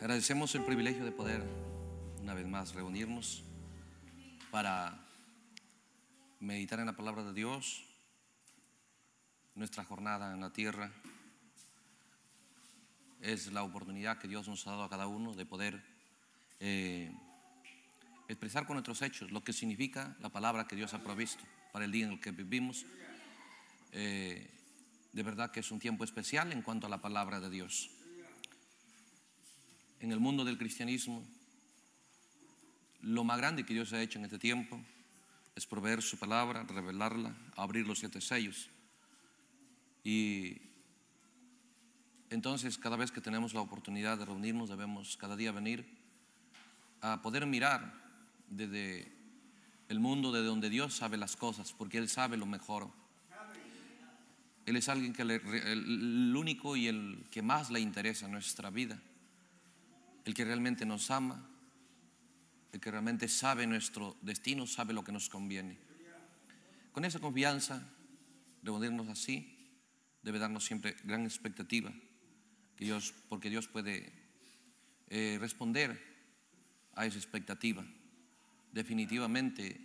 Agradecemos el privilegio de poder una vez más reunirnos para meditar en la palabra de Dios, nuestra jornada en la tierra. Es la oportunidad que Dios nos ha dado a cada uno de poder eh, expresar con nuestros hechos lo que significa la palabra que Dios ha provisto para el día en el que vivimos. Eh, de verdad que es un tiempo especial en cuanto a la palabra de Dios en el mundo del cristianismo, lo más grande que Dios ha hecho en este tiempo es proveer su palabra, revelarla, abrir los siete sellos. Y entonces cada vez que tenemos la oportunidad de reunirnos debemos cada día venir a poder mirar desde el mundo, de donde Dios sabe las cosas, porque Él sabe lo mejor. Él es alguien que el único y el que más le interesa nuestra vida el que realmente nos ama, el que realmente sabe nuestro destino, sabe lo que nos conviene. Con esa confianza de volvernos así, debe darnos siempre gran expectativa, que Dios, porque Dios puede eh, responder a esa expectativa. Definitivamente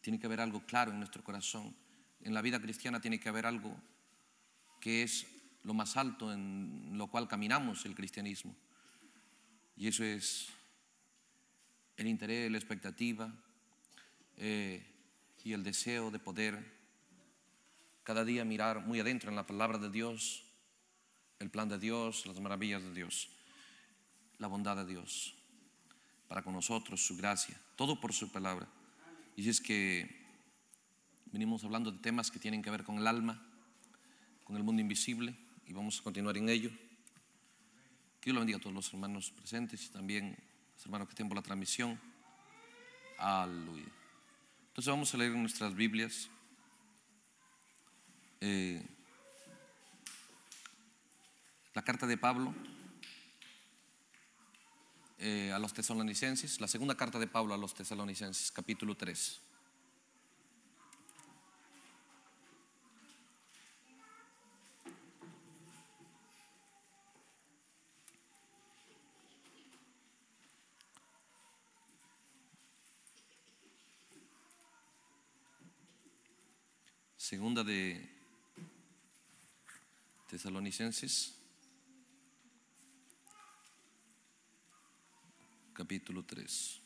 tiene que haber algo claro en nuestro corazón. En la vida cristiana tiene que haber algo que es lo más alto en lo cual caminamos el cristianismo. Y eso es el interés, la expectativa eh, y el deseo de poder cada día mirar muy adentro en la palabra de Dios, el plan de Dios, las maravillas de Dios, la bondad de Dios para con nosotros, su gracia, todo por su palabra. Y es que venimos hablando de temas que tienen que ver con el alma, con el mundo invisible, y vamos a continuar en ello. Que Dios lo bendiga a todos los hermanos presentes y también los hermanos que estén por la transmisión. Aleluya. Entonces vamos a leer nuestras Biblias. Eh, la carta de Pablo eh, a los tesalonicenses, la segunda carta de Pablo a los tesalonicenses, capítulo 3. Segunda de Tesalonicenses, capítulo 3.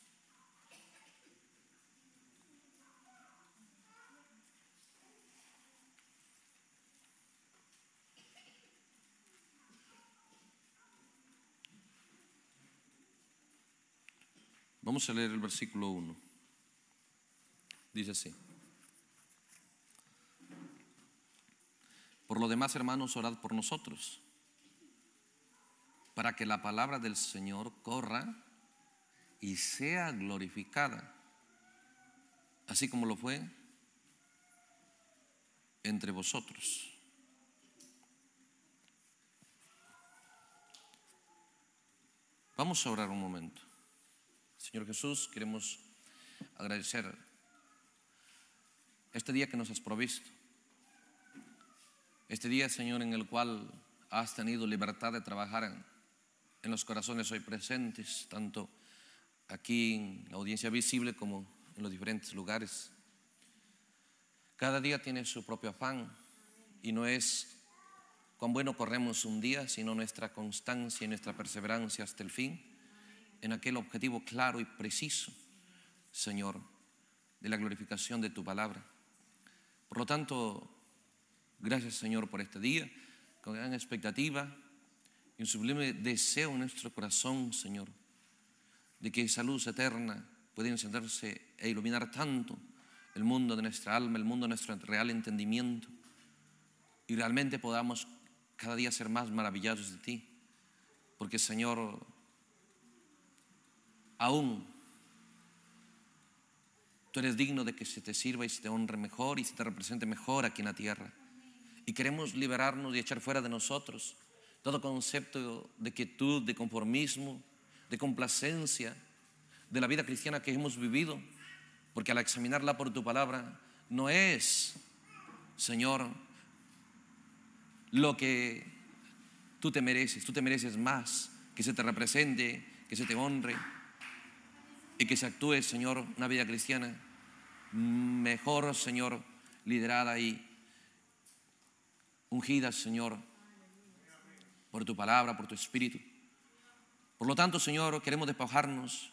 Vamos a leer el versículo 1. Dice así. Por lo demás, hermanos, orad por nosotros, para que la palabra del Señor corra y sea glorificada, así como lo fue entre vosotros. Vamos a orar un momento. Señor Jesús, queremos agradecer este día que nos has provisto este día, Señor, en el cual has tenido libertad de trabajar en, los corazones hoy presentes, tanto aquí en la audiencia visible como en los diferentes lugares. Cada día tiene su propio afán y no es cuán bueno corremos un día, sino nuestra constancia y nuestra perseverancia hasta el fin, en aquel objetivo claro y preciso, Señor, de la glorificación de tu palabra. Por lo tanto, Gracias Señor por este día, con gran expectativa y un sublime deseo en nuestro corazón, Señor, de que esa luz eterna pueda encenderse e iluminar tanto el mundo de nuestra alma, el mundo de nuestro real entendimiento, y realmente podamos cada día ser más maravillados de ti, porque Señor, aún tú eres digno de que se te sirva y se te honre mejor y se te represente mejor aquí en la tierra y queremos liberarnos y echar fuera de nosotros todo concepto de quietud, de conformismo, de complacencia, de la vida cristiana que hemos vivido, porque al examinarla por tu palabra, no es, Señor, lo que tú te mereces, tú te mereces más, que se te represente, que se te honre y que se actúe, Señor, una vida cristiana mejor, Señor, liderada y ungidas, Señor, por tu palabra, por tu espíritu. Por lo tanto, Señor, queremos despojarnos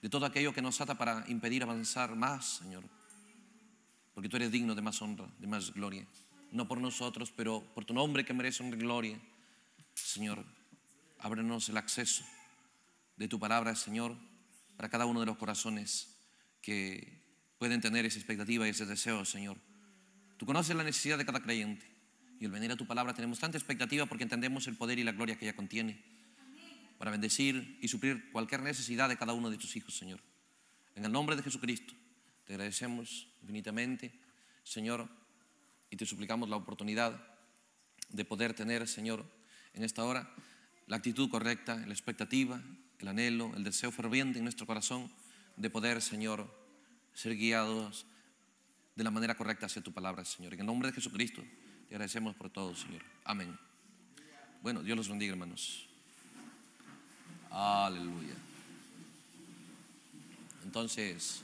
de todo aquello que nos ata para impedir avanzar más, Señor. Porque tú eres digno de más honra, de más gloria. No por nosotros, pero por tu nombre que merece una gloria. Señor, ábrenos el acceso de tu palabra, Señor, para cada uno de los corazones que pueden tener esa expectativa y ese deseo, Señor. Tú conoces la necesidad de cada creyente. Y al venir a tu palabra tenemos tanta expectativa porque entendemos el poder y la gloria que ella contiene para bendecir y suplir cualquier necesidad de cada uno de tus hijos, Señor. En el nombre de Jesucristo, te agradecemos infinitamente, Señor, y te suplicamos la oportunidad de poder tener, Señor, en esta hora la actitud correcta, la expectativa, el anhelo, el deseo ferviente en nuestro corazón de poder, Señor, ser guiados de la manera correcta hacia tu palabra, Señor. En el nombre de Jesucristo agradecemos por todo, Señor. Amén. Bueno, Dios los bendiga, hermanos. Aleluya. Entonces,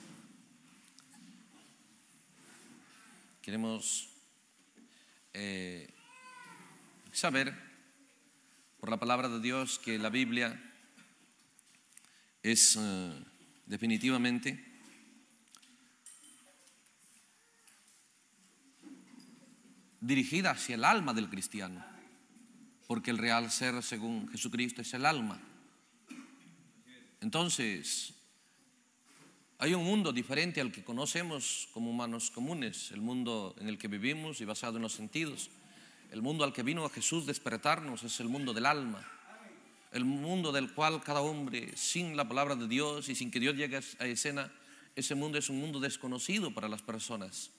queremos eh, saber por la palabra de Dios que la Biblia es eh, definitivamente dirigida hacia el alma del cristiano, porque el real ser según Jesucristo es el alma. Entonces, hay un mundo diferente al que conocemos como humanos comunes, el mundo en el que vivimos y basado en los sentidos. El mundo al que vino a Jesús despertarnos es el mundo del alma, el mundo del cual cada hombre, sin la palabra de Dios y sin que Dios llegue a escena, ese mundo es un mundo desconocido para las personas.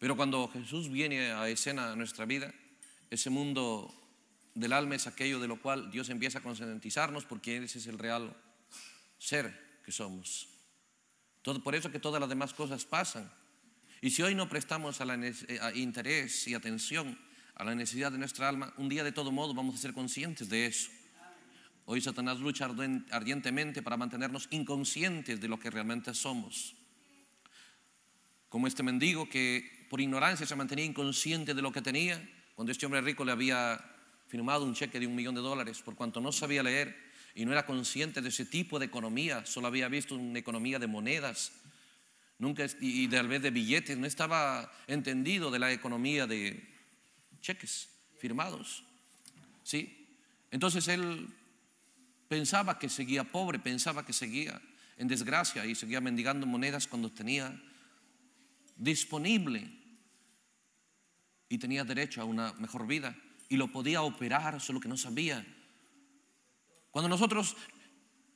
Pero cuando Jesús viene a escena a nuestra vida, ese mundo del alma es aquello de lo cual Dios empieza a concientizarnos porque ese es el real ser que somos. Todo, por eso que todas las demás cosas pasan. Y si hoy no prestamos eh, interés y atención a la necesidad de nuestra alma, un día de todo modo vamos a ser conscientes de eso. Hoy Satanás lucha ardientemente para mantenernos inconscientes de lo que realmente somos. Como este mendigo que por ignorancia se mantenía inconsciente de lo que tenía, cuando este hombre rico le había firmado un cheque de un millón de dólares, por cuanto no sabía leer y no era consciente de ese tipo de economía, solo había visto una economía de monedas nunca, y, tal vez de billetes, no estaba entendido de la economía de cheques firmados. ¿Sí? Entonces él pensaba que seguía pobre, pensaba que seguía en desgracia y seguía mendigando monedas cuando tenía disponible y tenía derecho a una mejor vida y lo podía operar, solo que no sabía. Cuando nosotros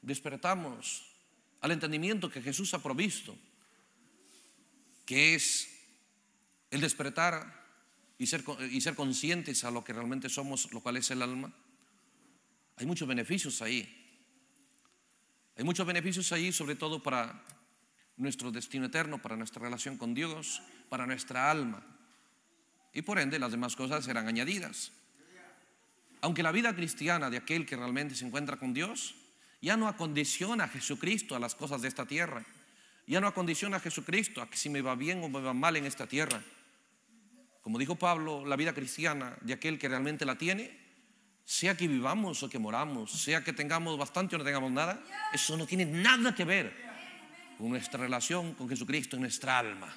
despertamos al entendimiento que Jesús ha provisto, que es el despertar y ser, y ser conscientes a lo que realmente somos, lo cual es el alma, hay muchos beneficios ahí. Hay muchos beneficios ahí, sobre todo para nuestro destino eterno, para nuestra relación con Dios, para nuestra alma y por ende las demás cosas serán añadidas. Aunque la vida cristiana de aquel que realmente se encuentra con Dios ya no acondiciona a Jesucristo a las cosas de esta tierra, ya no acondiciona a Jesucristo a que si me va bien o me va mal en esta tierra. Como dijo Pablo, la vida cristiana de aquel que realmente la tiene, sea que vivamos o que moramos, sea que tengamos bastante o no tengamos nada, eso no tiene nada que ver con nuestra relación con Jesucristo en nuestra alma.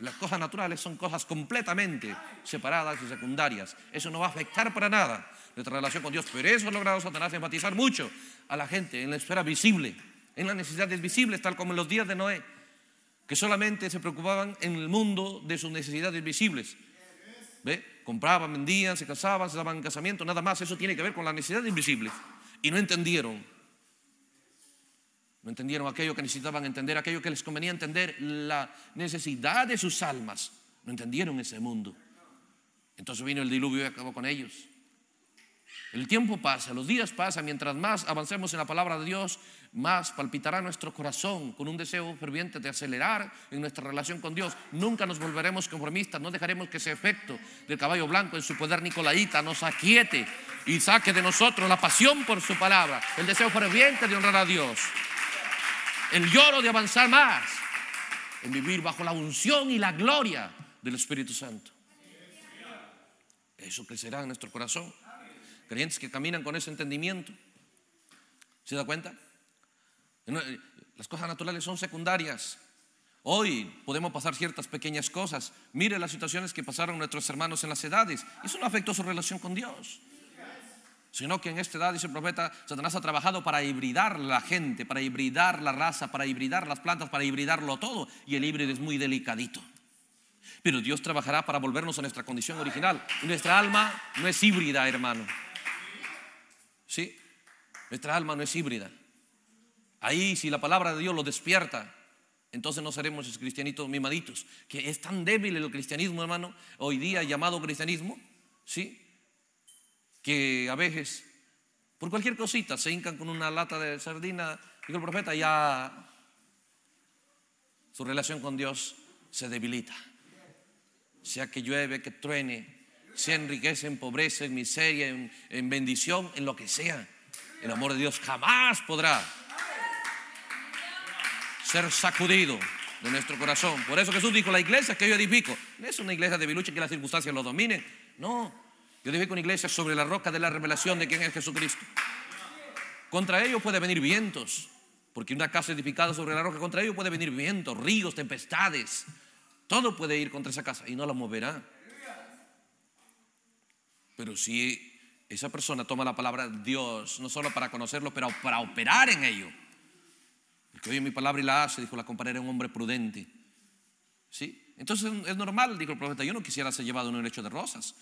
Las cosas naturales son cosas completamente separadas y secundarias. Eso no va a afectar para nada nuestra relación con Dios. Pero eso ha logrado Satanás enfatizar mucho a la gente en la esfera visible, en las necesidades visibles, tal como en los días de Noé, que solamente se preocupaban en el mundo de sus necesidades visibles. ¿Ve? Compraban, vendían, se casaban, se daban en casamiento, nada más. Eso tiene que ver con las necesidades invisibles. Y no entendieron no entendieron aquello que necesitaban entender, aquello que les convenía entender, la necesidad de sus almas. No entendieron ese mundo. Entonces vino el diluvio y acabó con ellos. El tiempo pasa, los días pasan, mientras más avancemos en la palabra de Dios, más palpitará nuestro corazón con un deseo ferviente de acelerar en nuestra relación con Dios. Nunca nos volveremos conformistas, no dejaremos que ese efecto del caballo blanco en su poder nicolaíta nos aquiete y saque de nosotros la pasión por su palabra, el deseo ferviente de honrar a Dios el lloro de avanzar más, en vivir bajo la unción y la gloria del Espíritu Santo. Eso crecerá en nuestro corazón. Creyentes que caminan con ese entendimiento. ¿Se da cuenta? Eh, las cosas naturales son secundarias. Hoy podemos pasar ciertas pequeñas cosas. Mire las situaciones que pasaron nuestros hermanos en las edades. Eso no afectó su relación con Dios sino que en esta edad, dice el profeta, Satanás ha trabajado para hibridar la gente, para hibridar la raza, para hibridar las plantas, para hibridarlo todo, y el híbrido es muy delicadito. Pero Dios trabajará para volvernos a nuestra condición original. nuestra alma no es híbrida, hermano. ¿Sí? Nuestra alma no es híbrida. Ahí, si la palabra de Dios lo despierta, entonces no seremos cristianitos mimaditos. Que es tan débil el cristianismo, hermano, hoy día llamado cristianismo, ¿sí? que a veces, por cualquier cosita, se hincan con una lata de sardina, dijo el profeta, ya su relación con Dios se debilita. Sea que llueve, que truene, sea enriquece, en pobreza, en miseria, en, bendición, en lo que sea. El amor de Dios jamás podrá ser sacudido de nuestro corazón. Por eso Jesús dijo, la iglesia que yo edifico, no es una iglesia de biluche que las circunstancias lo dominen. No, yo que con iglesia sobre la roca de la revelación de quién es Jesucristo. Contra ellos puede venir vientos, porque una casa edificada sobre la roca, contra ellos puede venir vientos, ríos, tempestades. Todo puede ir contra esa casa y no la moverá. Pero si esa persona toma la palabra de Dios, no solo para conocerlo, pero para operar en ello. El que oye mi palabra y la hace, dijo, la compañera un hombre prudente. ¿Sí? Entonces es normal, dijo el profeta, yo no quisiera ser llevado en un lecho de rosas.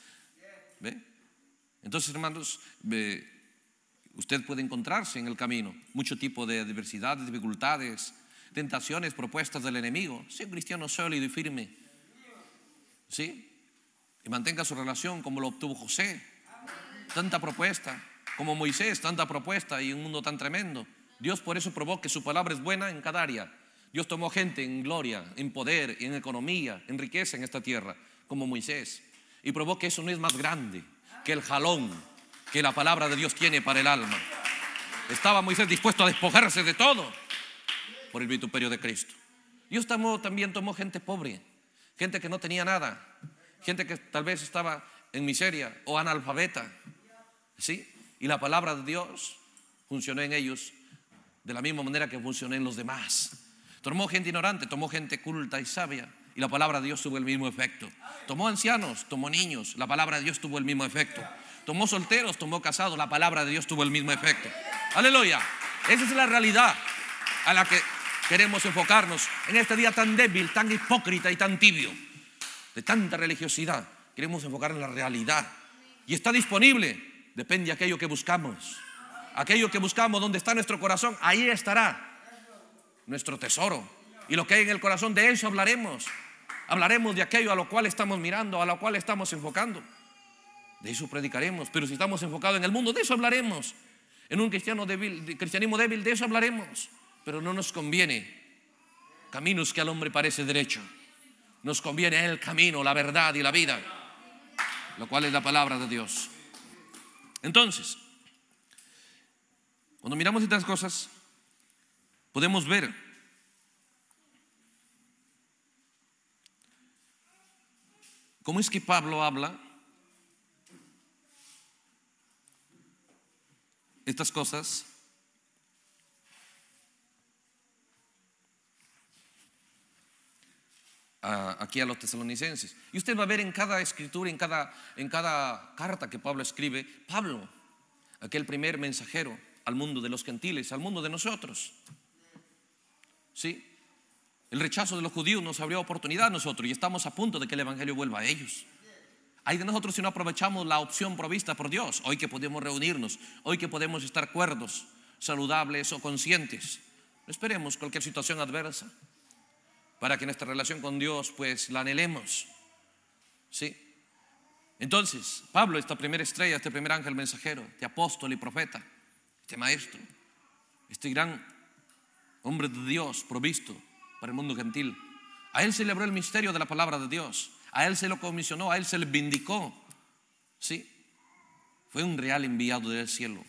Entonces, hermanos, usted puede encontrarse en el camino mucho tipo de adversidades, dificultades, tentaciones, propuestas del enemigo. Sea un cristiano sólido y firme. ¿Sí? Y mantenga su relación como lo obtuvo José. Tanta propuesta, como Moisés, tanta propuesta y un mundo tan tremendo. Dios por eso probó que su palabra es buena en cada área. Dios tomó gente en gloria, en poder, en economía, en riqueza en esta tierra, como Moisés y probó que eso no es más grande que el jalón que la palabra de Dios tiene para el alma. Estaba Moisés dispuesto a despojarse de todo por el vituperio de Cristo. Dios también tomó gente pobre, gente que no tenía nada, gente que tal vez estaba en miseria o analfabeta. ¿Sí? Y la palabra de Dios funcionó en ellos de la misma manera que funcionó en los demás. Tomó gente ignorante, tomó gente culta y sabia y la palabra de Dios tuvo el mismo efecto. Tomó ancianos, tomó niños, la palabra de Dios tuvo el mismo efecto. Tomó solteros, tomó casados, la palabra de Dios tuvo el mismo efecto. Aleluya. Esa es la realidad a la que queremos enfocarnos en este día tan débil, tan hipócrita y tan tibio, de tanta religiosidad. Queremos enfocar en la realidad. Y está disponible, depende de aquello que buscamos. Aquello que buscamos, donde está nuestro corazón, ahí estará nuestro tesoro. Y lo que hay en el corazón, de eso hablaremos. Hablaremos de aquello a lo cual estamos mirando, a lo cual estamos enfocando. De eso predicaremos. Pero si estamos enfocados en el mundo, de eso hablaremos. En un cristiano débil, cristianismo débil, de eso hablaremos. Pero no nos conviene caminos que al hombre parece derecho. Nos conviene el camino, la verdad y la vida, lo cual es la palabra de Dios. Entonces, cuando miramos estas cosas, podemos ver ¿Cómo es que Pablo habla estas cosas? Ah, aquí a los tesalonicenses. Y usted va a ver en cada escritura, en cada, en cada carta que Pablo escribe, Pablo, aquel primer mensajero al mundo de los gentiles, al mundo de nosotros. ¿Sí? El rechazo de los judíos nos abrió oportunidad a nosotros y estamos a punto de que el Evangelio vuelva a ellos. Hay de nosotros si no aprovechamos la opción provista por Dios, hoy que podemos reunirnos, hoy que podemos estar cuerdos, saludables o conscientes. No esperemos cualquier situación adversa para que nuestra relación con Dios pues la anhelemos. ¿Sí? Entonces, Pablo, esta primera estrella, este primer ángel mensajero, este apóstol y profeta, este maestro, este gran hombre de Dios provisto para el mundo gentil. A él se le abrió el misterio de la palabra de Dios. A él se lo comisionó, a él se le vindicó. ¿Sí? Fue un real enviado del cielo.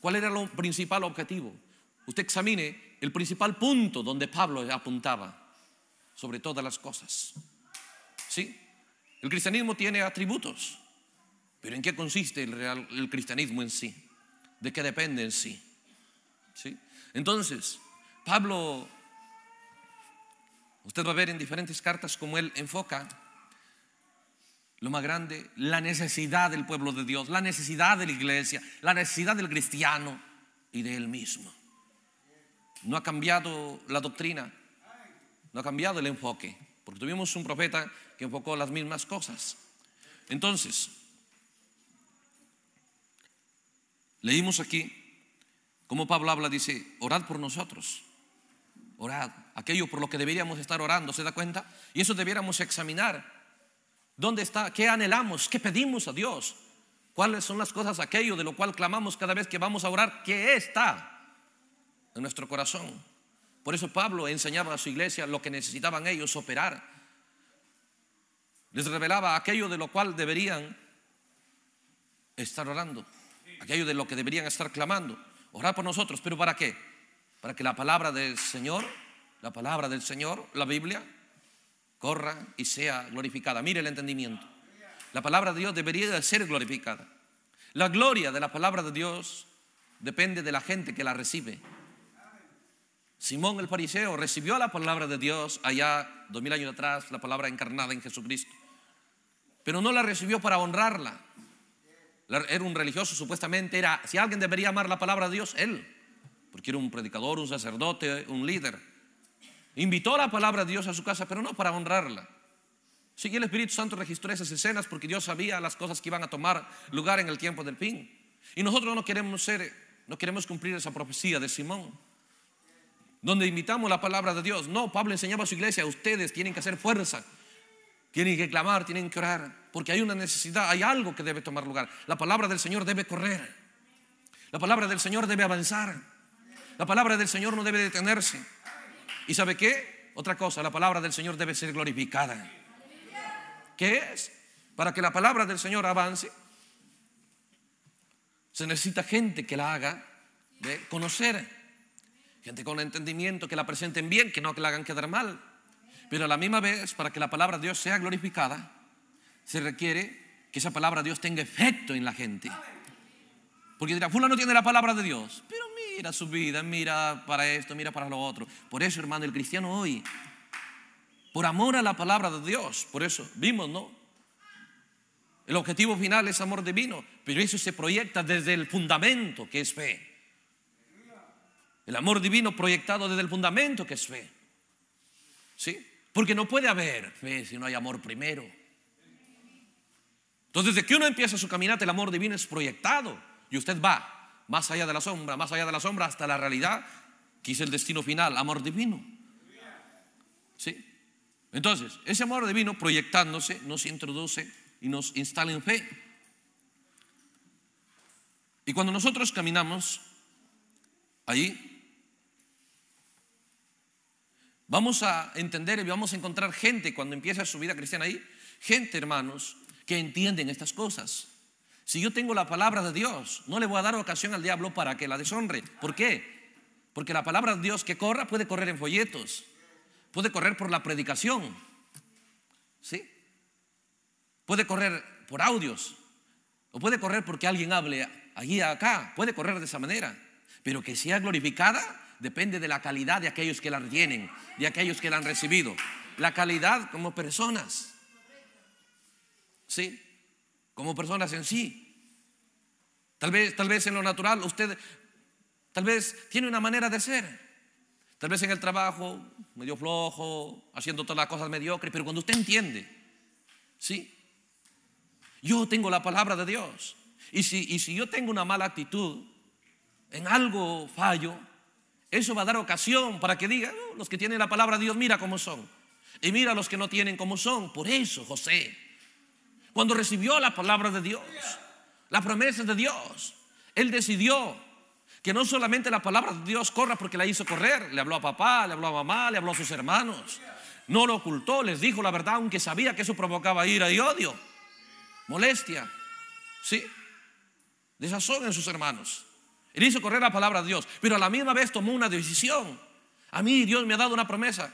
¿Cuál era el principal objetivo? Usted examine el principal punto donde Pablo apuntaba sobre todas las cosas. ¿Sí? El cristianismo tiene atributos, pero ¿en qué consiste el, el cristianismo en sí? ¿De qué depende en sí? ¿Sí? Entonces, Pablo Usted va a ver en diferentes cartas cómo él enfoca lo más grande, la necesidad del pueblo de Dios, la necesidad de la iglesia, la necesidad del cristiano y de él mismo. No ha cambiado la doctrina, no ha cambiado el enfoque, porque tuvimos un profeta que enfocó las mismas cosas. Entonces, leímos aquí cómo Pablo habla, dice, orad por nosotros, orad aquello por lo que deberíamos estar orando, ¿se da cuenta? Y eso debiéramos examinar. ¿Dónde está? ¿Qué anhelamos? ¿Qué pedimos a Dios? ¿Cuáles son las cosas aquello de lo cual clamamos cada vez que vamos a orar? ¿Qué está en nuestro corazón? Por eso Pablo enseñaba a su iglesia lo que necesitaban ellos operar. Les revelaba aquello de lo cual deberían estar orando, aquello de lo que deberían estar clamando. Orar por nosotros, pero ¿para qué? Para que la palabra del Señor la palabra del Señor, la Biblia, corra y sea glorificada. Mire el entendimiento. La palabra de Dios debería ser glorificada. La gloria de la palabra de Dios depende de la gente que la recibe. Simón el fariseo recibió la palabra de Dios allá dos mil años atrás, la palabra encarnada en Jesucristo, pero no la recibió para honrarla. Era un religioso supuestamente, era si alguien debería amar la palabra de Dios, él, porque era un predicador, un sacerdote, un líder Invitó la palabra de Dios a su casa, pero no para honrarla. Sí, el Espíritu Santo registró esas escenas porque Dios sabía las cosas que iban a tomar lugar en el tiempo del fin. Y nosotros no queremos ser, no queremos cumplir esa profecía de Simón, donde invitamos la palabra de Dios. No, Pablo enseñaba a su iglesia, ustedes tienen que hacer fuerza, tienen que clamar, tienen que orar, porque hay una necesidad, hay algo que debe tomar lugar. La palabra del Señor debe correr, la palabra del Señor debe avanzar, la palabra del Señor no debe detenerse. ¿Y sabe qué? Otra cosa, la palabra del Señor debe ser glorificada. ¿Qué es? Para que la palabra del Señor avance, se necesita gente que la haga de conocer, gente con entendimiento, que la presenten bien, que no que la hagan quedar mal. Pero a la misma vez, para que la palabra de Dios sea glorificada, se requiere que esa palabra de Dios tenga efecto en la gente. Porque dirá, no tiene la palabra de Dios, mira su vida, mira para esto, mira para lo otro. Por eso, hermano, el cristiano hoy, por amor a la palabra de Dios, por eso vimos, ¿no? El objetivo final es amor divino, pero eso se proyecta desde el fundamento que es fe. El amor divino proyectado desde el fundamento que es fe. ¿Sí? Porque no puede haber fe si no hay amor primero. Entonces, desde que uno empieza su caminata, el amor divino es proyectado y usted va más allá de la sombra, más allá de la sombra, hasta la realidad, que es el destino final, amor divino. ¿Sí? Entonces, ese amor divino proyectándose nos introduce y nos instala en fe. Y cuando nosotros caminamos allí, Vamos a entender y vamos a encontrar gente cuando empieza su vida cristiana ahí, gente hermanos que entienden estas cosas. Si yo tengo la palabra de Dios, no le voy a dar ocasión al diablo para que la deshonre. ¿Por qué? Porque la palabra de Dios que corra puede correr en folletos, puede correr por la predicación, ¿sí? Puede correr por audios, o puede correr porque alguien hable allí acá, puede correr de esa manera, pero que sea glorificada depende de la calidad de aquellos que la retienen, de aquellos que la han recibido, la calidad como personas. ¿Sí? como personas en sí. Tal vez, tal vez en lo natural usted, tal vez tiene una manera de ser. Tal vez en el trabajo, medio flojo, haciendo todas las cosas mediocres, pero cuando usted entiende, ¿sí? Yo tengo la palabra de Dios. Y si, si yo tengo una mala actitud, en algo fallo, eso va a dar ocasión para que diga oh, los que tienen la palabra de Dios, mira cómo son. Y mira los que no tienen cómo son. Por eso, José, cuando recibió la palabra de Dios, la promesa de Dios, él decidió que no solamente la palabra de Dios corra porque la hizo correr, le habló a papá, le habló a mamá, le habló a sus hermanos. No lo ocultó, les dijo la verdad, aunque sabía que eso provocaba ira y odio, molestia, sí, desazón en sus hermanos. Él hizo correr la palabra de Dios, pero a la misma vez tomó una decisión. A mí Dios me ha dado una promesa.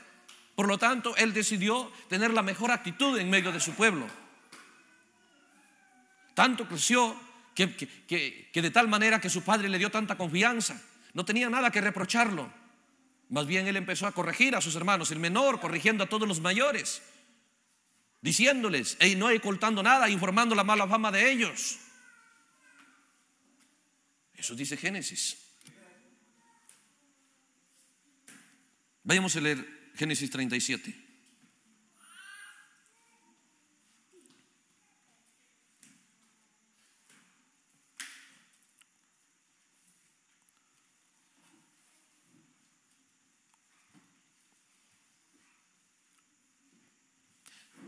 Por lo tanto, él decidió tener la mejor actitud en medio de su pueblo. Tanto creció que, de tal manera que su padre le dio tanta confianza. No tenía nada que reprocharlo. Más bien él empezó a corregir a sus hermanos, el menor corrigiendo a todos los mayores, diciéndoles, y no ocultando nada, informando la mala fama de ellos. Eso dice Génesis. Vayamos a leer Génesis 37.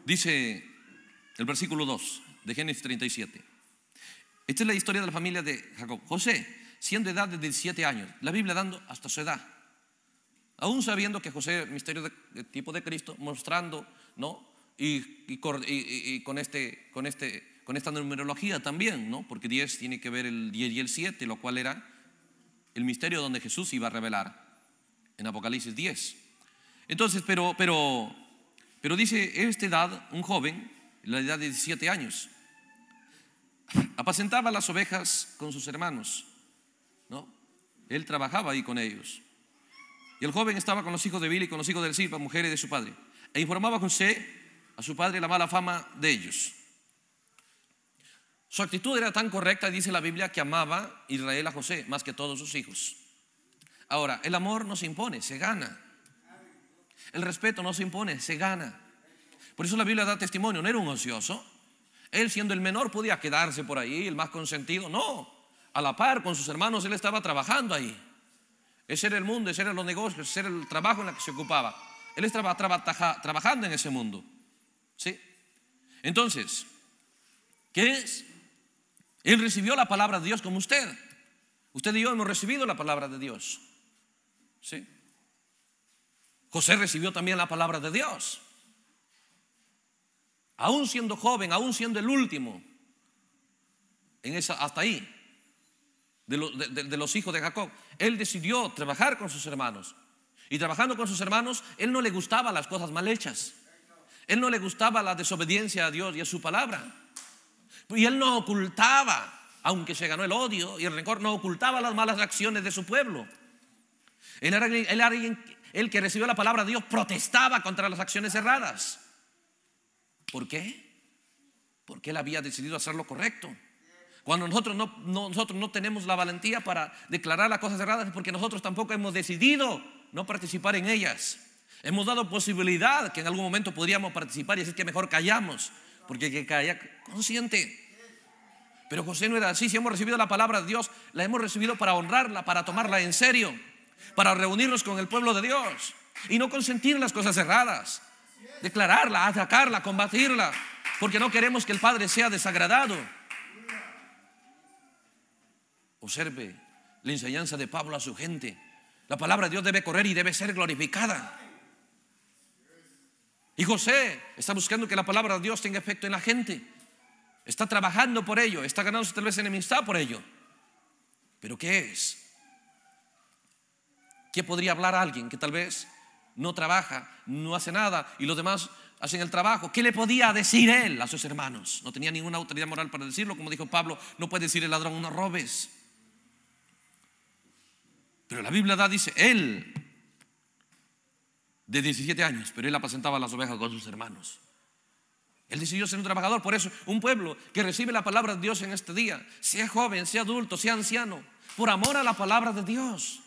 Dice el versículo 2 de Génesis 37. Esta es la historia de la familia de Jacob. José, siendo edad de 17 años, la Biblia dando hasta su edad. Aún sabiendo que José, misterio de, tipo de Cristo, mostrando, ¿no? Y, con, este, con, este, con esta numerología también, ¿no? Porque 10 tiene que ver el 10 y el 7, lo cual era el misterio donde Jesús iba a revelar en Apocalipsis 10. Entonces, pero, pero pero dice, esta edad, un joven, la edad de 17 años, apacentaba las ovejas con sus hermanos, ¿no? Él trabajaba ahí con ellos. Y el joven estaba con los hijos de Billy, con los hijos de Silva, mujeres de su padre. E informaba a José, a su padre, la mala fama de ellos. Su actitud era tan correcta, dice la Biblia, que amaba Israel a José más que todos sus hijos. Ahora, el amor no se impone, se gana. El respeto no se impone, se gana. Por eso la Biblia da testimonio, no era un ocioso. Él siendo el menor podía quedarse por ahí, el más consentido. No, a la par con sus hermanos él estaba trabajando ahí. Ese era el mundo, ese era los negocios, ese era el trabajo en el que se ocupaba. Él estaba trabajando en ese mundo. ¿Sí? Entonces, ¿qué es? Él recibió la palabra de Dios como usted. Usted y yo hemos recibido la palabra de Dios. ¿Sí? José recibió también la palabra de Dios. Aún siendo joven, aún siendo el último, en esa, hasta ahí, de, los hijos de Jacob, él decidió trabajar con sus hermanos. Y trabajando con sus hermanos, él no le gustaba las cosas mal hechas. Él no le gustaba la desobediencia a Dios y a su palabra. Y él no ocultaba, aunque se ganó el odio y el rencor, no ocultaba las malas acciones de su pueblo. Él era, él era, el que recibió la palabra de Dios protestaba contra las acciones erradas. ¿Por qué? Porque él había decidido hacer lo correcto. Cuando nosotros no, nosotros no tenemos la valentía para declarar las cosas erradas es porque nosotros tampoco hemos decidido no participar en ellas. Hemos dado posibilidad que en algún momento podríamos participar y es que mejor callamos, porque que calla consciente. Pero José no era así, si hemos recibido la palabra de Dios, la hemos recibido para honrarla, para tomarla en serio para reunirnos con el pueblo de Dios y no consentir las cosas erradas, declararla, atacarla, combatirla, porque no queremos que el Padre sea desagradado. Observe la enseñanza de Pablo a su gente. La palabra de Dios debe correr y debe ser glorificada. Y José está buscando que la palabra de Dios tenga efecto en la gente. Está trabajando por ello, está ganando tal vez enemistad por ello. Pero ¿qué es? ¿Qué podría hablar alguien que tal vez no trabaja, no hace nada y los demás hacen el trabajo? ¿Qué le podía decir él a sus hermanos? No tenía ninguna autoridad moral para decirlo, como dijo Pablo, no puede decir el ladrón, no robes. Pero la Biblia da, dice, él, de 17 años, pero él apacentaba las ovejas con sus hermanos. Él decidió ser un trabajador. Por eso, un pueblo que recibe la palabra de Dios en este día, sea joven, sea adulto, sea anciano, por amor a la palabra de Dios.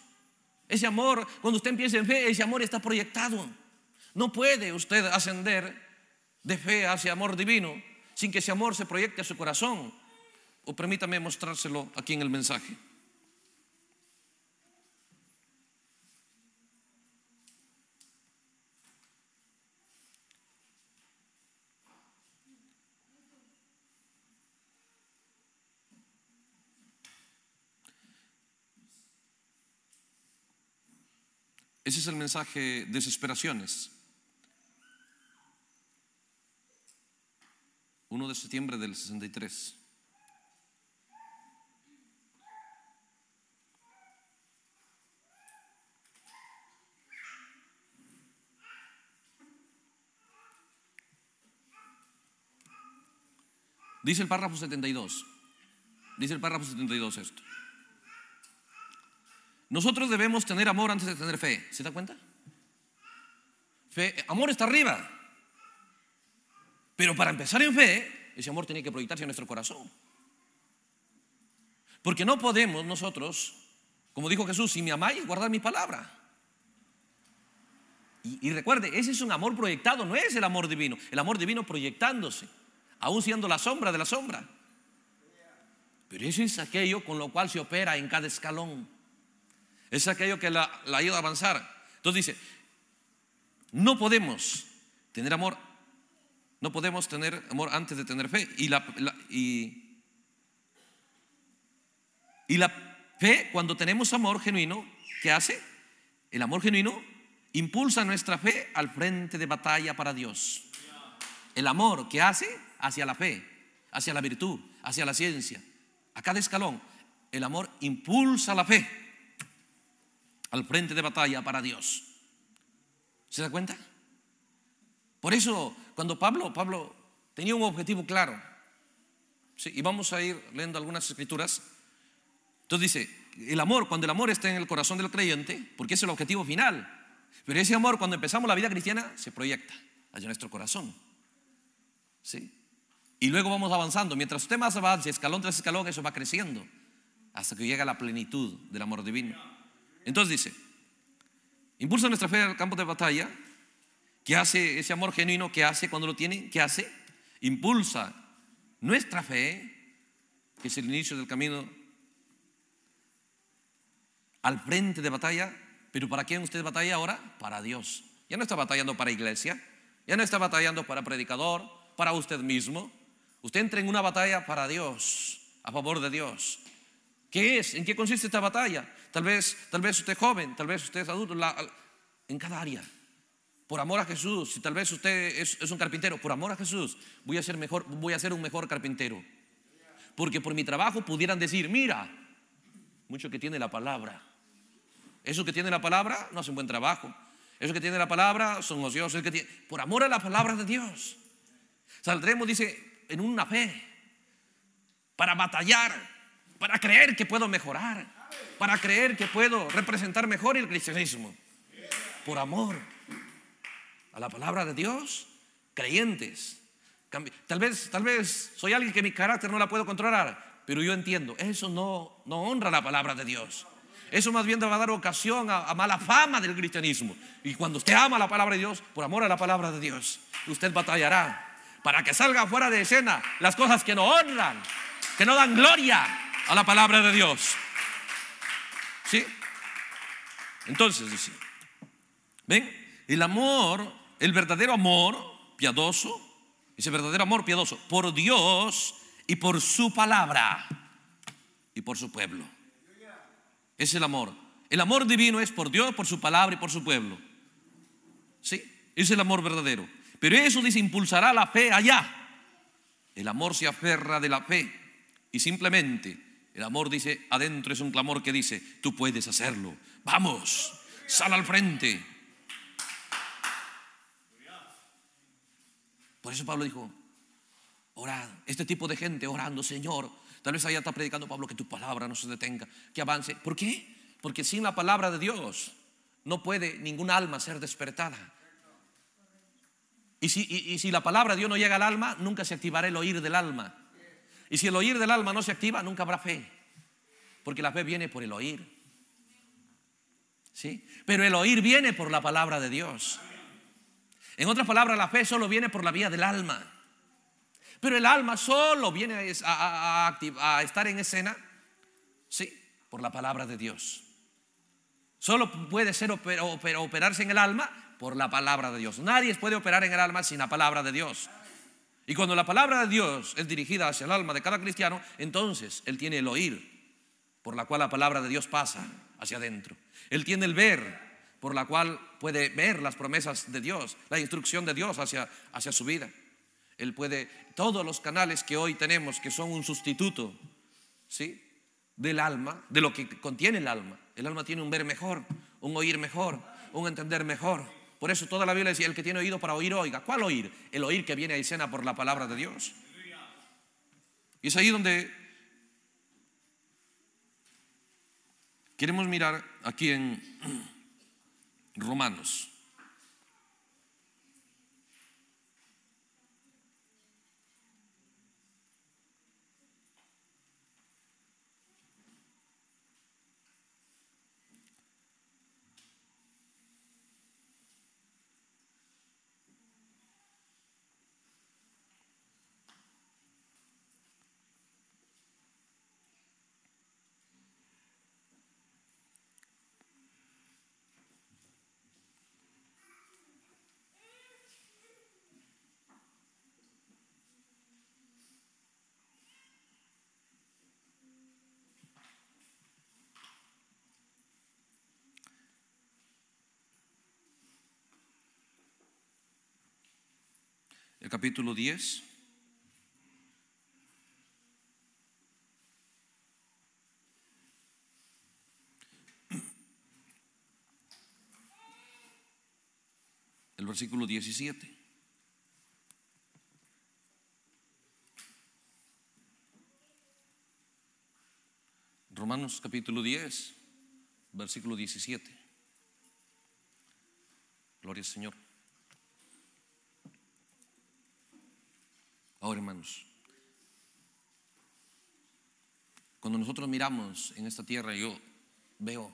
Ese amor, cuando usted empieza en fe, ese amor está proyectado. No puede usted ascender de fe hacia amor divino sin que ese amor se proyecte a su corazón. O permítame mostrárselo aquí en el mensaje. Ese es el mensaje, desesperaciones. 1 de septiembre del 63. Dice el párrafo 72. Dice el párrafo 72 esto. Nosotros debemos tener amor antes de tener fe. ¿Se da cuenta? amor está arriba. Pero para empezar en fe, ese amor tiene que proyectarse en nuestro corazón. Porque no podemos nosotros, como dijo Jesús, si me amáis, guardar mi palabra. Y, y recuerde, ese es un amor proyectado, no es el amor divino. El amor divino proyectándose, aún siendo la sombra de la sombra. Pero eso es aquello con lo cual se opera en cada escalón. Es aquello que la, ayuda a avanzar. Entonces dice, no podemos tener amor, no podemos tener amor antes de tener fe. Y la, y la fe, cuando tenemos amor genuino, ¿qué hace? El amor genuino impulsa nuestra fe al frente de batalla para Dios. El amor que hace hacia la fe, hacia la virtud, hacia la ciencia. A cada escalón, el amor impulsa la fe al frente de batalla para Dios. ¿Se da cuenta? Por eso, cuando Pablo, Pablo tenía un objetivo claro. y vamos a ir leyendo algunas escrituras. Entonces dice, el amor, cuando el amor está en el corazón del creyente, porque es el objetivo final. Pero ese amor, cuando empezamos la vida cristiana, se proyecta hacia nuestro corazón. ¿Sí? Y luego vamos avanzando. Mientras usted más avance, escalón tras escalón, eso va creciendo. Hasta que llega la plenitud del amor divino. Entonces dice, impulsa nuestra fe al campo de batalla. que hace ese amor genuino? que hace cuando lo tiene? ¿Qué hace? Impulsa nuestra fe, que es el inicio del camino al frente de batalla. ¿Pero para quién usted batalla ahora? Para Dios. Ya no está batallando para iglesia, ya no está batallando para predicador, para usted mismo. Usted entra en una batalla para Dios, a favor de Dios. ¿Qué es? ¿En qué consiste esta batalla? tal vez, tal vez usted es joven, tal vez usted es adulto, en cada área. Por amor a Jesús, si tal vez usted es, un carpintero, por amor a Jesús, voy a ser mejor, voy a ser un mejor carpintero. Porque por mi trabajo pudieran decir, mira, mucho que tiene la palabra. Eso que tiene la palabra no hace un buen trabajo. Eso que tiene la palabra son ociosos. Que por amor a la palabra de Dios. Saldremos, dice, en una fe, para batallar, para creer que puedo mejorar para creer que puedo representar mejor el cristianismo. Por amor a la palabra de Dios, creyentes. Tal vez, tal vez soy alguien que mi carácter no la puedo controlar, pero yo entiendo, eso no, honra la palabra de Dios. Eso más bien va a dar ocasión a, a, mala fama del cristianismo. Y cuando usted ama la palabra de Dios, por amor a la palabra de Dios, usted batallará para que salga fuera de escena las cosas que no honran, que no dan gloria a la palabra de Dios. ¿Sí? Entonces dice, ¿ven? El amor, el verdadero amor piadoso, ese verdadero amor piadoso, por Dios y por su palabra y por su pueblo. Es el amor. El amor divino es por Dios, por su palabra y por su pueblo. ¿Sí? Es el amor verdadero. Pero eso dice, impulsará la fe allá. El amor se aferra de la fe y simplemente el amor dice, adentro es un clamor que dice, tú puedes hacerlo. Vamos, sal al frente. Por eso Pablo dijo, orad, este tipo de gente orando, Señor. Tal vez allá está predicando Pablo que tu palabra no se detenga, que avance. ¿Por qué? Porque sin la palabra de Dios no puede ningún alma ser despertada. Y si, y si la palabra de Dios no llega al alma, nunca se activará el oír del alma. Y si el oír del alma no se activa, nunca habrá fe. Porque la fe viene por el oír. ¿Sí? Pero el oír viene por la palabra de Dios. En otras palabras, la fe solo viene por la vía del alma. Pero el alma solo viene a, estar en escena, ¿sí? Por la palabra de Dios. Solo puede ser operarse en el alma por la palabra de Dios. Nadie puede operar en el alma sin la palabra de Dios. Y cuando la palabra de Dios es dirigida hacia el alma de cada cristiano, entonces él tiene el oír, por la cual la palabra de Dios pasa hacia adentro. Él tiene el ver, por la cual puede ver las promesas de Dios, la instrucción de Dios hacia, hacia su vida. Él puede, todos los canales que hoy tenemos que son un sustituto, ¿sí? Del alma, de lo que contiene el alma. El alma tiene un ver mejor, un oír mejor, un entender mejor. Por eso toda la Biblia dice el que tiene oído para oír, oiga. ¿Cuál oír? El oír que viene a escena por la palabra de Dios. Y es ahí donde queremos mirar aquí en Romanos. el capítulo 10. El versículo 17. Romanos capítulo 10, versículo 17. Gloria al Señor. Ahora, hermanos, cuando nosotros miramos en esta tierra, yo veo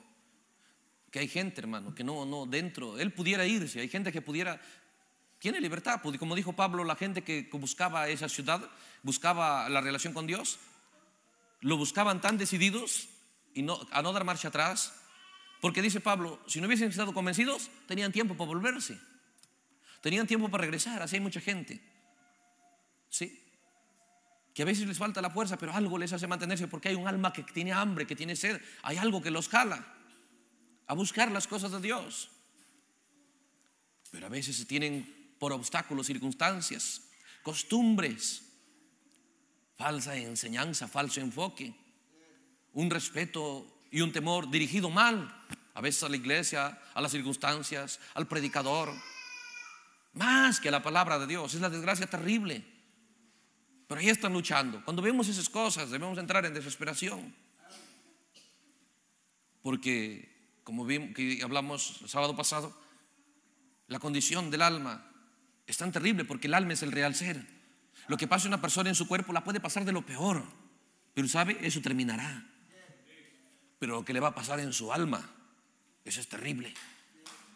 que hay gente, hermano, que no, no, dentro, él pudiera irse, hay gente que pudiera, tiene libertad, pues, como dijo Pablo, la gente que buscaba esa ciudad, buscaba la relación con Dios, lo buscaban tan decididos y no, a no dar marcha atrás, porque dice Pablo, si no hubiesen estado convencidos, tenían tiempo para volverse, tenían tiempo para regresar, así hay mucha gente. ¿Sí? Que a veces les falta la fuerza, pero algo les hace mantenerse porque hay un alma que tiene hambre, que tiene sed. Hay algo que los jala a buscar las cosas de Dios. Pero a veces se tienen por obstáculos, circunstancias, costumbres, falsa enseñanza, falso enfoque, un respeto y un temor dirigido mal, a veces a la iglesia, a las circunstancias, al predicador, más que a la palabra de Dios. Es la desgracia terrible pero ahí están luchando. Cuando vemos esas cosas debemos entrar en desesperación. Porque, como vimos, que hablamos el sábado pasado, la condición del alma es tan terrible porque el alma es el real ser. Lo que pasa una persona en su cuerpo la puede pasar de lo peor, pero sabe, eso terminará. Pero lo que le va a pasar en su alma, eso es terrible.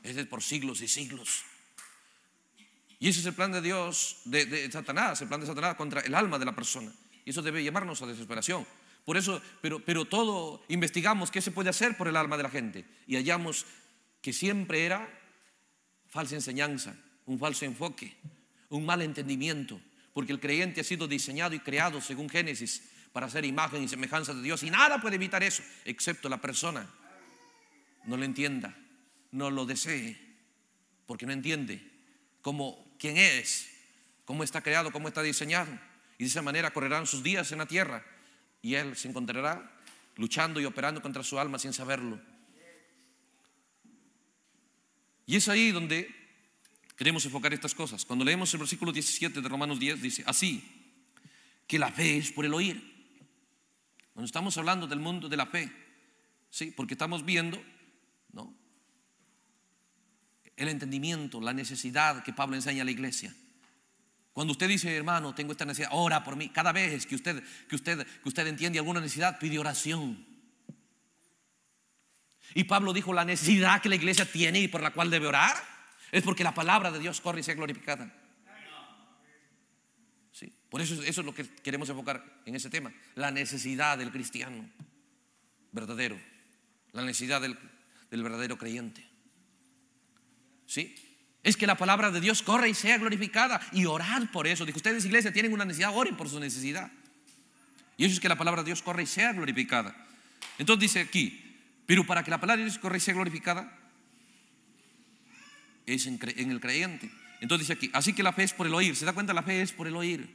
Eso es por siglos y siglos. Y ese es el plan de Dios, de, de, Satanás, el plan de Satanás contra el alma de la persona. Y eso debe llamarnos a desesperación. Por eso, pero, pero todo investigamos qué se puede hacer por el alma de la gente y hallamos que siempre era falsa enseñanza, un falso enfoque, un mal entendimiento, porque el creyente ha sido diseñado y creado según Génesis para ser imagen y semejanza de Dios y nada puede evitar eso, excepto la persona no lo entienda, no lo desee, porque no entiende cómo quién es, cómo está creado, cómo está diseñado. Y de esa manera correrán sus días en la tierra y él se encontrará luchando y operando contra su alma sin saberlo. Y es ahí donde queremos enfocar estas cosas. Cuando leemos el versículo 17 de Romanos 10, dice, así que la fe es por el oír. Cuando estamos hablando del mundo de la fe, ¿sí? porque estamos viendo ¿no? el entendimiento, la necesidad que Pablo enseña a la iglesia. Cuando usted dice, hermano, tengo esta necesidad, ora por mí. Cada vez que usted, que usted, que usted entiende alguna necesidad, pide oración. Y Pablo dijo, la necesidad que la iglesia tiene y por la cual debe orar es porque la palabra de Dios corre y sea glorificada. Sí, por eso, eso es lo que queremos enfocar en ese tema, la necesidad del cristiano verdadero, la necesidad del verdadero creyente. ¿Sí? Es que la palabra de Dios corre y sea glorificada y orar por eso. Dijo, ustedes iglesia tienen una necesidad, oren por su necesidad. Y eso es que la palabra de Dios corre y sea glorificada. Entonces dice aquí, pero para que la palabra de Dios corra y sea glorificada, es en, el creyente. Entonces dice aquí, así que la fe es por el oír. ¿Se da cuenta? La fe es por el oír.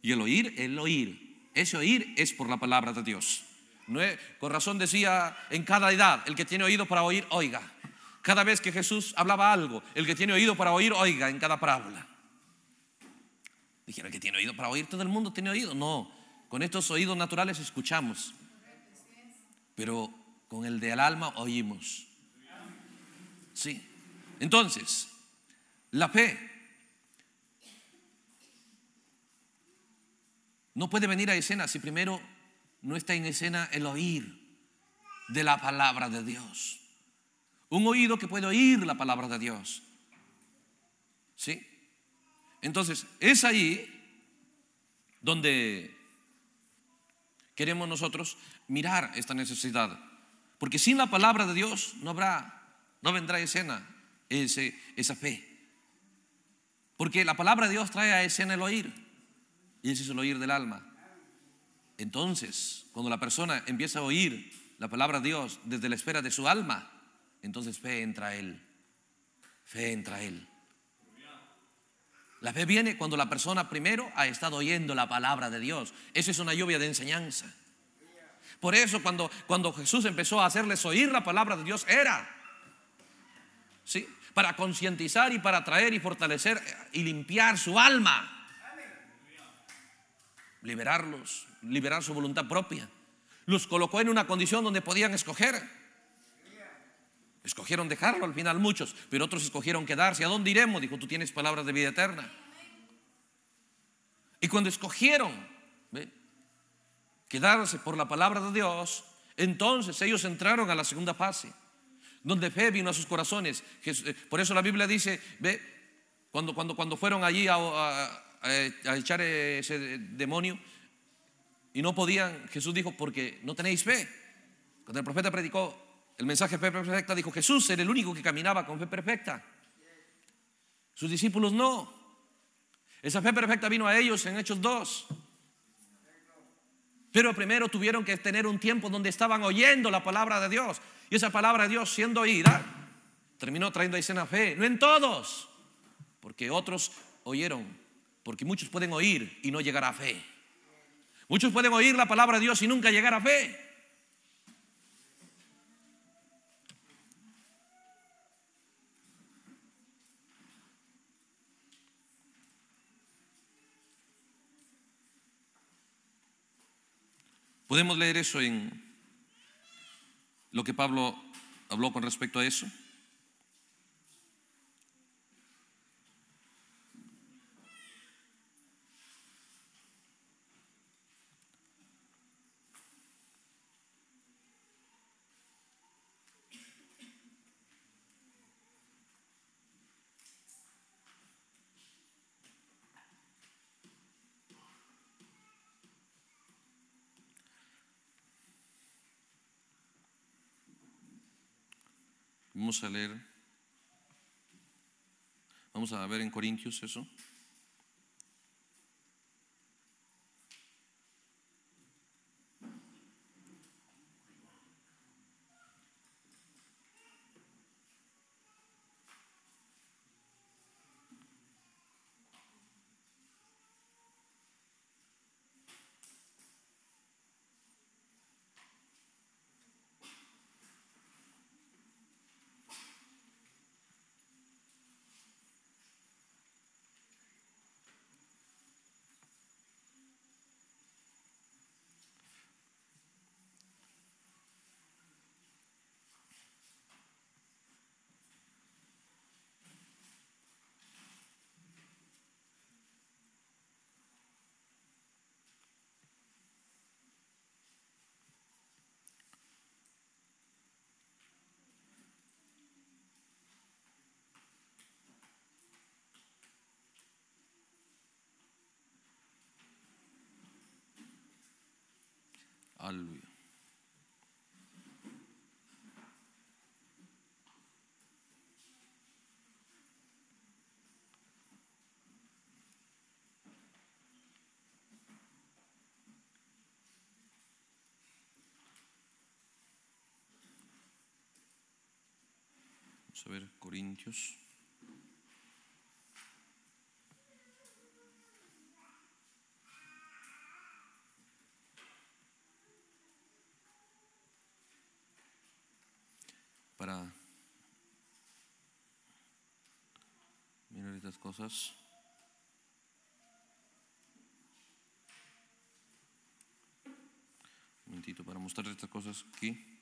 Y el oír, el oír. Ese oír es por la palabra de Dios. No es, con razón decía en cada edad, el que tiene oído para oír, oiga. Cada vez que Jesús hablaba algo, el que tiene oído para oír, oiga en cada parábola. Dijeron, el que tiene oído para oír, todo el mundo tiene oído. No, con estos oídos naturales escuchamos, pero con el del alma oímos. Sí. Entonces, la fe No puede venir a escena si primero no está en escena el oír de la palabra de Dios. Un oído que puede oír la palabra de Dios. ¿Sí? Entonces, es ahí donde queremos nosotros mirar esta necesidad. Porque sin la palabra de Dios no habrá, no vendrá escena ese, esa fe. Porque la palabra de Dios trae a escena el oír. Y ese es el oír del alma. Entonces, cuando la persona empieza a oír la palabra de Dios desde la esfera de su alma, entonces fe entra Él. Fe entra Él. La fe viene cuando la persona primero ha estado oyendo la palabra de Dios. Eso es una lluvia de enseñanza. Por eso cuando, cuando Jesús empezó a hacerles oír la palabra de Dios era, ¿sí? Para concientizar y para traer y fortalecer y limpiar su alma. Liberarlos, liberar su voluntad propia. Los colocó en una condición donde podían escoger. Escogieron dejarlo al final muchos, pero otros escogieron quedarse. ¿A dónde iremos? Dijo, tú tienes palabras de vida eterna. Y cuando escogieron quedarse por la palabra de Dios, entonces ellos entraron a la segunda fase, donde fe vino a sus corazones. Eh, por eso la Biblia dice, ¿ve? Cuando, cuando, fueron allí a echar ese demonio y no podían, Jesús dijo, porque no tenéis fe. Cuando el profeta predicó, el mensaje de fe perfecta dijo, Jesús era el único que caminaba con fe perfecta. Sus discípulos no. Esa fe perfecta vino a ellos en Hechos 2. Pero primero tuvieron que tener un tiempo donde estaban oyendo la palabra de Dios. Y esa palabra de Dios siendo oída, terminó trayendo a escena fe. No en todos, porque otros oyeron. Porque muchos pueden oír y no llegar a fe. Muchos pueden oír la palabra de Dios y nunca llegar a fe. Podemos leer eso en lo que Pablo habló con respecto a eso. Vamos a leer, vamos a ver en Corintios eso. a ver Corintios. Para mirar estas cosas. Un momentito para mostrar estas cosas aquí.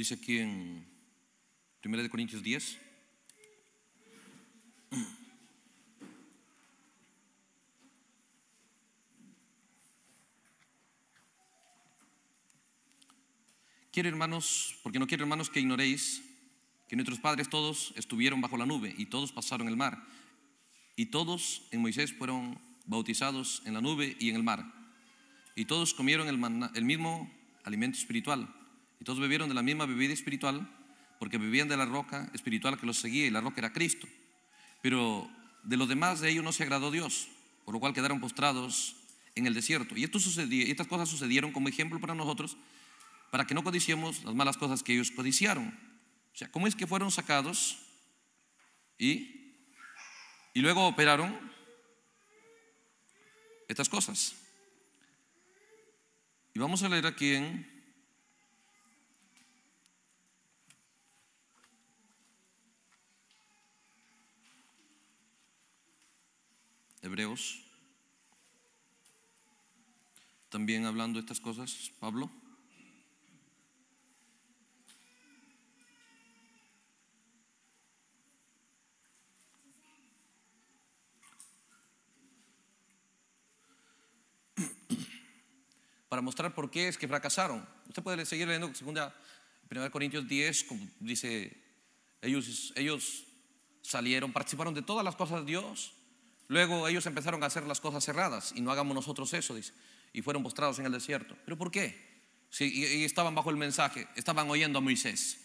Dice aquí en 1 Corintios 10. Quiero hermanos, porque no quiero hermanos que ignoréis que nuestros padres todos estuvieron bajo la nube y todos pasaron el mar y todos en Moisés fueron bautizados en la nube y en el mar y todos comieron el, el mismo alimento espiritual y todos bebieron de la misma bebida espiritual, porque vivían de la roca espiritual que los seguía y la roca era Cristo. Pero de los demás de ellos no se agradó Dios, por lo cual quedaron postrados en el desierto. Y, esto sucedió, y estas cosas sucedieron como ejemplo para nosotros, para que no codiciemos las malas cosas que ellos codiciaron. O sea, ¿cómo es que fueron sacados y, y luego operaron estas cosas? Y vamos a leer aquí en Hebreos. También hablando de estas cosas, Pablo. Para mostrar por qué es que fracasaron. Usted puede seguir leyendo segunda, 1 Corintios 10, como dice, ellos, ellos salieron, participaron de todas las cosas de Dios, Luego ellos empezaron a hacer las cosas cerradas y no hagamos nosotros eso, Y fueron postrados en el desierto. ¿Pero por qué? Si y estaban bajo el mensaje, estaban oyendo a Moisés.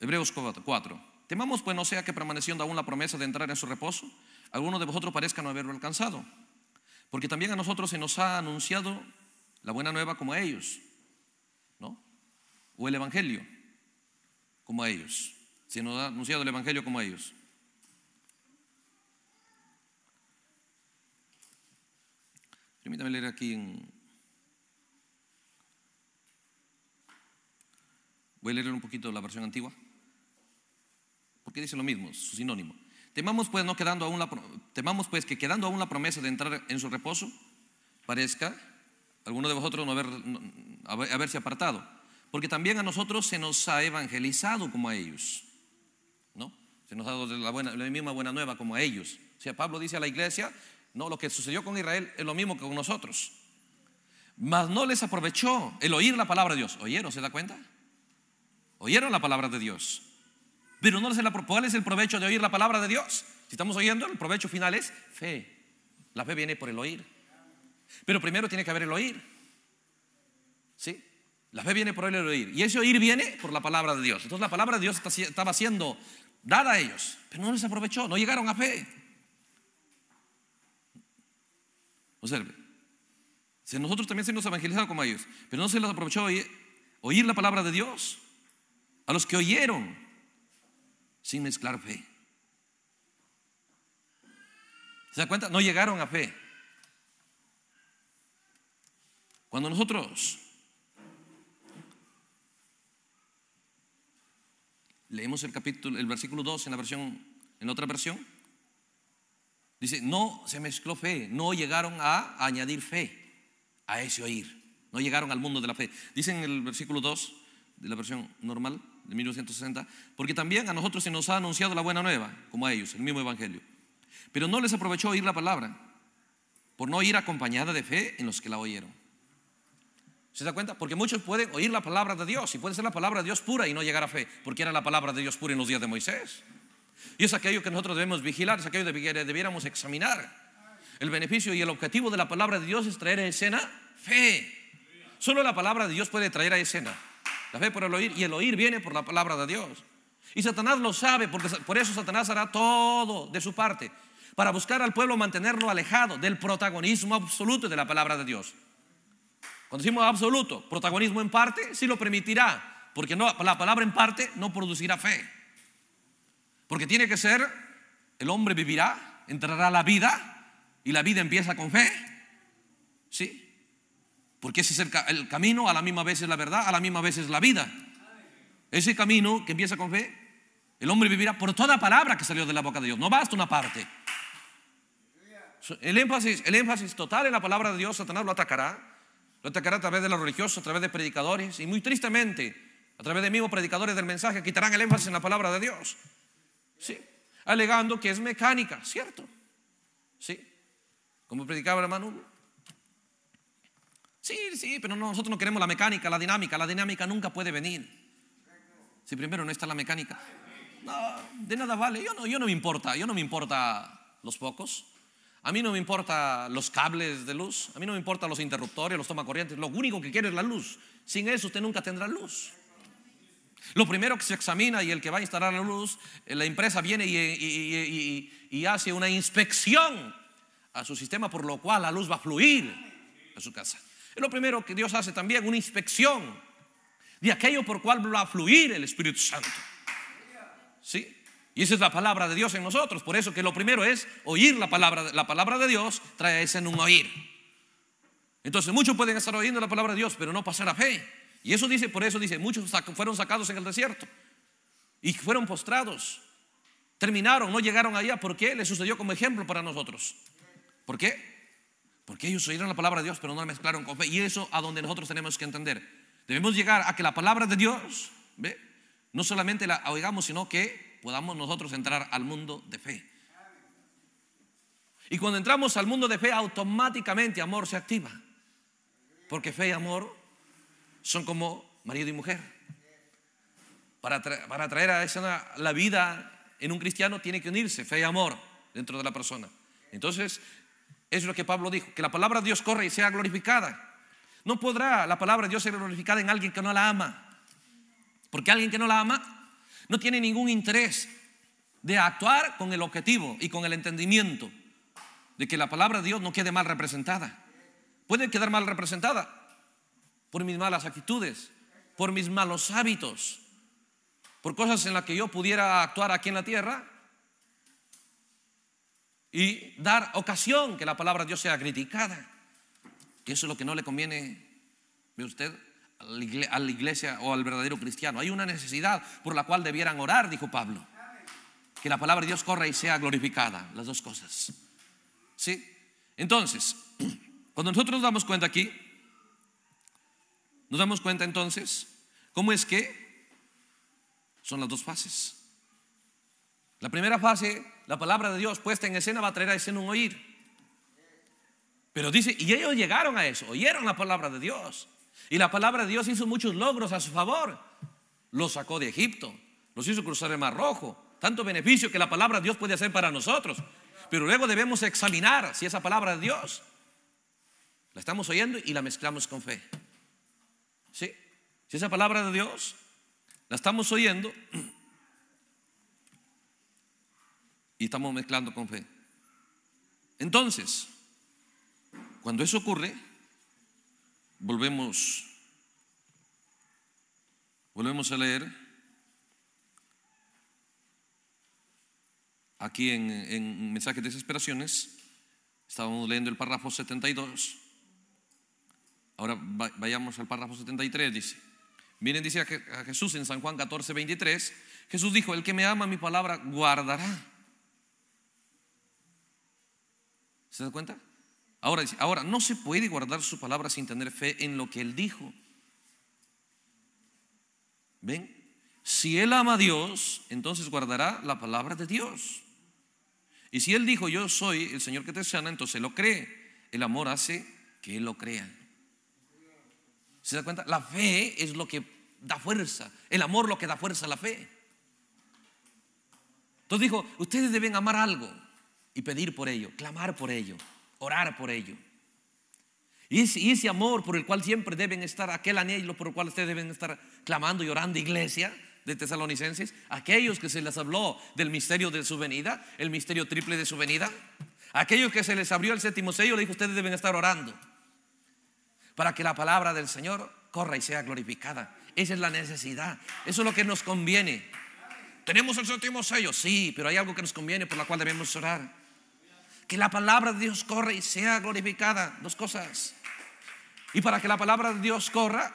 Hebreos 4. Temamos pues no sea que permaneciendo aún la promesa de entrar en su reposo, alguno de vosotros parezca no haberlo alcanzado. Porque también a nosotros se nos ha anunciado la buena nueva como a ellos, ¿no? O el Evangelio como a ellos. Se nos ha anunciado el Evangelio como a ellos. Permítame leer aquí en... Voy a leer un poquito la versión antigua, porque dice lo mismo, su sinónimo. Temamos pues, no quedando aún la, pues que quedando aún la promesa de entrar en su reposo, parezca alguno de vosotros no, haber, haberse apartado, porque también a nosotros se nos ha evangelizado como a ellos, ¿no? Se nos ha dado la, la misma buena nueva como a ellos. O sea, Pablo dice a la iglesia, no, lo que sucedió con Israel es lo mismo que con nosotros. Mas no les aprovechó el oír la palabra de Dios. ¿Oyeron? ¿Se da cuenta? Oyeron la palabra de Dios. Pero no les ¿cuál es el provecho de oír la palabra de Dios? Si estamos oyendo, el provecho final es fe. La fe viene por el oír. Pero primero tiene que haber el oír. ¿Sí? La fe viene por el oír. Y ese oír viene por la palabra de Dios. Entonces la palabra de Dios estaba siendo dada a ellos. Pero no les aprovechó, no llegaron a fe. Observe. Si nosotros también se nos evangelizado como ellos, pero no se les aprovechó oír, la palabra de Dios a los que oyeron sin mezclar fe. ¿Se da cuenta? No llegaron a fe. Cuando nosotros leemos el capítulo, el versículo 2 en la versión, en otra versión, Dice, no se mezcló fe, no llegaron a añadir fe a ese oír, no llegaron al mundo de la fe. Dice en el versículo 2 de la versión normal de 1960, porque también a nosotros se nos ha anunciado la buena nueva, como a ellos, el mismo evangelio. Pero no les aprovechó oír la palabra, por no ir acompañada de fe en los que la oyeron. ¿Se da cuenta? Porque muchos pueden oír la palabra de Dios y puede ser la palabra de Dios pura y no llegar a fe, porque era la palabra de Dios pura en los días de Moisés. Y es aquello que nosotros debemos vigilar, es aquello que debiéramos examinar. El beneficio y el objetivo de la palabra de Dios es traer a escena fe. Solo la palabra de Dios puede traer a escena. La fe por el oír y el oír viene por la palabra de Dios. Y Satanás lo sabe, porque por eso Satanás hará todo de su parte para buscar al pueblo mantenerlo alejado del protagonismo absoluto de la palabra de Dios. Cuando decimos absoluto, protagonismo en parte, sí lo permitirá, porque no, la palabra en parte no producirá fe. Porque tiene que ser, el hombre vivirá, entrará la vida y la vida empieza con fe. ¿Sí? Porque ese es el, camino, a la misma vez es la verdad, a la misma vez es la vida. Ese camino que empieza con fe, el hombre vivirá por toda palabra que salió de la boca de Dios. No basta una parte. El énfasis, el énfasis total en la palabra de Dios, Satanás lo atacará. Lo atacará a través de los religiosos, a través de predicadores y muy tristemente, a través de mismos predicadores del mensaje, quitarán el énfasis en la palabra de Dios. ¿sí? Alegando que es mecánica, ¿cierto? ¿Sí? Como predicaba el hermano Sí, sí, pero nosotros no queremos la mecánica, la dinámica. La dinámica nunca puede venir. Si primero no está la mecánica. de nada vale. Yo no, yo no me importa. Yo no me importa los pocos. A mí no me importa los cables de luz. A mí no me importa los interruptores, los tomacorrientes. Lo único que quiero es la luz. Sin eso usted nunca tendrá luz. Lo primero que se examina y el que va a instalar la luz, eh, la empresa viene y, hace una inspección a su sistema, por lo cual la luz va a fluir a su casa. Es lo primero que Dios hace también, una inspección de aquello por cual va a fluir el Espíritu Santo. ¿Sí? Y esa es la palabra de Dios en nosotros. Por eso que lo primero es oír la palabra. La palabra de Dios trae ese en un oír. Entonces muchos pueden estar oyendo la palabra de Dios, pero no pasar a fe. Y eso dice, por eso dice, muchos fueron sacados en el desierto y fueron postrados. Terminaron, no llegaron allá. ¿Por qué? Les sucedió como ejemplo para nosotros. ¿Por qué? Porque ellos oyeron la palabra de Dios, pero no la mezclaron con fe. Y eso a donde nosotros tenemos que entender. Debemos llegar a que la palabra de Dios, ¿ve? no solamente la oigamos, sino que podamos nosotros entrar al mundo de fe. Y cuando entramos al mundo de fe, automáticamente amor se activa. Porque fe y amor son como marido y mujer. Para, traer a esa la vida en un cristiano tiene que unirse fe y amor dentro de la persona. Entonces, es lo que Pablo dijo, que la palabra de Dios corre y sea glorificada. No podrá la palabra de Dios ser glorificada en alguien que no la ama. Porque alguien que no la ama no tiene ningún interés de actuar con el objetivo y con el entendimiento de que la palabra de Dios no quede mal representada. Puede quedar mal representada, por mis malas actitudes, por mis malos hábitos, por cosas en las que yo pudiera actuar aquí en la tierra y dar ocasión que la palabra de Dios sea criticada. Que eso es lo que no le conviene, ve usted, a la iglesia o al verdadero cristiano. Hay una necesidad por la cual debieran orar, dijo Pablo. Que la palabra de Dios corra y sea glorificada, las dos cosas. ¿Sí? Entonces, cuando nosotros nos damos cuenta aquí, ¿Nos damos cuenta entonces cómo es que son las dos fases? La primera fase, la palabra de Dios puesta en escena va a traer a escena un oír. Pero dice, y ellos llegaron a eso, oyeron la palabra de Dios. Y la palabra de Dios hizo muchos logros a su favor. Los sacó de Egipto, los hizo cruzar el Mar Rojo. Tanto beneficio que la palabra de Dios puede hacer para nosotros. Pero luego debemos examinar si esa palabra de Dios la estamos oyendo y la mezclamos con fe. ¿Sí? Si esa palabra de Dios la estamos oyendo y estamos mezclando con fe. Entonces, cuando eso ocurre, volvemos volvemos a leer aquí en, Mensajes de Desesperaciones, estábamos leyendo el párrafo 72 Ahora vayamos al párrafo 73, dice. Miren, dice a Jesús en San Juan 14, 23, Jesús dijo, el que me ama mi palabra guardará. ¿Se da cuenta? Ahora ahora no se puede guardar su palabra sin tener fe en lo que él dijo. ¿Ven? Si él ama a Dios, entonces guardará la palabra de Dios. Y si él dijo, yo soy el Señor que te sana, entonces lo cree. El amor hace que él lo crea. ¿Se da cuenta? La fe es lo que da fuerza, el amor lo que da fuerza a la fe. Entonces dijo, ustedes deben amar algo y pedir por ello, clamar por ello, orar por ello. Y ese, ese amor por el cual siempre deben estar, aquel anhelo por el cual ustedes deben estar clamando y orando, iglesia, de Tesalonicenses, aquellos que se les habló del misterio de su venida, el misterio triple de su venida, aquellos que se les abrió el séptimo sello, le dijo, ustedes deben estar orando para que la palabra del Señor corra y sea glorificada. Esa es la necesidad. Eso es lo que nos conviene. ¿Tenemos el séptimo sello? Sí, pero hay algo que nos conviene por la cual debemos orar. Que la palabra de Dios corra y sea glorificada. Dos cosas. Y para que la palabra de Dios corra,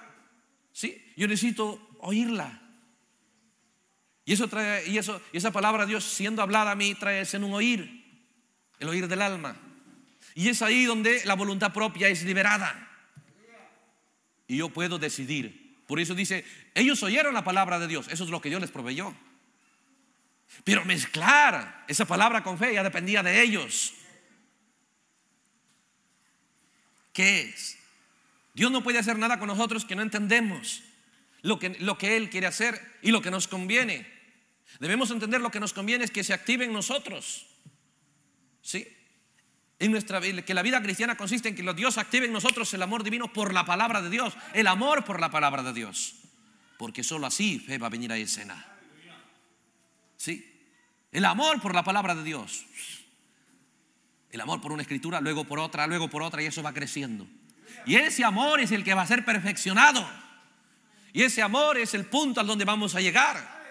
¿sí? yo necesito oírla. Y, eso trae, y, eso, y esa palabra de Dios siendo hablada a mí trae en un oír, el oír del alma. Y es ahí donde la voluntad propia es liberada y yo puedo decidir. Por eso dice, ellos oyeron la palabra de Dios, eso es lo que Dios les proveyó. Pero mezclar esa palabra con fe ya dependía de ellos. ¿Qué es? Dios no puede hacer nada con nosotros que no entendemos lo que, lo que Él quiere hacer y lo que nos conviene. Debemos entender lo que nos conviene es que se active en nosotros. ¿Sí? nuestra que la vida cristiana consiste en que Dios active en nosotros el amor divino por la palabra de Dios, el amor por la palabra de Dios, porque solo así fe va a venir a escena. ¿Sí? El amor por la palabra de Dios. El amor por una escritura, luego por otra, luego por otra, y eso va creciendo. Y ese amor es el que va a ser perfeccionado. Y ese amor es el punto al donde vamos a llegar.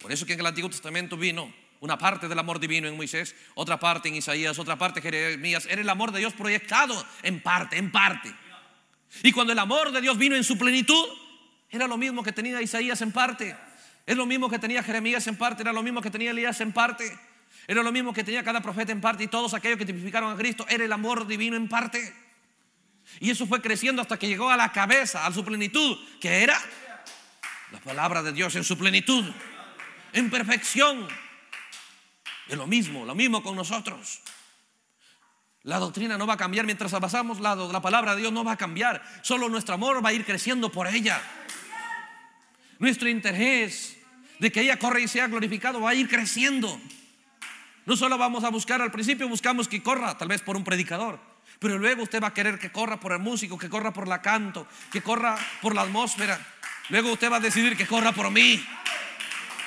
Por eso que en el Antiguo Testamento vino una parte del amor divino en Moisés, otra parte en Isaías, otra parte en Jeremías. Era el amor de Dios proyectado en parte, en parte. Y cuando el amor de Dios vino en su plenitud, era lo mismo que tenía Isaías en parte. Era lo mismo que tenía Jeremías en parte, era lo mismo que tenía Elías en parte. Era lo mismo que tenía cada profeta en parte y todos aquellos que tipificaron a Cristo. Era el amor divino en parte. Y eso fue creciendo hasta que llegó a la cabeza, a su plenitud, que era la palabra de Dios en su plenitud, en perfección. Es lo mismo, lo mismo con nosotros. La doctrina no va a cambiar mientras avanzamos, la, la palabra de Dios no va a cambiar. Solo nuestro amor va a ir creciendo por ella. Nuestro interés de que ella corra y sea glorificado va a ir creciendo. No solo vamos a buscar al principio, buscamos que corra, tal vez por un predicador, pero luego usted va a querer que corra por el músico, que corra por la canto, que corra por la atmósfera. Luego usted va a decidir que corra por mí.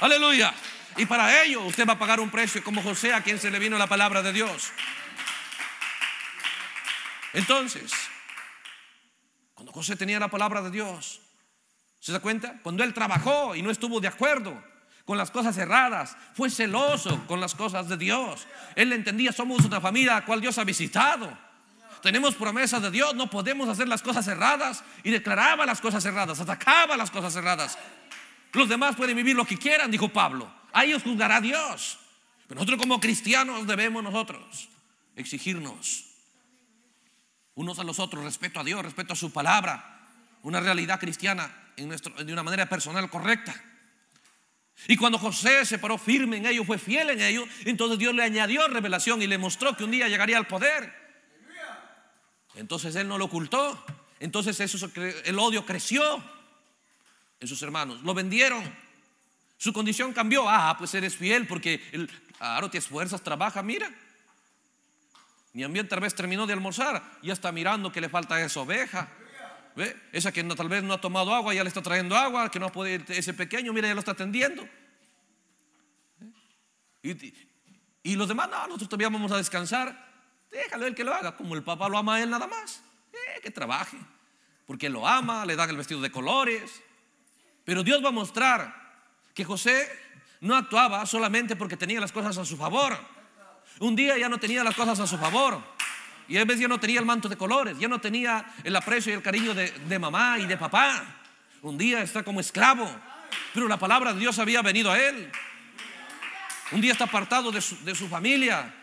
Aleluya. Y para ello usted va a pagar un precio como José a quien se le vino la palabra de Dios. Entonces, cuando José tenía la palabra de Dios, ¿se da cuenta? Cuando él trabajó y no estuvo de acuerdo con las cosas erradas, fue celoso con las cosas de Dios. Él entendía, somos una familia a cual Dios ha visitado. Tenemos promesas de Dios, no podemos hacer las cosas erradas. Y declaraba las cosas erradas, atacaba las cosas erradas. Los demás pueden vivir lo que quieran, dijo Pablo Ahí ellos juzgará Dios. Pero nosotros como cristianos debemos nosotros exigirnos unos a los otros respeto a Dios, respeto a su palabra, una realidad cristiana en de una manera personal correcta. Y cuando José se paró firme en ello, fue fiel en ello, entonces Dios le añadió revelación y le mostró que un día llegaría al poder. Entonces él no lo ocultó. Entonces eso, el odio creció en sus hermanos. Lo vendieron. Su condición cambió. Ah, pues eres fiel porque el, ahora te esfuerzas, Trabaja mira. Mi ambiente tal vez terminó de almorzar y está mirando que le falta esa oveja. ¿Ve? Esa que no, tal vez no ha tomado agua, ya le está trayendo agua, que no puede ese pequeño, mira, ya lo está atendiendo. Y, los demás, no, nosotros todavía vamos a descansar. Déjalo él que lo haga, como el papá lo ama a él nada más. Eh, que trabaje, porque él lo ama, le dan el vestido de colores. Pero Dios va a mostrar que José no actuaba solamente porque tenía las cosas a su favor. Un día ya no tenía las cosas a su favor. Y a veces ya no tenía el manto de colores, ya no tenía el aprecio y el cariño de, mamá y de papá. Un día está como esclavo, pero la palabra de Dios había venido a él. Un día está apartado de su familia,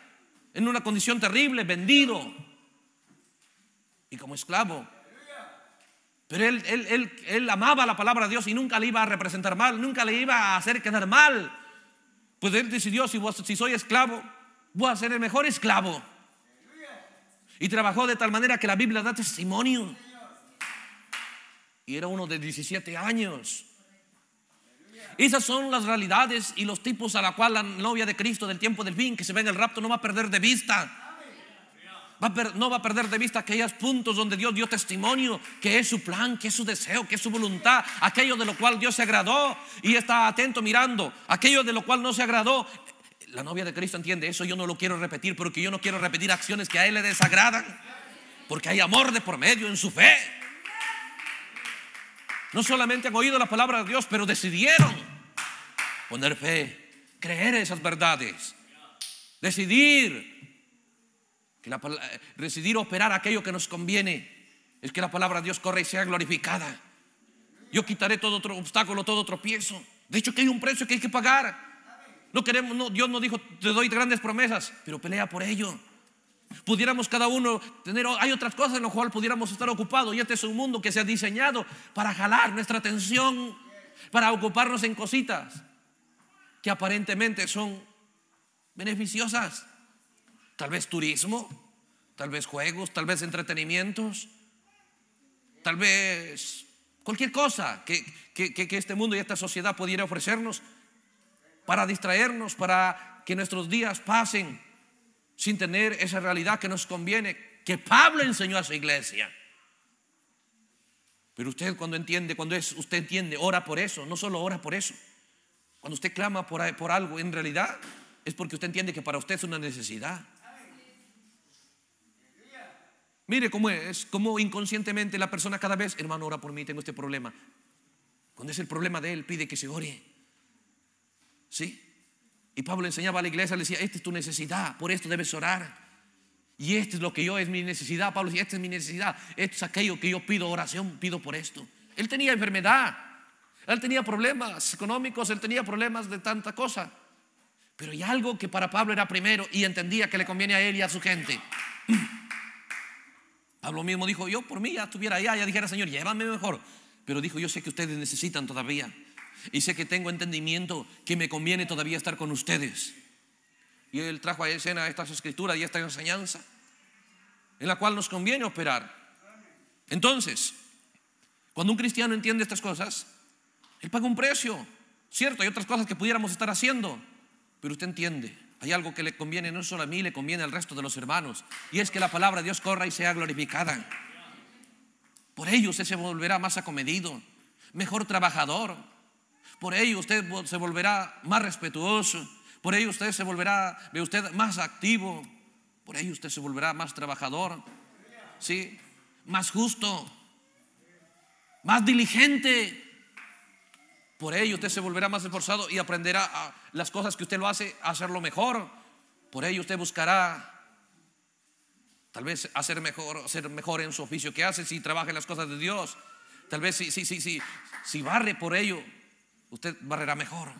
en una condición terrible, vendido. Y como esclavo, pero él, él, él, él, amaba la palabra de Dios y nunca le iba a representar mal, nunca le iba a hacer quedar mal. Pues él decidió, si, si soy esclavo, voy a ser el mejor esclavo. Y trabajó de tal manera que la Biblia da testimonio. Y era uno de 17 años. Esas son las realidades y los tipos a la cual la novia de Cristo del tiempo del fin que se ve en el rapto no va a perder de vista no va a perder de vista aquellos puntos donde Dios dio testimonio, que es su plan, que es su deseo, que es su voluntad, aquello de lo cual Dios se agradó y está atento mirando, aquello de lo cual no se agradó. La novia de Cristo entiende eso, yo no lo quiero repetir porque yo no quiero repetir acciones que a Él le desagradan, porque hay amor de por medio en su fe. No solamente han oído la palabra de Dios, pero decidieron poner fe, creer esas verdades, decidir que la, decidir operar aquello que nos conviene. Es que la palabra de Dios corre y sea glorificada. Yo quitaré todo otro obstáculo, todo otro piezo De hecho, que hay un precio que hay que pagar. No queremos, no, Dios no dijo, te doy grandes promesas, pero pelea por ello. Pudiéramos cada uno tener, hay otras cosas en las cuales pudiéramos estar ocupados. Y este es un mundo que se ha diseñado para jalar nuestra atención, para ocuparnos en cositas que aparentemente son beneficiosas. Tal vez turismo, tal vez juegos, tal vez entretenimientos, tal vez cualquier cosa que, este mundo y esta sociedad pudiera ofrecernos para distraernos, para que nuestros días pasen sin tener esa realidad que nos conviene, que Pablo enseñó a su iglesia. Pero usted cuando entiende, cuando es, usted entiende, ora por eso, no solo ora por eso. Cuando usted clama por, por algo, en realidad es porque usted entiende que para usted es una necesidad. Mire cómo es, cómo inconscientemente la persona cada vez, hermano, ora por mí, tengo este problema. Cuando es el problema de él, pide que se ore. ¿Sí? Y Pablo enseñaba a la iglesia, le decía, esta es tu necesidad, por esto debes orar. Y esto es lo que yo es mi necesidad. Pablo decía, esta es mi necesidad, esto es aquello que yo pido oración, pido por esto. Él tenía enfermedad, él tenía problemas económicos, él tenía problemas de tanta cosa. Pero hay algo que para Pablo era primero y entendía que le conviene a él y a su gente. Pablo mismo dijo, yo por mí ya estuviera allá, ya dijera, Señor, llévame mejor. Pero dijo, yo sé que ustedes necesitan todavía. Y sé que tengo entendimiento que me conviene todavía estar con ustedes. Y él trajo a escena estas escrituras y esta enseñanza en la cual nos conviene operar. Entonces, cuando un cristiano entiende estas cosas, él paga un precio. Cierto, hay otras cosas que pudiéramos estar haciendo, pero usted entiende hay algo que le conviene no solo a mí, le conviene al resto de los hermanos. Y es que la palabra de Dios corra y sea glorificada. Por ello usted se volverá más acomedido, mejor trabajador. Por ello usted se volverá más respetuoso. Por ello usted se volverá, usted, más activo. Por ello usted se volverá más trabajador. Sí, más justo, más diligente. Por ello usted se volverá más esforzado y aprenderá a las cosas que usted lo hace, a hacerlo mejor. Por ello usted buscará tal vez hacer mejor, ser mejor en su oficio que hace si trabaja en las cosas de Dios. Tal vez si, si, si, si, si barre por ello, usted barrerá mejor.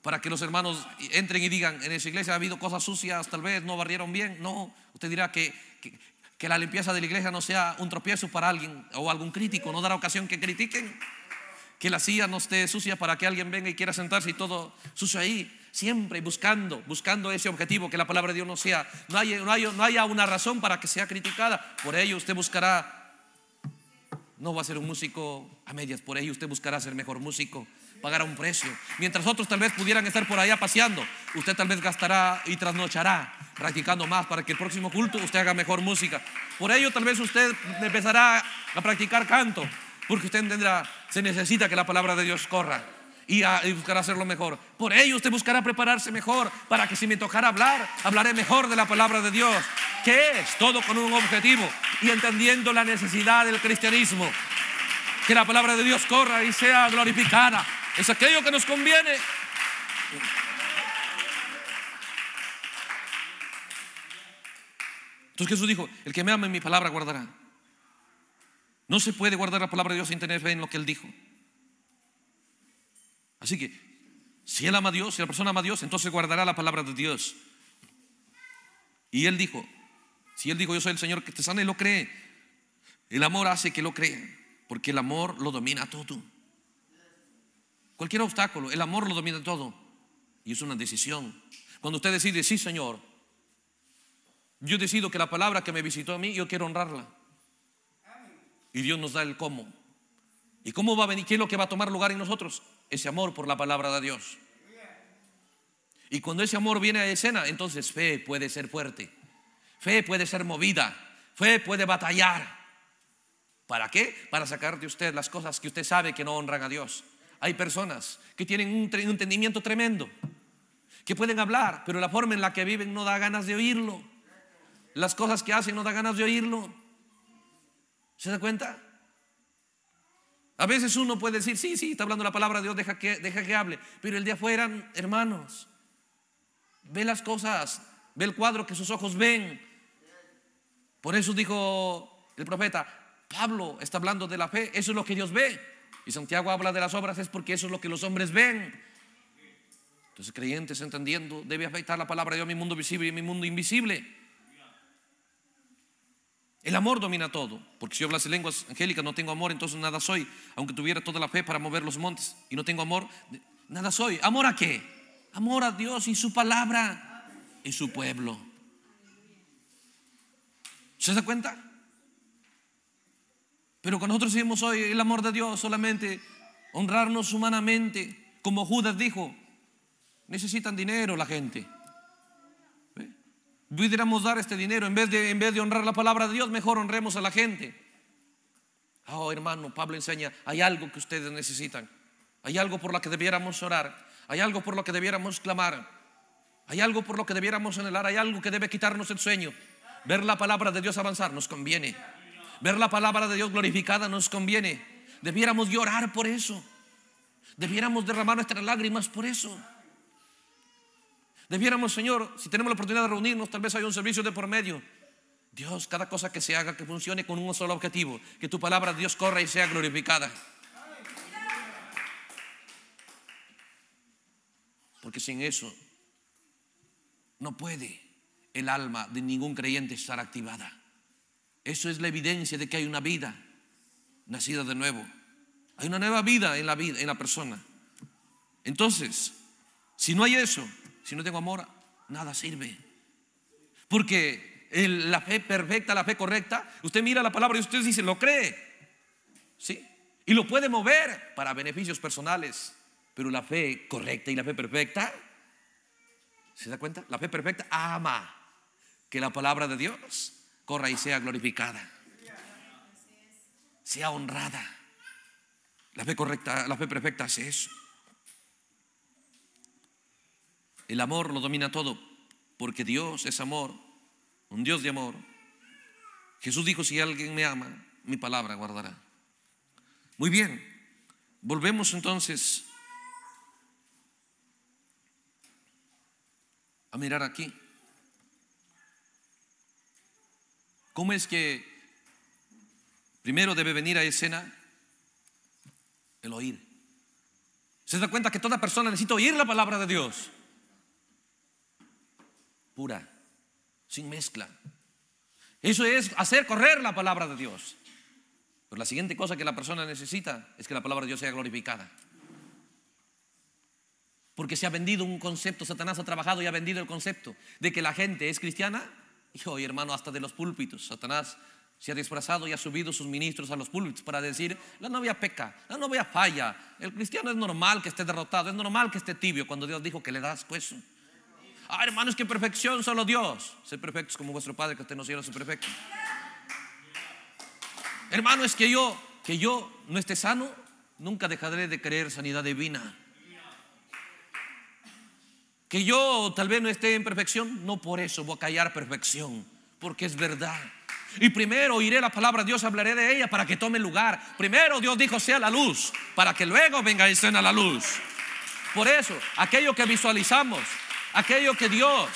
Para que los hermanos entren y digan, en esa iglesia ha habido cosas sucias, tal vez no barrieron bien. No, usted dirá que, que, que la limpieza de la iglesia no sea un tropiezo para alguien o algún crítico, no dará ocasión que critiquen que la silla no esté sucia para que alguien venga y quiera sentarse y todo sucio ahí. Siempre buscando, buscando ese objetivo, que la palabra de Dios no sea, no haya, no haya, una razón para que sea criticada. Por ello usted buscará, no va a ser un músico a medias, por ello usted buscará ser mejor músico, pagará un precio. Mientras otros tal vez pudieran estar por allá paseando, usted tal vez gastará y trasnochará practicando más para que el próximo culto usted haga mejor música. Por ello tal vez usted empezará a practicar canto, porque usted entenderá, se necesita que la palabra de Dios corra ah, y, buscará hacerlo mejor. Por ello usted buscará prepararse mejor para que si me tocara hablar, hablaré mejor de la palabra de Dios. Que es? Todo con un objetivo y entendiendo la necesidad del cristianismo. Que la palabra de Dios corra y sea glorificada. Es aquello que nos conviene. Entonces Jesús dijo, el que me ama en mi palabra guardará. No se puede guardar la palabra de Dios sin tener fe en lo que Él dijo. Así que, si Él ama a Dios, si la persona ama a Dios, entonces guardará la palabra de Dios. Y Él dijo, si Él dijo, yo soy el Señor que te sana, y lo cree. El amor hace que lo crea, porque el amor lo domina todo. Cualquier obstáculo, el amor lo domina todo. Y es una decisión. Cuando usted decide, sí, Señor, yo decido que la palabra que me visitó a mí, yo quiero honrarla. Y Dios nos da el cómo. ¿Y cómo va a venir? ¿Qué es lo que va a tomar lugar en nosotros? Ese amor por la palabra de Dios. Y cuando ese amor viene a escena, entonces fe puede ser fuerte. Fe puede ser movida. Fe puede batallar. ¿Para qué? Para sacar de usted las cosas que usted sabe que no honran a Dios. Hay personas que tienen un entendimiento tremendo, que pueden hablar, pero la forma en la que viven no da ganas de oírlo. Las cosas que hacen no da ganas de oírlo. ¿Se da cuenta? A veces uno puede decir, sí, sí, está hablando la palabra de Dios, deja que, deja que hable. Pero el día afuera, hermanos, ve las cosas, ve el cuadro que sus ojos ven. Por eso dijo el profeta, Pablo está hablando de la fe, eso es lo que Dios ve. Y Santiago habla de las obras, es porque eso es lo que los hombres ven. Entonces, creyentes entendiendo, debe afectar la palabra de Dios a mi mundo visible y a mi mundo invisible. El amor domina todo, porque si yo hablase lenguas angélicas no tengo amor, entonces nada soy, aunque tuviera toda la fe para mover los montes y no tengo amor, nada soy. ¿Amor a qué? Amor a Dios y su palabra y su pueblo. ¿Se da cuenta? Pero cuando nosotros seguimos hoy el amor de Dios solamente, honrarnos humanamente, como Judas dijo, necesitan dinero la gente pudiéramos dar este dinero, en vez, de, en vez de honrar la palabra de Dios, mejor honremos a la gente. Oh, hermano, Pablo enseña, hay algo que ustedes necesitan. Hay algo por lo que debiéramos orar. Hay algo por lo que debiéramos clamar. Hay algo por lo que debiéramos anhelar. Hay algo que debe quitarnos el sueño. Ver la palabra de Dios avanzar nos conviene. Ver la palabra de Dios glorificada nos conviene. Debiéramos llorar por eso. Debiéramos derramar nuestras lágrimas por eso. Debiéramos, Señor, si tenemos la oportunidad de reunirnos, tal vez haya un servicio de por medio. Dios, cada cosa que se haga, que funcione con un solo objetivo, que tu palabra Dios corra y sea glorificada. Porque sin eso no puede el alma de ningún creyente estar activada. Eso es la evidencia de que hay una vida nacida de nuevo. Hay una nueva vida en la vida, en la persona. Entonces, si no hay eso, si no tengo amor, nada sirve. Porque la fe perfecta, la fe correcta, usted mira la palabra y usted dice, lo cree. ¿Sí? Y lo puede mover para beneficios personales. Pero la fe correcta y la fe perfecta, ¿se da cuenta? La fe perfecta ama que la palabra de Dios corra y sea glorificada. Sea honrada. La fe correcta, la fe perfecta hace eso. El amor lo domina todo, porque Dios es amor, un Dios de amor. Jesús dijo, si alguien me ama, mi palabra guardará. Muy bien, volvemos entonces a mirar aquí. ¿Cómo es que primero debe venir a escena el oír? ¿Se da cuenta que toda persona necesita oír la palabra de Dios? pura, sin mezcla. Eso es hacer correr la palabra de Dios. Pero la siguiente cosa que la persona necesita es que la palabra de Dios sea glorificada. Porque se ha vendido un concepto, Satanás ha trabajado y ha vendido el concepto de que la gente es cristiana. Y hoy, hermano, hasta de los púlpitos, Satanás se ha disfrazado y ha subido sus ministros a los púlpitos para decir, la novia peca, la novia falla, el cristiano es normal que esté derrotado, es normal que esté tibio, cuando Dios dijo que le das hueso ah, hermanos, que perfección, solo Dios. Ser perfectos como vuestro Padre que usted nos hizo ser perfecto. Hermano, es que yo, que yo no esté sano, nunca dejaré de creer sanidad divina. Que yo tal vez no esté en perfección, no por eso voy a callar perfección, porque es verdad. Y primero oiré la palabra de Dios, hablaré de ella para que tome lugar. Primero Dios dijo sea la luz, para que luego venga y a la luz. Por eso, aquello que visualizamos, aquello que Dios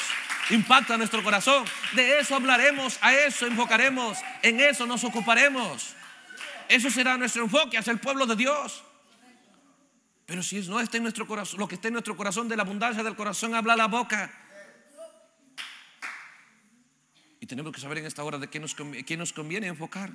impacta nuestro corazón. De eso hablaremos, a eso enfocaremos, en eso nos ocuparemos. Eso será nuestro enfoque hacia el pueblo de Dios. Pero si no está en nuestro corazón, lo que está en nuestro corazón, de la abundancia del corazón habla la boca. Y tenemos que saber en esta hora de qué nos, qué nos conviene enfocar.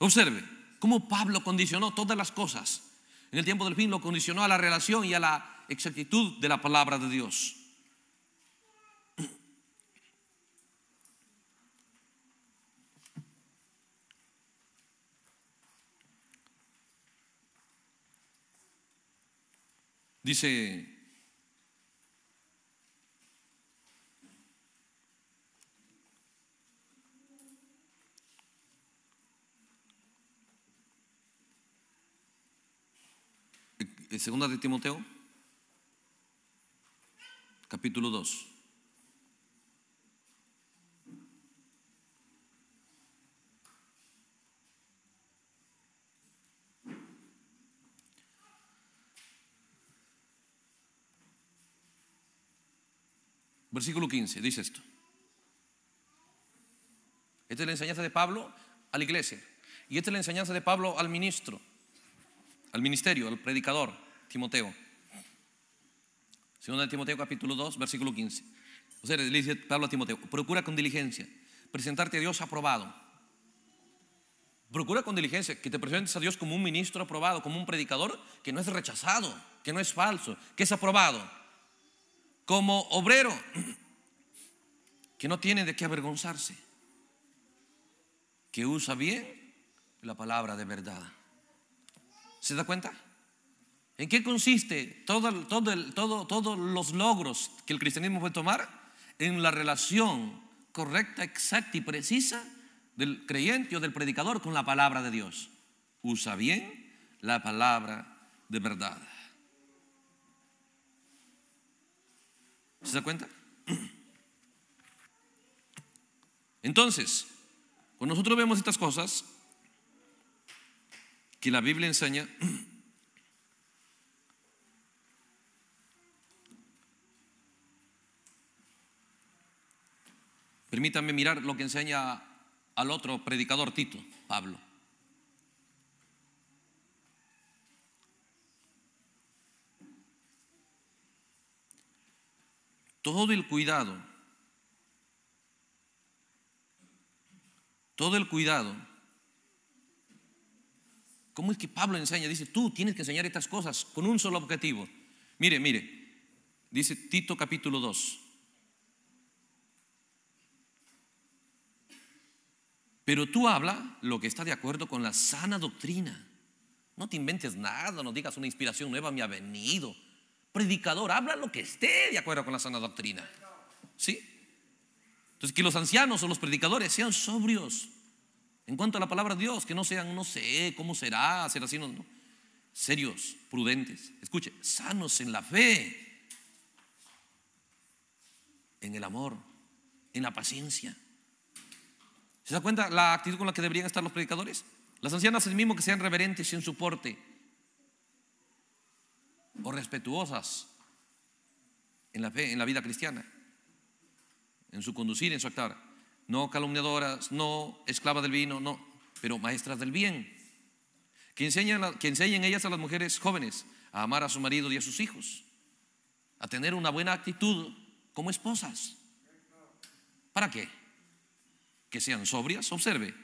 Observe cómo Pablo condicionó todas las cosas en el tiempo del fin lo condicionó a la relación y a la exactitud de la palabra de Dios. Dice en segunda de Timoteo, capítulo 2. Versículo 15, dice esto. Esta es la enseñanza de Pablo a la iglesia. Y esta es la enseñanza de Pablo al ministro al ministerio, al predicador, Timoteo. Segunda de Timoteo capítulo 2, versículo 15. O sea, le dice Pablo a Timoteo, procura con diligencia presentarte a Dios aprobado. Procura con diligencia que te presentes a Dios como un ministro aprobado, como un predicador que no es rechazado, que no es falso, que es aprobado. Como obrero que no tiene de qué avergonzarse, que usa bien la palabra de verdad. ¿Se da cuenta? ¿En qué consiste todo, todo, todos los logros que el cristianismo puede tomar? En la relación correcta, exacta y precisa del creyente o del predicador con la palabra de Dios. Usa bien la palabra de verdad. ¿Se da cuenta? Entonces, cuando nosotros vemos estas cosas, que la Biblia enseña Permítanme mirar lo que enseña al otro predicador Tito, Pablo. Todo el cuidado, todo el cuidado ¿Cómo es que Pablo enseña? Dice, tú tienes que enseñar estas cosas con un solo objetivo. Mire, mire, dice Tito capítulo 2. Pero tú habla lo que está de acuerdo con la sana doctrina. No te inventes nada, no digas una inspiración nueva me ha venido. Predicador, habla lo que esté de acuerdo con la sana doctrina. ¿Sí? Entonces, que los ancianos o los predicadores sean sobrios, en cuanto a la palabra de Dios, que no sean, no sé, cómo será, será así, no, Serios, prudentes, escuche, sanos en la fe, en el amor, en la paciencia. ¿Se da cuenta la actitud con la que deberían estar los predicadores? Las ancianas el mismo que sean reverentes en su porte o respetuosas en la fe, en la vida cristiana, en su conducir, en su actuar no calumniadoras, no esclavas del vino, no, pero maestras del bien. Que enseñen, que enseñen ellas a las mujeres jóvenes a amar a su marido y a sus hijos, a tener una buena actitud como esposas. ¿Para qué? Que sean sobrias, observe,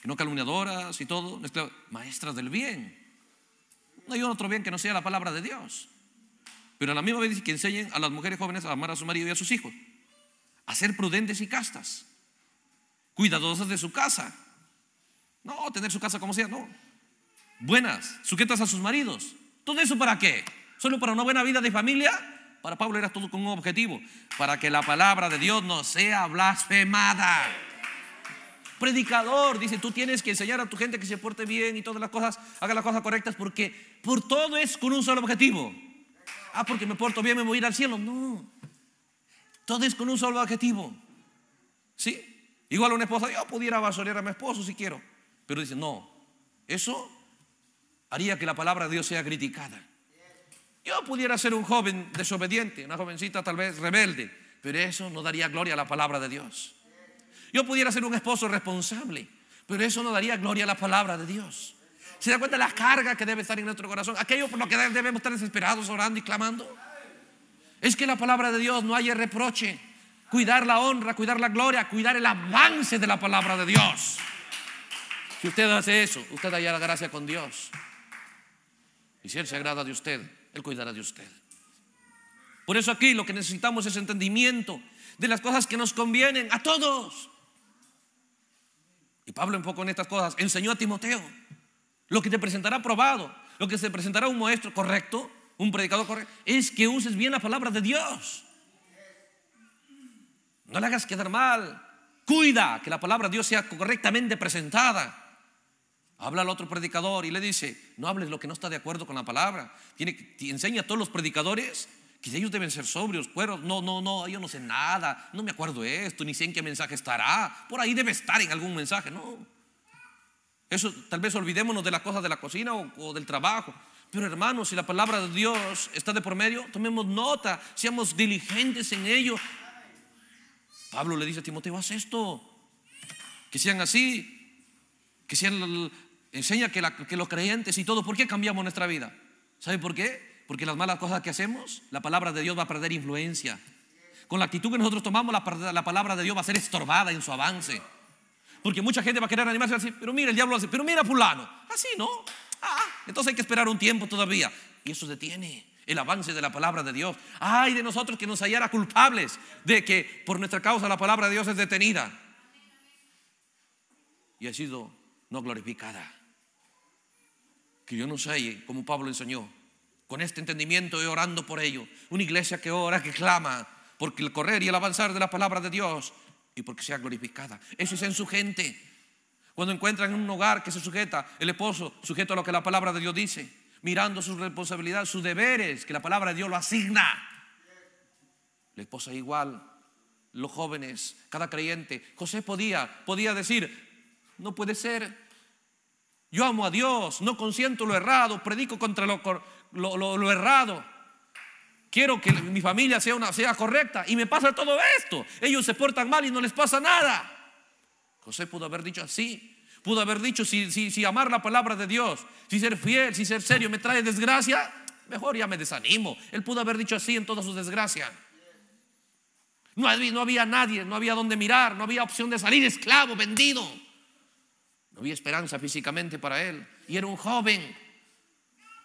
que no calumniadoras y todo, maestras del bien. No hay otro bien que no sea la palabra de Dios. Pero a la misma vez que enseñen a las mujeres jóvenes a amar a su marido y a sus hijos, a ser prudentes y castas, Cuidadosas de su casa. No, tener su casa como sea, no. Buenas, sujetas a sus maridos. ¿Todo eso para qué? ¿Solo para una buena vida de familia? Para Pablo era todo con un objetivo, para que la palabra de Dios no sea blasfemada. Predicador, dice, tú tienes que enseñar a tu gente que se porte bien y todas las cosas, haga las cosas correctas, porque por todo es con un solo objetivo. Ah, porque me porto bien, me voy a ir al cielo. No, todo es con un solo objetivo. ¿Sí? Igual una esposa, yo pudiera basolear a mi esposo si quiero. Pero dice, no, eso haría que la palabra de Dios sea criticada. Yo pudiera ser un joven desobediente, una jovencita tal vez rebelde, pero eso no daría gloria a la palabra de Dios. Yo pudiera ser un esposo responsable, pero eso no daría gloria a la palabra de Dios. ¿Se da cuenta de la carga que debe estar en nuestro corazón? Aquello por lo que debemos estar desesperados, orando y clamando. Es que la palabra de Dios no haya reproche cuidar la honra, cuidar la gloria, cuidar el avance de la palabra de Dios. Si usted hace eso, usted hallará gracia con Dios. Y si Él se agrada de usted, Él cuidará de usted. Por eso aquí lo que necesitamos es entendimiento de las cosas que nos convienen a todos. Y Pablo poco en estas cosas, enseñó a Timoteo lo que te presentará probado, lo que se presentará un maestro correcto, un predicador correcto, es que uses bien la palabra de Dios. No le hagas quedar mal. Cuida que la palabra de Dios sea correctamente presentada. Habla al otro predicador y le dice, no hables lo que no está de acuerdo con la palabra. Tiene, enseña a todos los predicadores que ellos deben ser sobrios, cueros. No, no, no, yo no sé nada, no me acuerdo esto, ni sé en qué mensaje estará. Por ahí debe estar en algún mensaje, no. Eso tal vez olvidémonos de las cosas de la cocina o, o del trabajo. Pero hermanos, si la palabra de Dios está de por medio, tomemos nota, seamos diligentes en ello, Pablo le dice a Timoteo, haz esto. Que sean así. Que sean, enseña que, los creyentes y todo. ¿Por qué cambiamos nuestra vida? ¿Sabe por qué? Porque las malas cosas que hacemos, la palabra de Dios va a perder influencia. Con la actitud que nosotros tomamos, la, palabra de Dios va a ser estorbada en su avance. Porque mucha gente va a querer animarse a decir, pero mira, el diablo hace, pero mira fulano. Así, ¿no? Ah, entonces hay que esperar un tiempo todavía. Y eso se detiene el avance de la palabra de Dios. Ay de nosotros que nos hallara culpables de que por nuestra causa la palabra de Dios es detenida. Y ha sido no glorificada. Que yo no sé como Pablo enseñó. Con este entendimiento y orando por ello. Una iglesia que ora, que clama. Porque el correr y el avanzar de la palabra de Dios. Y porque sea glorificada. Eso es en su gente. Cuando encuentran un hogar que se sujeta, el esposo sujeto a lo que la palabra de Dios dice mirando sus responsabilidades, sus deberes, que la palabra de Dios lo asigna. La esposa igual, los jóvenes, cada creyente. José podía, podía decir, no puede ser, yo amo a Dios, no consiento lo errado, predico contra lo, lo, errado. Quiero que mi familia sea, una, sea correcta y me pasa todo esto. Ellos se portan mal y no les pasa nada. José pudo haber dicho así, Pudo haber dicho, si, si, amar la palabra de Dios, si ser fiel, si ser serio me trae desgracia, mejor ya me desanimo. Él pudo haber dicho así en todas sus desgracias No había, nadie, no había dónde mirar, no había opción de salir esclavo, vendido. No había esperanza físicamente para él. Y era un joven.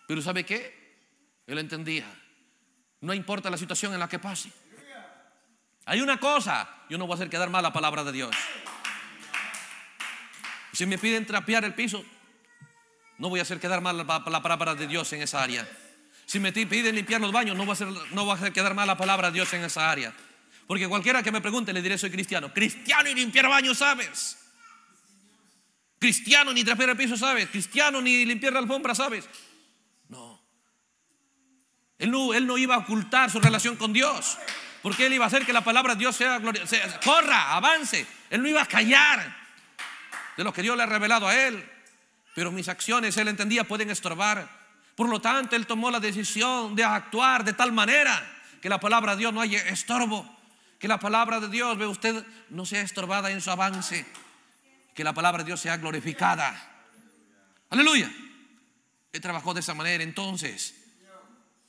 Pero ¿sabe qué? Él entendía. No importa la situación en la que pase. Hay una cosa, yo no voy a hacer quedar mal la palabra de Dios. Si me piden trapear el piso, no voy a hacer quedar mal la, palabra de Dios en esa área. Si me piden limpiar los baños, no voy, a hacer, no a quedar mal la palabra de Dios en esa área. Porque cualquiera que me pregunte, le diré soy cristiano. Cristiano y limpiar baños, ¿sabes? Cristiano ni trapear el piso, ¿sabes? Cristiano ni limpiar la alfombra, ¿sabes? No. Él no, iba a ocultar su relación con Dios. Porque él iba a hacer que la palabra de Dios sea, gloria, corra, avance. Él no iba a callar de lo que Dios le ha revelado a él. Pero mis acciones, él entendía, pueden estorbar. Por lo tanto, él tomó la decisión de actuar de tal manera que la palabra de Dios no haya estorbo. Que la palabra de Dios, ve usted, no sea estorbada en su avance. Que la palabra de Dios sea glorificada. Aleluya. Él trabajó de esa manera. Entonces,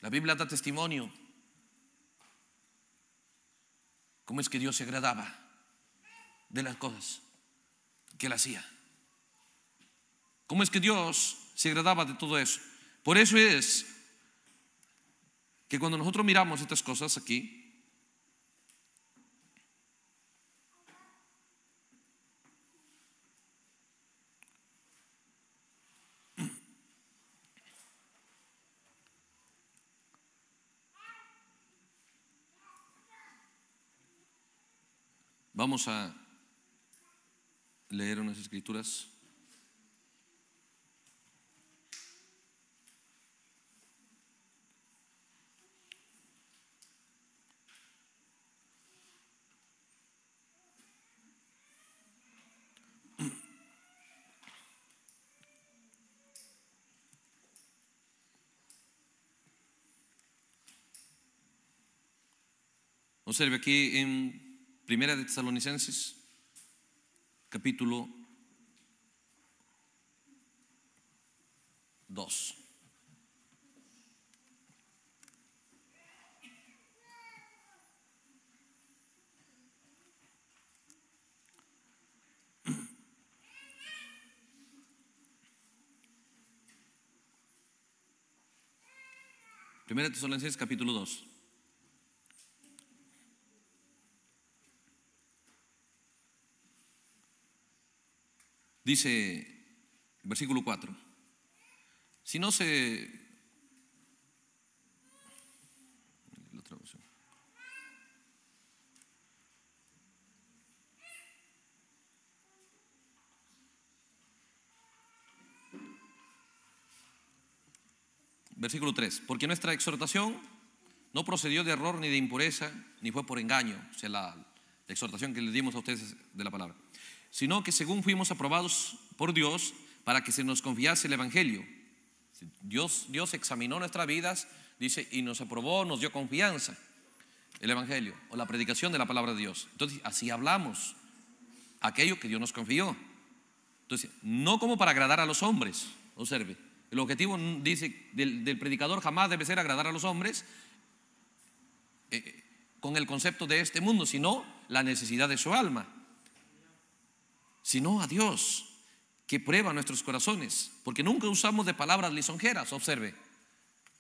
la Biblia da testimonio. ¿Cómo es que Dios se agradaba de las cosas que la hacía. ¿Cómo es que Dios se agradaba de todo eso? Por eso es que cuando nosotros miramos estas cosas aquí, Vamos a leer unas escrituras? Observe aquí en Primera de Tesalonicenses capítulo 2. Primera Tesalonicenses capítulo 2. Dice, versículo 4, si no se... Versículo 3, porque nuestra exhortación no procedió de error ni de impureza, ni fue por engaño, o sea, la, exhortación que le dimos a ustedes de la palabra sino que según fuimos aprobados por Dios para que se nos confiase el Evangelio. Dios, Dios examinó nuestras vidas, dice, y nos aprobó, nos dio confianza el Evangelio o la predicación de la palabra de Dios. Entonces, así hablamos aquello que Dios nos confió. Entonces, no como para agradar a los hombres, observe. El objetivo, dice, del, predicador jamás debe ser agradar a los hombres eh, con el concepto de este mundo, sino la necesidad de su alma sino a Dios, que prueba nuestros corazones, porque nunca usamos de palabras lisonjeras, observe,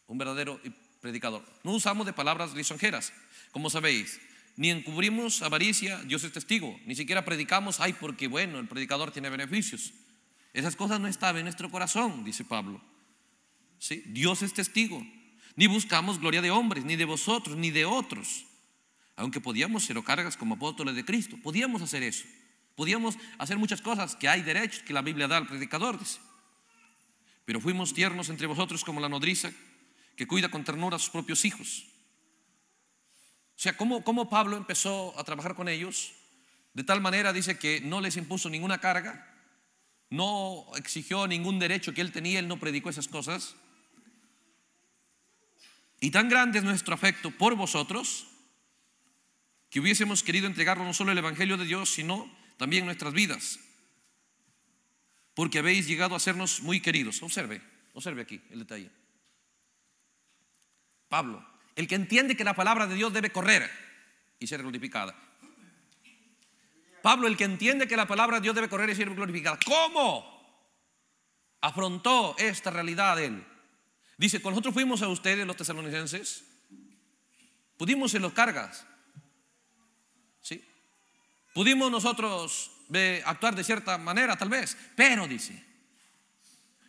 un verdadero predicador, no usamos de palabras lisonjeras, como sabéis, ni encubrimos avaricia, Dios es testigo, ni siquiera predicamos, ay, porque bueno, el predicador tiene beneficios. Esas cosas no están en nuestro corazón, dice Pablo. ¿Sí? Dios es testigo. Ni buscamos gloria de hombres, ni de vosotros, ni de otros. Aunque podíamos ser cargas como apóstoles de Cristo, podíamos hacer eso. Podíamos hacer muchas cosas que hay derechos que la Biblia da al predicador, dice. Pero fuimos tiernos entre vosotros como la nodriza que cuida con ternura a sus propios hijos. O sea, como Pablo empezó a trabajar con ellos? De tal manera dice que no les impuso ninguna carga, no exigió ningún derecho que él tenía, él no predicó esas cosas. Y tan grande es nuestro afecto por vosotros que hubiésemos querido entregarlo no solo el Evangelio de Dios, sino también nuestras vidas, porque habéis llegado a sernos muy queridos. Observe, observe aquí el detalle. Pablo, el que entiende que la palabra de Dios debe correr y ser glorificada. Pablo, el que entiende que la palabra de Dios debe correr y ser glorificada. ¿Cómo? Afrontó esta realidad él. Dice, cuando nosotros fuimos a ustedes, los tesalonicenses, pudimos en los cargas, Pudimos nosotros actuar de cierta manera, tal vez, pero dice,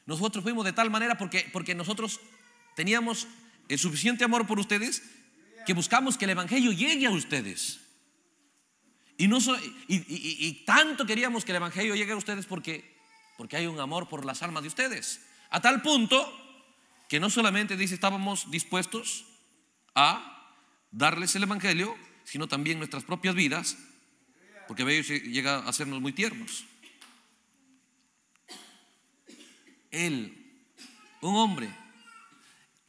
nosotros fuimos de tal manera porque, porque nosotros teníamos el suficiente amor por ustedes que buscamos que el Evangelio llegue a ustedes. Y, tanto queríamos que el Evangelio llegue a ustedes porque, porque hay un amor por las almas de ustedes. A tal punto que no solamente dice estábamos dispuestos a darles el Evangelio, sino también nuestras propias vidas porque a llega a hacernos muy tiernos. Él, un hombre,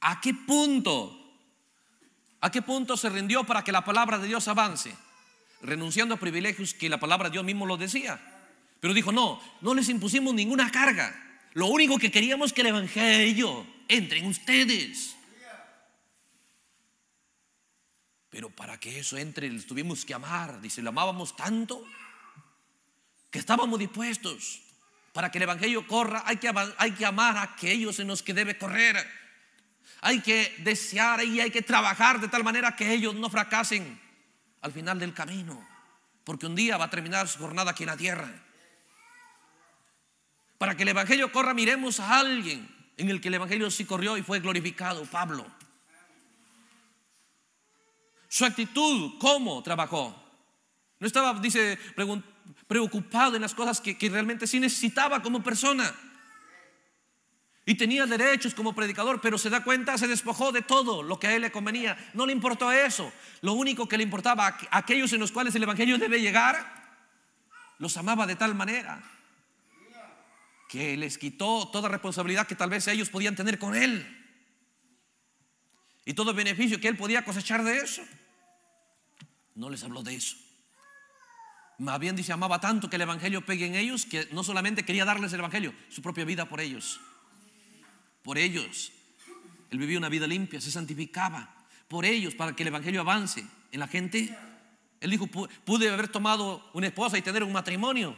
¿a qué punto? ¿A qué punto se rindió para que la palabra de Dios avance? Renunciando a privilegios que la palabra de Dios mismo lo decía. Pero dijo, no, no les impusimos ninguna carga. Lo único que queríamos que el Evangelio entre en ustedes. Pero para que eso entre, les tuvimos que amar. Dice, lo amábamos tanto que estábamos dispuestos. Para que el Evangelio corra, hay que, amar, hay que amar a aquellos en los que debe correr. Hay que desear y hay que trabajar de tal manera que ellos no fracasen al final del camino. Porque un día va a terminar su jornada aquí en la tierra. Para que el Evangelio corra, miremos a alguien en el que el Evangelio sí corrió y fue glorificado, Pablo su actitud, cómo trabajó. No estaba, dice, preocupado en las cosas que, realmente sí necesitaba como persona. Y tenía derechos como predicador, pero se da cuenta, se despojó de todo lo que a él le convenía. No le importó eso. Lo único que le importaba a aquellos en los cuales el Evangelio debe llegar, los amaba de tal manera que les quitó toda responsabilidad que tal vez ellos podían tener con él y todo el beneficio que él podía cosechar de eso. No les habló de eso. Más bien dice, amaba tanto que el Evangelio pegue en ellos que no solamente quería darles el Evangelio, su propia vida por ellos. Por ellos. Él vivía una vida limpia, se santificaba. Por ellos, para que el Evangelio avance en la gente. Él dijo, pude haber tomado una esposa y tener un matrimonio.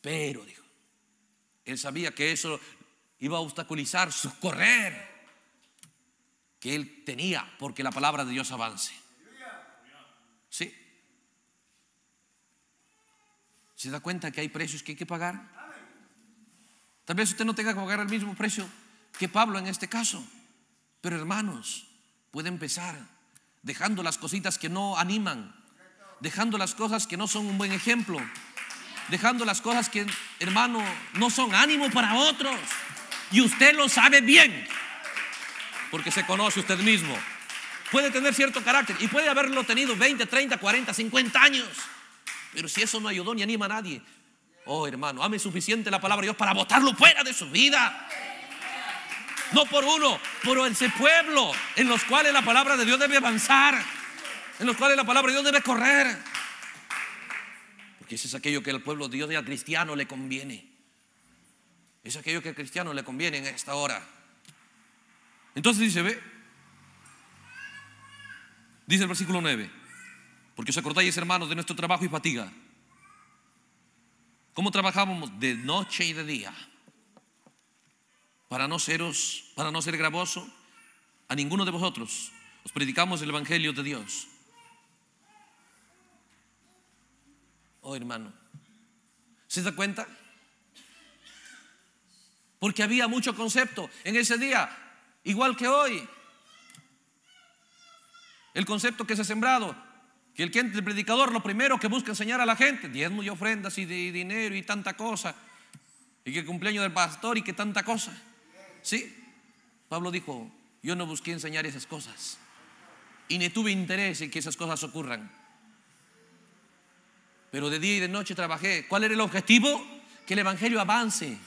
Pero, dijo, él sabía que eso iba a obstaculizar su correr que él tenía porque la palabra de Dios avance. ¿Sí? ¿Se da cuenta que hay precios que hay que pagar? Tal vez usted no tenga que pagar el mismo precio que Pablo en este caso, pero hermanos, puede empezar dejando las cositas que no animan, dejando las cosas que no son un buen ejemplo, dejando las cosas que, hermano, no son ánimo para otros, y usted lo sabe bien porque se conoce usted mismo. Puede tener cierto carácter y puede haberlo tenido 20, 30, 40, 50 años. Pero si eso no ayudó ni anima a nadie, oh hermano, ame suficiente la palabra de Dios para botarlo fuera de su vida. No por uno, por ese pueblo en los cuales la palabra de Dios debe avanzar, en los cuales la palabra de Dios debe correr. Porque ese es aquello que al pueblo de Dios y al cristiano le conviene. Es aquello que al cristiano le conviene en esta hora. Entonces dice, ve, dice el versículo 9, porque os acordáis, hermanos, de nuestro trabajo y fatiga. ¿Cómo trabajábamos? De noche y de día, para no seros, para no ser gravoso a ninguno de vosotros. Os predicamos el Evangelio de Dios. Oh, hermano, ¿se da cuenta? Porque había mucho concepto en ese día igual que hoy. El concepto que se ha sembrado, que el, que el predicador lo primero que busca enseñar a la gente, diezmos y ofrendas y, de, dinero y tanta cosa, y que el cumpleaños del pastor y que tanta cosa. ¿Sí? Pablo dijo, yo no busqué enseñar esas cosas y ni tuve interés en que esas cosas ocurran. Pero de día y de noche trabajé. ¿Cuál era el objetivo? Que el Evangelio avance.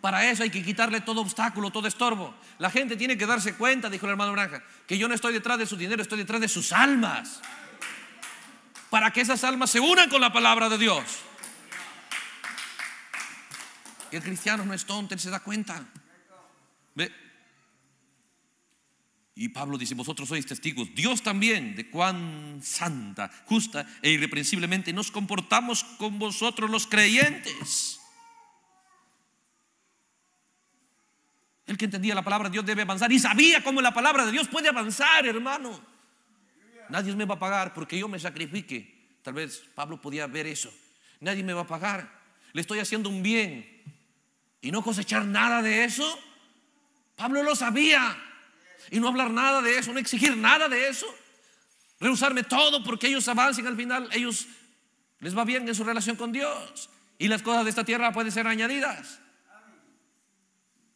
Para eso hay que quitarle todo obstáculo, todo estorbo. La gente tiene que darse cuenta, dijo el hermano Branja, que yo no estoy detrás de su dinero, estoy detrás de sus almas. Para que esas almas se unan con la palabra de Dios. el cristiano no es tonto, él se da cuenta. ¿Ve? Y Pablo dice, vosotros sois testigos, Dios también, de cuán santa, justa e irreprensiblemente nos comportamos con vosotros los creyentes. El que entendía la palabra de Dios debe avanzar y sabía cómo la palabra de Dios puede avanzar, hermano. Nadie me va a pagar porque yo me sacrifique. Tal vez Pablo podía ver eso. Nadie me va a pagar. Le estoy haciendo un bien y no cosechar nada de eso. Pablo lo sabía. Y no hablar nada de eso, no exigir nada de eso. Rehusarme todo porque ellos avancen al final. Ellos les va bien en su relación con Dios. Y las cosas de esta tierra pueden ser añadidas.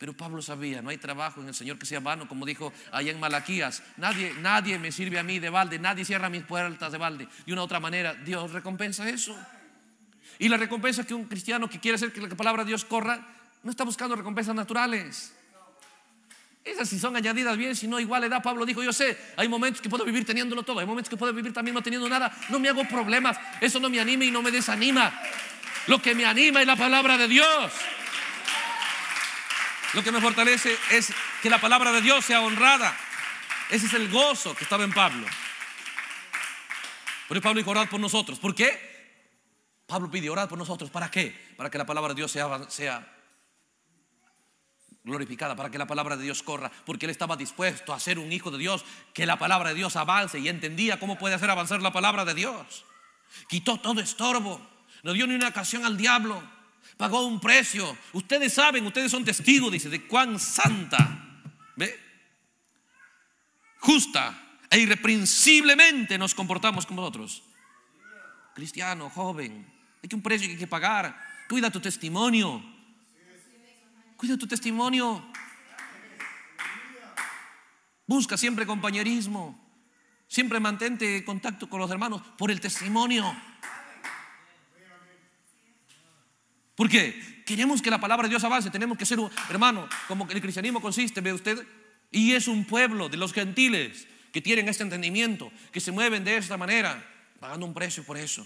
Pero Pablo sabía, no hay trabajo en el Señor que sea vano, como dijo allá en Malaquías. Nadie, nadie me sirve a mí de balde, nadie cierra mis puertas de balde. De una otra manera, Dios recompensa eso. Y la recompensa que un cristiano que quiere hacer que la palabra de Dios corra, no está buscando recompensas naturales. Esas si son añadidas bien, si no, igual da Pablo dijo, yo sé, hay momentos que puedo vivir teniéndolo todo, hay momentos que puedo vivir también no teniendo nada. No me hago problemas, eso no me anima y no me desanima. Lo que me anima es la palabra de Dios. Lo que me fortalece es que la palabra de Dios sea honrada. Ese es el gozo que estaba en Pablo. Por eso Pablo dijo, orad por nosotros. ¿Por qué? Pablo pide orad por nosotros. ¿Para qué? Para que la palabra de Dios sea, sea glorificada, para que la palabra de Dios corra, porque él estaba dispuesto a ser un hijo de Dios, que la palabra de Dios avance y entendía cómo puede hacer avanzar la palabra de Dios. Quitó todo estorbo, no dio ni una ocasión al diablo. Pagó un precio. Ustedes saben, ustedes son testigos, dice, de cuán santa, ¿ve? Justa e irreprensiblemente nos comportamos como nosotros. Cristiano, joven, hay que un precio que hay que pagar. Cuida tu testimonio. Cuida tu testimonio. Busca siempre compañerismo. Siempre mantente en contacto con los hermanos por el testimonio. Porque queremos que la palabra de Dios avance, tenemos que ser, hermano, como el cristianismo consiste, ve usted, y es un pueblo de los gentiles que tienen este entendimiento, que se mueven de esta manera, pagando un precio por eso.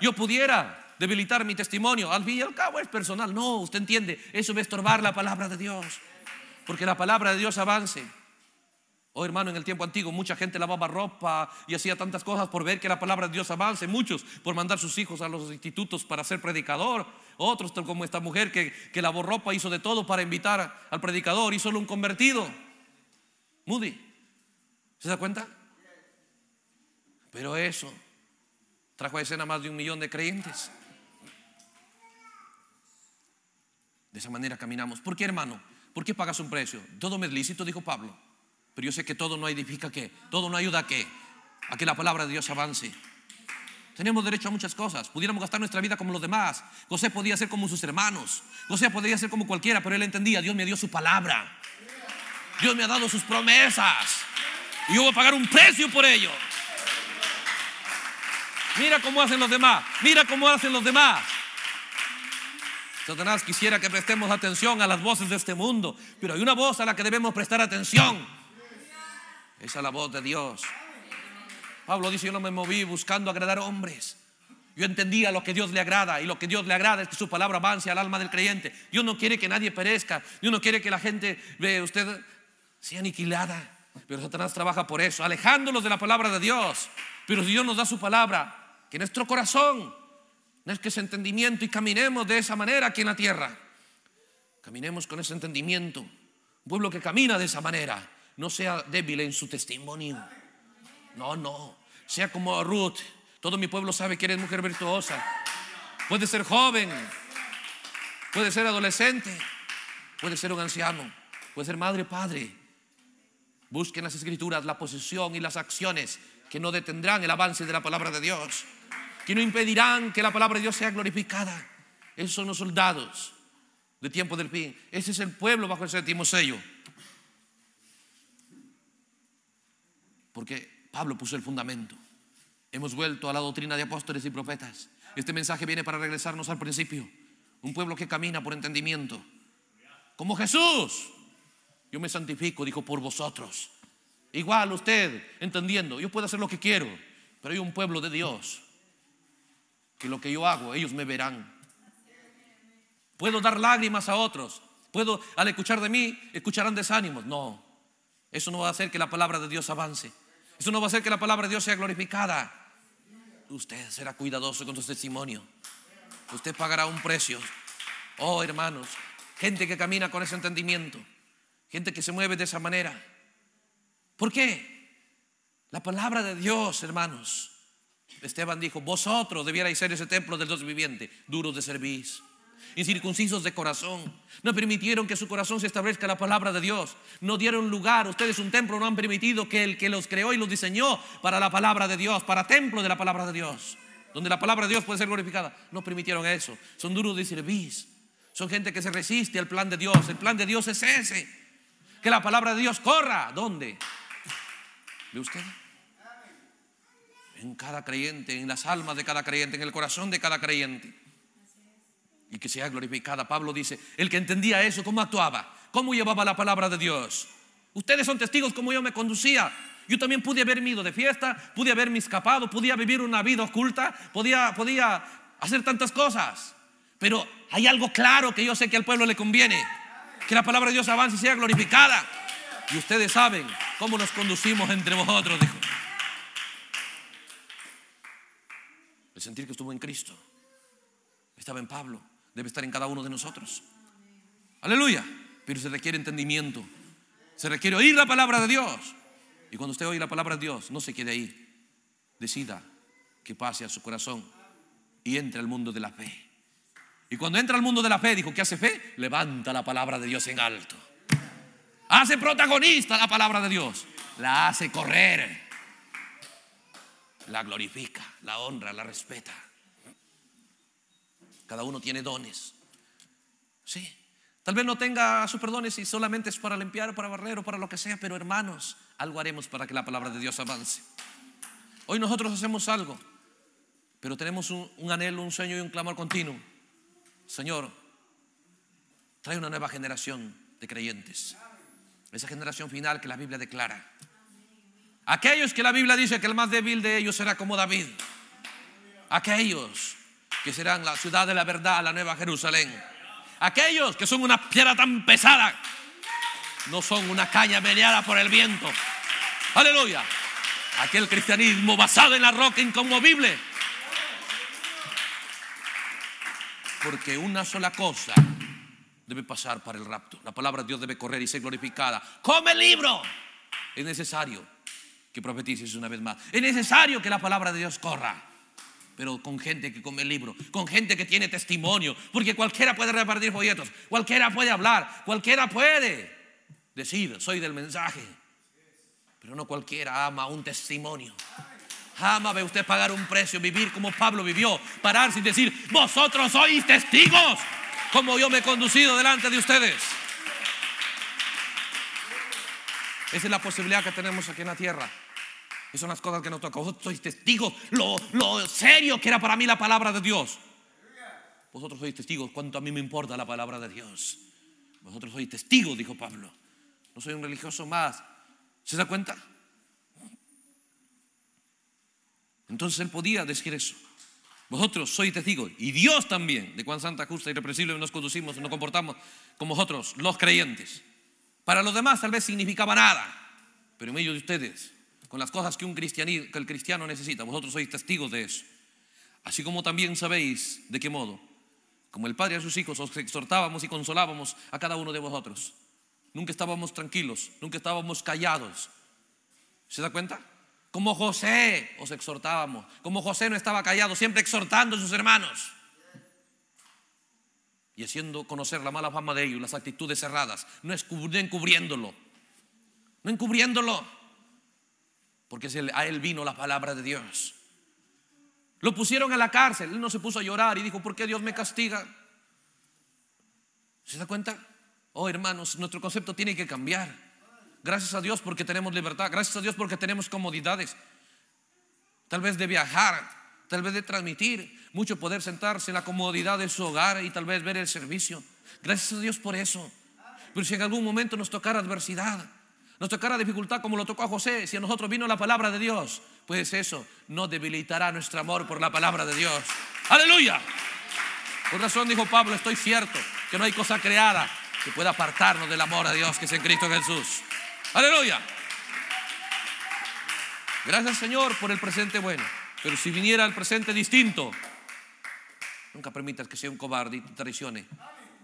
Yo pudiera debilitar mi testimonio, al fin y al cabo es personal, no, usted entiende, eso va estorbar la palabra de Dios, porque la palabra de Dios avance. Oh hermano, en el tiempo antiguo mucha gente lavaba ropa y hacía tantas cosas por ver que la palabra de Dios avance, muchos por mandar sus hijos a los institutos para ser predicador, otros como esta mujer que, lavó ropa, hizo de todo para invitar al predicador, y solo un convertido, Moody. ¿Se da cuenta? Pero eso trajo a escena más de un millón de creyentes. De esa manera caminamos. ¿Por qué hermano? ¿Por qué pagas un precio? Todo me es lícito, dijo Pablo. Pero yo sé que todo no edifica que, todo no ayuda a que, a que la palabra de Dios avance. Tenemos derecho a muchas cosas. Pudiéramos gastar nuestra vida como los demás. José podía ser como sus hermanos. José podía ser como cualquiera, pero él entendía, Dios me dio su palabra. Dios me ha dado sus promesas. Y yo voy a pagar un precio por ello. Mira cómo hacen los demás. Mira cómo hacen los demás. Satanás quisiera que prestemos atención a las voces de este mundo, pero hay una voz a la que debemos prestar atención esa es la voz de Dios. Pablo dice, yo no me moví buscando agradar hombres. Yo entendía lo que Dios le agrada y lo que Dios le agrada es que su palabra avance al alma del creyente. Dios no quiere que nadie perezca. Dios no quiere que la gente, ve usted, sea aniquilada. Pero Satanás trabaja por eso, alejándolos de la palabra de Dios. Pero si Dios nos da su palabra, que nuestro corazón, no es que ese entendimiento y caminemos de esa manera aquí en la tierra. Caminemos con ese entendimiento. Un pueblo que camina de esa manera no sea débil en su testimonio. No, no. Sea como Ruth. Todo mi pueblo sabe que eres mujer virtuosa. Puede ser joven. Puede ser adolescente. Puede ser un anciano. Puede ser madre, padre. Busquen las escrituras, la posesión y las acciones que no detendrán el avance de la palabra de Dios. Que no impedirán que la palabra de Dios sea glorificada. Esos son los soldados de tiempo del fin. Ese es el pueblo bajo el séptimo sello. Porque Pablo puso el fundamento. Hemos vuelto a la doctrina de apóstoles y profetas. Este mensaje viene para regresarnos al principio. Un pueblo que camina por entendimiento. Como Jesús. Yo me santifico, dijo, por vosotros. Igual usted, entendiendo, yo puedo hacer lo que quiero, pero hay un pueblo de Dios que lo que yo hago, ellos me verán. Puedo dar lágrimas a otros, puedo, al escuchar de mí, escucharán desánimos. No, eso no va a hacer que la palabra de Dios avance no va a hacer que la palabra de Dios sea glorificada. Usted será cuidadoso con su testimonio. Usted pagará un precio. Oh, hermanos, gente que camina con ese entendimiento, gente que se mueve de esa manera. ¿Por qué? La palabra de Dios, hermanos. Esteban dijo, vosotros debierais ser ese templo del Dios viviente, duros de servicio incircuncisos de corazón. No permitieron que su corazón se establezca la palabra de Dios. No dieron lugar, ustedes un templo no han permitido que el que los creó y los diseñó para la palabra de Dios, para templo de la palabra de Dios, donde la palabra de Dios puede ser glorificada. No permitieron eso. Son duros de servir Son gente que se resiste al plan de Dios. El plan de Dios es ese. Que la palabra de Dios corra. ¿Dónde? ¿Ve usted? En cada creyente, en las almas de cada creyente, en el corazón de cada creyente y que sea glorificada. Pablo dice, el que entendía eso, ¿cómo actuaba? ¿Cómo llevaba la palabra de Dios? Ustedes son testigos cómo yo me conducía. Yo también pude haberme ido de fiesta, pude haberme escapado, podía vivir una vida oculta, podía, podía hacer tantas cosas. Pero hay algo claro que yo sé que al pueblo le conviene. Que la palabra de Dios avance y sea glorificada. Y ustedes saben cómo nos conducimos entre vosotros, dijo. El sentir que estuvo en Cristo. Estaba en Pablo debe estar en cada uno de nosotros. Aleluya. Pero se requiere entendimiento. Se requiere oír la palabra de Dios. Y cuando usted oye la palabra de Dios, no se quede ahí. Decida que pase a su corazón y entre al mundo de la fe. Y cuando entra al mundo de la fe, dijo, ¿qué hace fe? Levanta la palabra de Dios en alto. Hace protagonista la palabra de Dios. La hace correr. La glorifica, la honra, la respeta. Cada uno tiene dones. Sí. Tal vez no tenga superdones y solamente es para limpiar o para barrer o para lo que sea, pero hermanos, algo haremos para que la palabra de Dios avance. Hoy nosotros hacemos algo, pero tenemos un anhelo, un sueño y un clamor continuo. Señor, trae una nueva generación de creyentes. Esa generación final que la Biblia declara. Aquellos que la Biblia dice que el más débil de ellos será como David. Aquellos que serán la ciudad de la verdad, la nueva Jerusalén. Aquellos que son una piedra tan pesada, no son una caña meleada por el viento. Aleluya. Aquel cristianismo basado en la roca inconmovible. Porque una sola cosa debe pasar para el rapto. La palabra de Dios debe correr y ser glorificada. Come el libro. Es necesario que profetices una vez más. Es necesario que la palabra de Dios corra pero con gente que come el libro, con gente que tiene testimonio, porque cualquiera puede repartir folletos, cualquiera puede hablar, cualquiera puede decir, soy del mensaje, pero no cualquiera ama un testimonio. Ama ve usted pagar un precio, vivir como Pablo vivió, pararse y decir, vosotros sois testigos, como yo me he conducido delante de ustedes. Esa es la posibilidad que tenemos aquí en la tierra. Esas son las cosas que nos toca. Vosotros sois testigos lo, lo serio que era para mí la palabra de Dios. Vosotros sois testigos cuánto a mí me importa la palabra de Dios. Vosotros sois testigos, dijo Pablo. No soy un religioso más. ¿Se da cuenta? Entonces él podía decir eso. Vosotros sois testigos y Dios también de cuán santa, justa y irrepresible nos conducimos, nos comportamos como vosotros, los creyentes. Para los demás tal vez significaba nada, pero en medio de ustedes con las cosas que, un el cristiano necesita. Vosotros sois testigos de eso. Así como también sabéis de qué modo, como el Padre a sus hijos, os exhortábamos y consolábamos a cada uno de vosotros. Nunca estábamos tranquilos, nunca estábamos callados. ¿Se da cuenta? Como José os exhortábamos, como José no estaba callado, siempre exhortando a sus hermanos y haciendo conocer la mala fama de ellos, las actitudes cerradas, no encubriéndolo, no encubriéndolo porque a él vino la palabra de Dios. Lo pusieron en la cárcel, él no se puso a llorar y dijo, ¿por qué Dios me castiga? ¿Se da cuenta? Oh, hermanos, nuestro concepto tiene que cambiar. Gracias a Dios porque tenemos libertad, gracias a Dios porque tenemos comodidades, tal vez de viajar, tal vez de transmitir, mucho poder sentarse en la comodidad de su hogar y tal vez ver el servicio. Gracias a Dios por eso. Pero si en algún momento nos tocara adversidad, nos tocará dificultad como lo tocó a José, si a nosotros vino la palabra de Dios, pues eso no debilitará nuestro amor por la palabra de Dios. Aleluya. Por razón dijo Pablo, estoy cierto que no hay cosa creada que pueda apartarnos del amor a Dios que es en Cristo Jesús. Aleluya. Gracias Señor por el presente bueno, pero si viniera el presente distinto, nunca permitas que sea un cobarde y te traicione.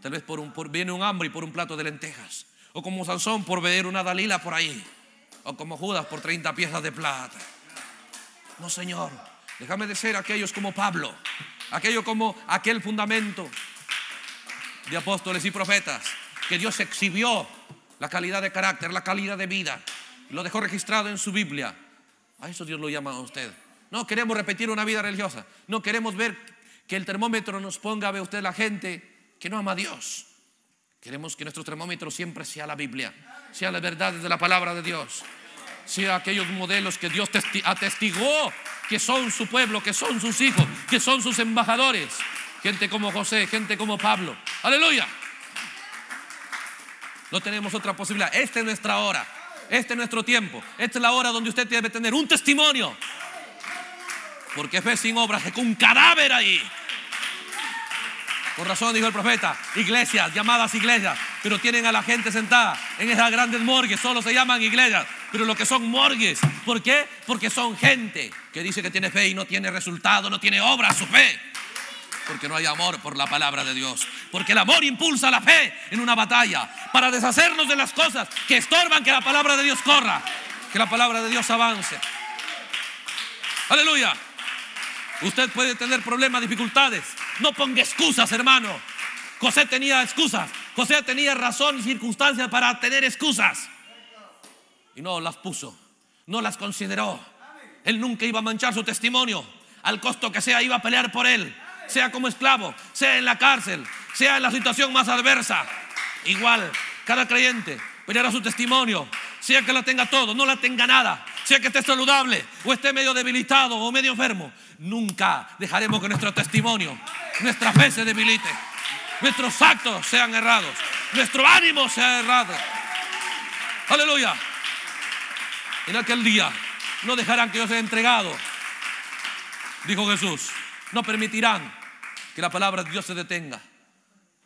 Tal vez por un, por, viene un hambre y por un plato de lentejas. O como Sansón por ver una Dalila por ahí. O como Judas por 30 piezas de plata. No, Señor. Déjame de ser aquellos como Pablo. Aquello como aquel fundamento de apóstoles y profetas. Que Dios exhibió la calidad de carácter, la calidad de vida. Lo dejó registrado en su Biblia. A eso Dios lo llama a usted. No queremos repetir una vida religiosa. No queremos ver que el termómetro nos ponga, a ver usted, la gente que no ama a Dios. Queremos que nuestro termómetro siempre sea la Biblia, sea la verdad de la palabra de Dios, sea aquellos modelos que Dios atestigó que son su pueblo, que son sus hijos, que son sus embajadores. Gente como José, gente como Pablo. Aleluya. No tenemos otra posibilidad. Esta es nuestra hora. Este es nuestro tiempo. Esta es la hora donde usted debe tener un testimonio. Porque fe sin obras es un cadáver ahí. Por razón dijo el profeta, iglesias, llamadas iglesias, pero tienen a la gente sentada en esas grandes morgues, solo se llaman iglesias, pero lo que son morgues, ¿por qué? Porque son gente que dice que tiene fe y no tiene resultado, no tiene obra su fe. Porque no hay amor por la palabra de Dios. Porque el amor impulsa la fe en una batalla para deshacernos de las cosas que estorban que la palabra de Dios corra, que la palabra de Dios avance. Aleluya. Usted puede tener problemas, dificultades, no ponga excusas, hermano. José tenía excusas. José tenía razón y circunstancias para tener excusas. Y no las puso. No las consideró. Él nunca iba a manchar su testimonio. Al costo que sea, iba a pelear por él. Sea como esclavo, sea en la cárcel, sea en la situación más adversa. Igual, cada creyente peleará su testimonio. Sea que la tenga todo, no la tenga nada. Sea que esté saludable o esté medio debilitado o medio enfermo nunca dejaremos que nuestro testimonio, nuestra fe se debilite, nuestros actos sean errados, nuestro ánimo sea errado. Aleluya. En aquel día no dejarán que yo sea entregado, dijo Jesús. No permitirán que la palabra de Dios se detenga.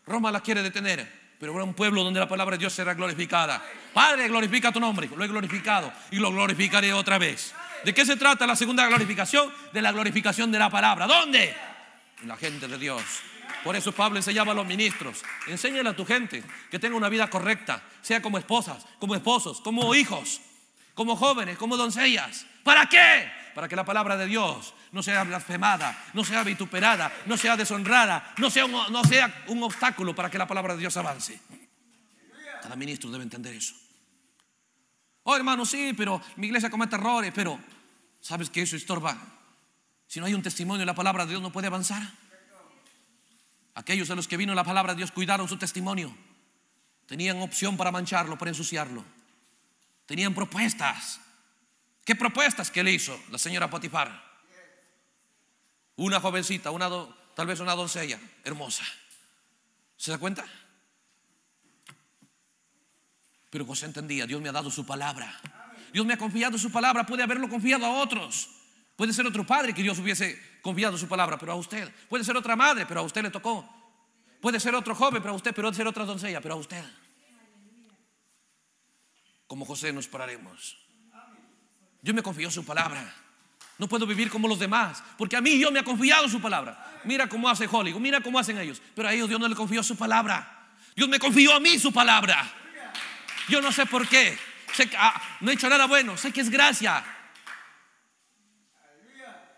Roma la quiere detener, pero era un pueblo donde la palabra de Dios será glorificada. Padre, glorifica tu nombre. Lo he glorificado y lo glorificaré otra vez. ¿De qué se trata la segunda glorificación? De la glorificación de la palabra. ¿Dónde? En la gente de Dios. Por eso Pablo enseñaba a los ministros, enséñale a tu gente que tenga una vida correcta, sea como esposas, como esposos, como hijos, como jóvenes, como doncellas. ¿Para qué? Para que la palabra de Dios no sea blasfemada, no sea vituperada, no sea deshonrada, no sea un, no sea un obstáculo para que la palabra de Dios avance. Cada ministro debe entender eso. Oh, hermano, sí, pero mi iglesia comete errores, pero ¿sabes que eso estorba? Si no hay un testimonio, la palabra de Dios no puede avanzar. Aquellos de los que vino la palabra de Dios cuidaron su testimonio. Tenían opción para mancharlo, para ensuciarlo. Tenían propuestas. ¿Qué propuestas que le hizo la señora Potifar? Una jovencita, una tal vez una doncella hermosa. ¿Se da cuenta? Pero José entendía, Dios me ha dado su palabra. Dios me ha confiado su palabra, puede haberlo confiado a otros. Puede ser otro padre que Dios hubiese confiado su palabra, pero a usted. Puede ser otra madre, pero a usted le tocó. Puede ser otro joven, pero a usted, pero puede ser otra doncella, pero a usted. Como José nos pararemos. Dios me confió su palabra. No puedo vivir como los demás, porque a mí Dios me ha confiado su palabra. Mira cómo hace Hollywood, mira cómo hacen ellos. Pero a ellos Dios no le confió su palabra. Dios me confió a mí su palabra. Yo no sé por qué. Sé que, ah, no he hecho nada bueno, sé que es gracia.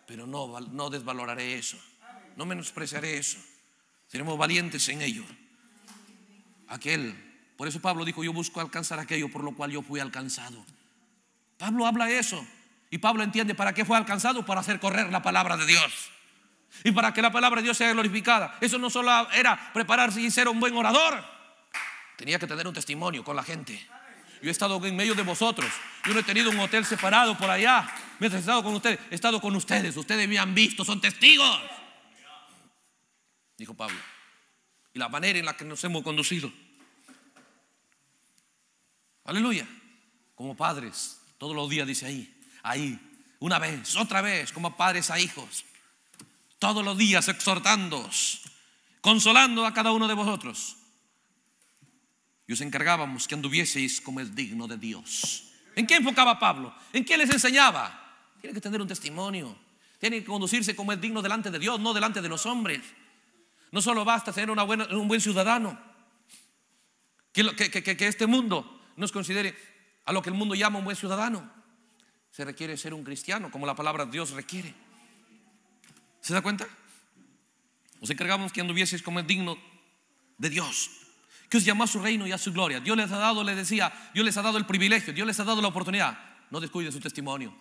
Pero no, no desvaloraré eso. No menospreciaré eso. Seremos valientes en ello. Aquel. Por eso Pablo dijo, yo busco alcanzar aquello por lo cual yo fui alcanzado. Pablo habla eso. Y Pablo entiende para qué fue alcanzado, para hacer correr la palabra de Dios. Y para que la palabra de Dios sea glorificada. Eso no solo era prepararse y ser un buen orador, Tenía que tener un testimonio con la gente. Yo he estado en medio de vosotros. Yo no he tenido un hotel separado por allá. Me he estado con ustedes, he estado con ustedes. Ustedes me han visto, son testigos. Dijo Pablo. Y la manera en la que nos hemos conducido. Aleluya. Como padres, todos los días dice ahí, ahí, una vez, otra vez, como padres a hijos. Todos los días exhortándoos, consolando a cada uno de vosotros y os encargábamos que anduvieseis como es digno de Dios. ¿En qué enfocaba Pablo? ¿En qué les enseñaba? Tiene que tener un testimonio. Tiene que conducirse como es digno delante de Dios, no delante de los hombres. No solo basta tener un buen ciudadano. Que, este mundo nos considere a lo que el mundo llama un buen ciudadano. Se requiere ser un cristiano, como la palabra de Dios requiere. ¿Se da cuenta? Os encargábamos que anduvieseis como es digno de Dios que llamó a su reino y a su gloria. Dios les ha dado, les decía, Dios les ha dado el privilegio, Dios les ha dado la oportunidad. No descuiden su testimonio.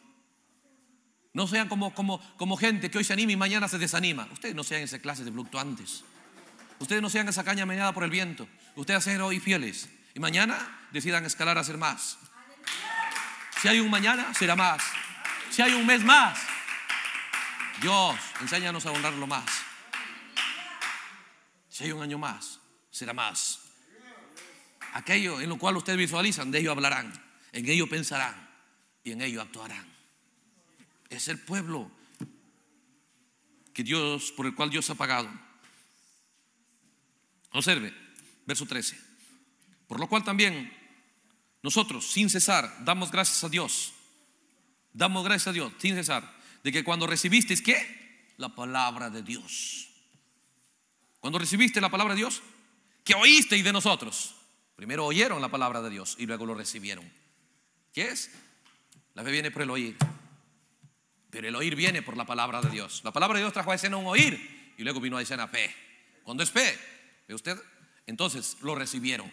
No sean como, como, como gente que hoy se anima y mañana se desanima. Ustedes no sean esa clase de fluctuantes. Ustedes no sean esa caña meneada por el viento. Ustedes sean hoy fieles. Y mañana decidan escalar a ser más. Si hay un mañana, será más. Si hay un mes más, Dios, enséñanos a honrarlo más. Si hay un año más, será más aquello en lo cual ustedes visualizan, de ello hablarán, en ello pensarán y en ello actuarán. Es el pueblo que Dios, por el cual Dios ha pagado. Observe, verso 13. Por lo cual también nosotros, sin cesar, damos gracias a Dios. Damos gracias a Dios, sin cesar, de que cuando recibisteis, ¿qué? La palabra de Dios. Cuando recibiste la palabra de Dios, que oísteis de nosotros. Primero oyeron la palabra de Dios y luego lo recibieron. ¿Qué es? La fe viene por el oír. Pero el oír viene por la palabra de Dios. La palabra de Dios trajo a escena un oír y luego vino a escena fe. Cuando es fe? ¿Ve usted? Entonces lo recibieron.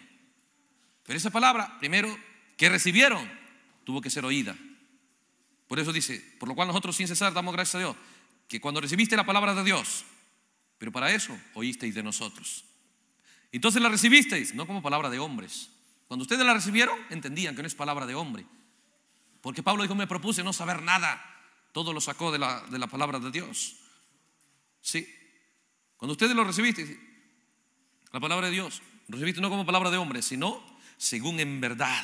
Pero esa palabra, primero, que recibieron, tuvo que ser oída. Por eso dice, por lo cual nosotros sin cesar damos gracias a Dios, que cuando recibiste la palabra de Dios, pero para eso oísteis de nosotros. Entonces la recibisteis, no como palabra de hombres. Cuando ustedes la recibieron, entendían que no es palabra de hombre. Porque Pablo dijo, me propuse no saber nada. Todo lo sacó de la, palabra de Dios. ¿Sí? Cuando ustedes lo recibisteis, la palabra de Dios, recibiste no como palabra de hombre, sino según en verdad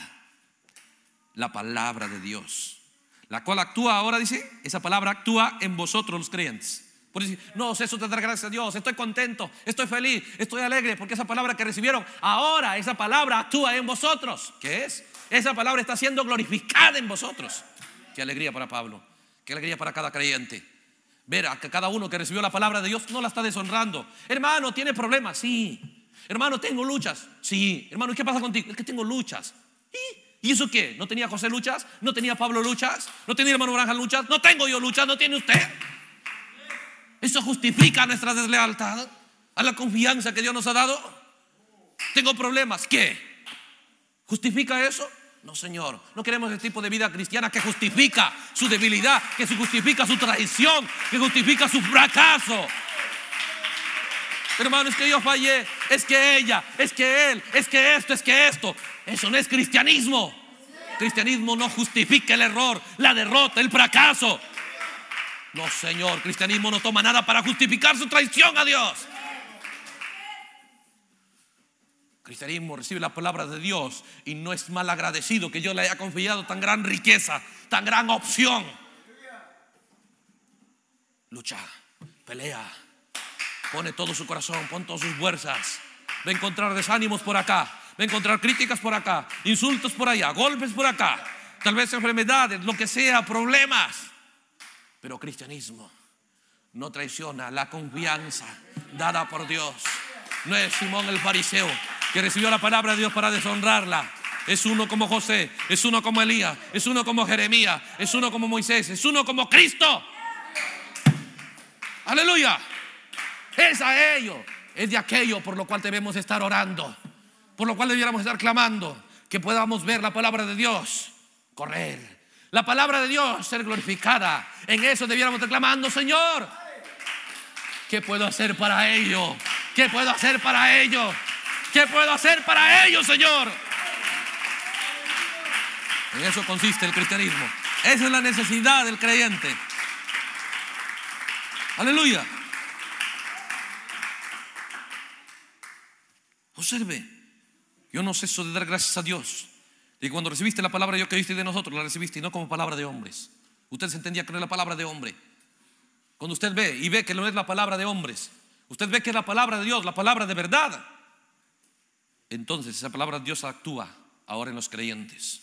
la palabra de Dios. La cual actúa ahora, dice, esa palabra actúa en vosotros los creyentes. Por decir, no, eso te dar gracias a Dios, estoy contento, estoy feliz, estoy alegre, porque esa palabra que recibieron, ahora esa palabra actúa en vosotros. ¿Qué es? Esa palabra está siendo glorificada en vosotros. Qué alegría para Pablo, qué alegría para cada creyente. Ver a que cada uno que recibió la palabra de Dios no la está deshonrando. Hermano, tiene problemas, sí. Hermano, tengo luchas, sí. Hermano, ¿qué pasa contigo? Es que tengo luchas. ¿Y? ¿Y eso qué? ¿No tenía José luchas? ¿No tenía Pablo luchas? ¿No tenía hermano Granja luchas? ¿No tengo yo luchas? ¿No tiene usted? ¿Eso justifica nuestra deslealtad a la confianza que Dios nos ha dado? Tengo problemas. ¿Qué? ¿Justifica eso? No, Señor. No queremos ese tipo de vida cristiana que justifica su debilidad, que justifica su traición, que justifica su fracaso. Hermano, es que yo fallé, es que ella, es que él, es que esto, es que esto. Eso no es cristianismo. cristianismo no justifica el error, la derrota, el fracaso. No, Señor, cristianismo no toma nada para justificar su traición a Dios. cristianismo recibe la palabra de Dios y no es mal agradecido que yo le haya confiado tan gran riqueza, tan gran opción. Lucha, pelea, pone todo su corazón, pone todas sus fuerzas. Va a encontrar desánimos por acá, va a encontrar críticas por acá, insultos por allá, golpes por acá, tal vez enfermedades, lo que sea, problemas. Pero cristianismo no traiciona la confianza dada por Dios. No es Simón el fariseo que recibió la palabra de Dios para deshonrarla. Es uno como José, es uno como Elías, es uno como Jeremías, es uno como Moisés, es uno como Cristo. Aleluya. Es a ello, es de aquello por lo cual debemos estar orando, por lo cual debiéramos estar clamando, que podamos ver la palabra de Dios correr la palabra de Dios ser glorificada. En eso debiéramos estar clamando, Señor. ¿Qué puedo hacer para ello? ¿Qué puedo hacer para ello? ¿Qué puedo hacer para ello, Señor? En eso consiste el cristianismo. Esa es la necesidad del creyente. Aleluya. Observe, yo no ceso de dar gracias a Dios y cuando recibiste la palabra yo que oíste de nosotros, la recibiste y no como palabra de hombres. Usted se entendía que no era la palabra de hombre. Cuando usted ve y ve que no es la palabra de hombres, usted ve que es la palabra de Dios, la palabra de verdad. Entonces esa palabra de Dios actúa ahora en los creyentes.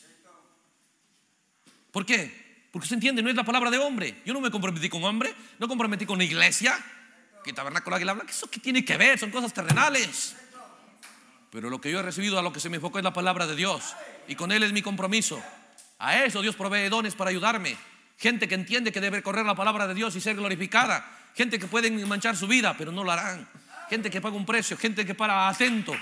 ¿Por qué? Porque se entiende, no es la palabra de hombre. Yo no me comprometí con hombre, no comprometí con la iglesia, que tabernáculo águila que ¿Eso qué tiene que ver? Son cosas terrenales. Pero lo que yo he recibido a lo que se me enfocó es la palabra de Dios. Y con Él es mi compromiso. A eso Dios provee dones para ayudarme. Gente que entiende que debe correr la palabra de Dios y ser glorificada. Gente que puede manchar su vida, pero no lo harán. Gente que paga un precio, gente que para atento.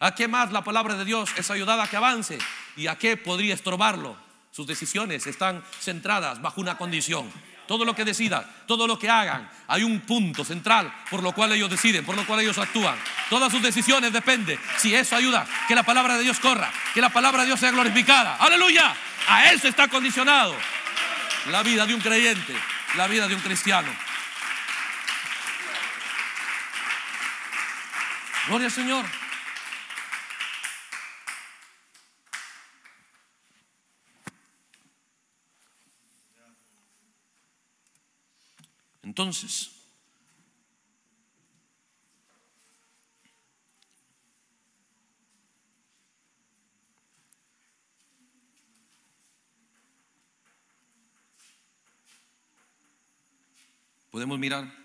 ¿A qué más la palabra de Dios es ayudada a que avance? ¿Y a qué podría estrobarlo Sus decisiones están centradas bajo una condición. Todo lo que decidan, todo lo que hagan, hay un punto central por lo cual ellos deciden, por lo cual ellos actúan. Todas sus decisiones dependen. si eso ayuda, que la palabra de Dios corra, que la palabra de Dios sea glorificada. Aleluya. A eso está condicionado la vida de un creyente, la vida de un cristiano. Gloria al Señor. Entonces, podemos mirar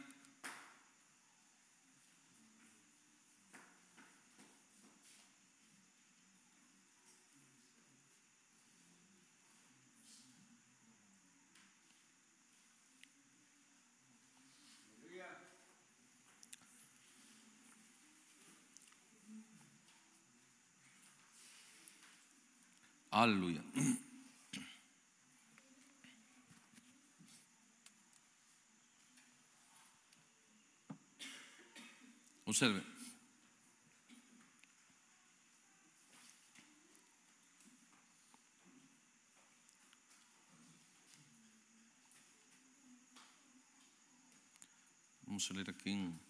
Aleluya. Observe. Vamos a leer aquí en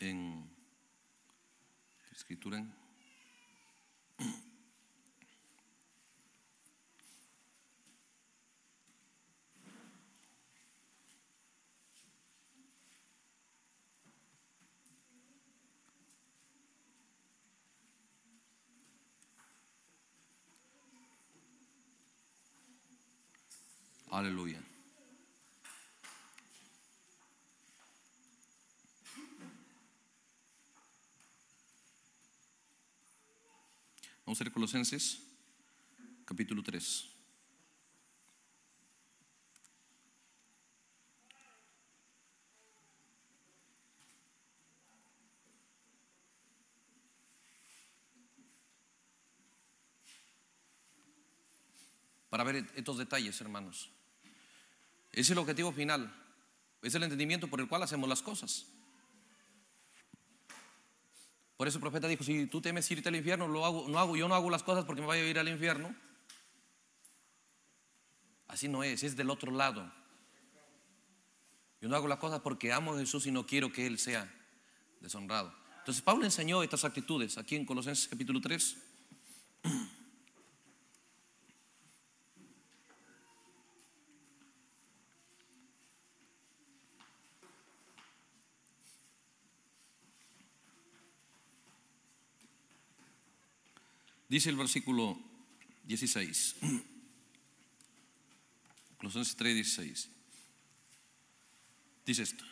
en escritura. Aleluya. Vamos Colosenses, capítulo 3. Para ver estos detalles, hermanos. Es el objetivo final. Es el entendimiento por el cual hacemos las cosas. Por eso el profeta dijo, si tú temes irte al infierno, lo hago, no hago, yo no hago las cosas porque me vaya a ir al infierno. Así no es, es del otro lado. Yo no hago las cosas porque amo a Jesús y no quiero que Él sea deshonrado. Entonces Pablo enseñó estas actitudes aquí en Colosenses capítulo 3. Dice el versículo 16. Colosenses 3, 16. Dice esto.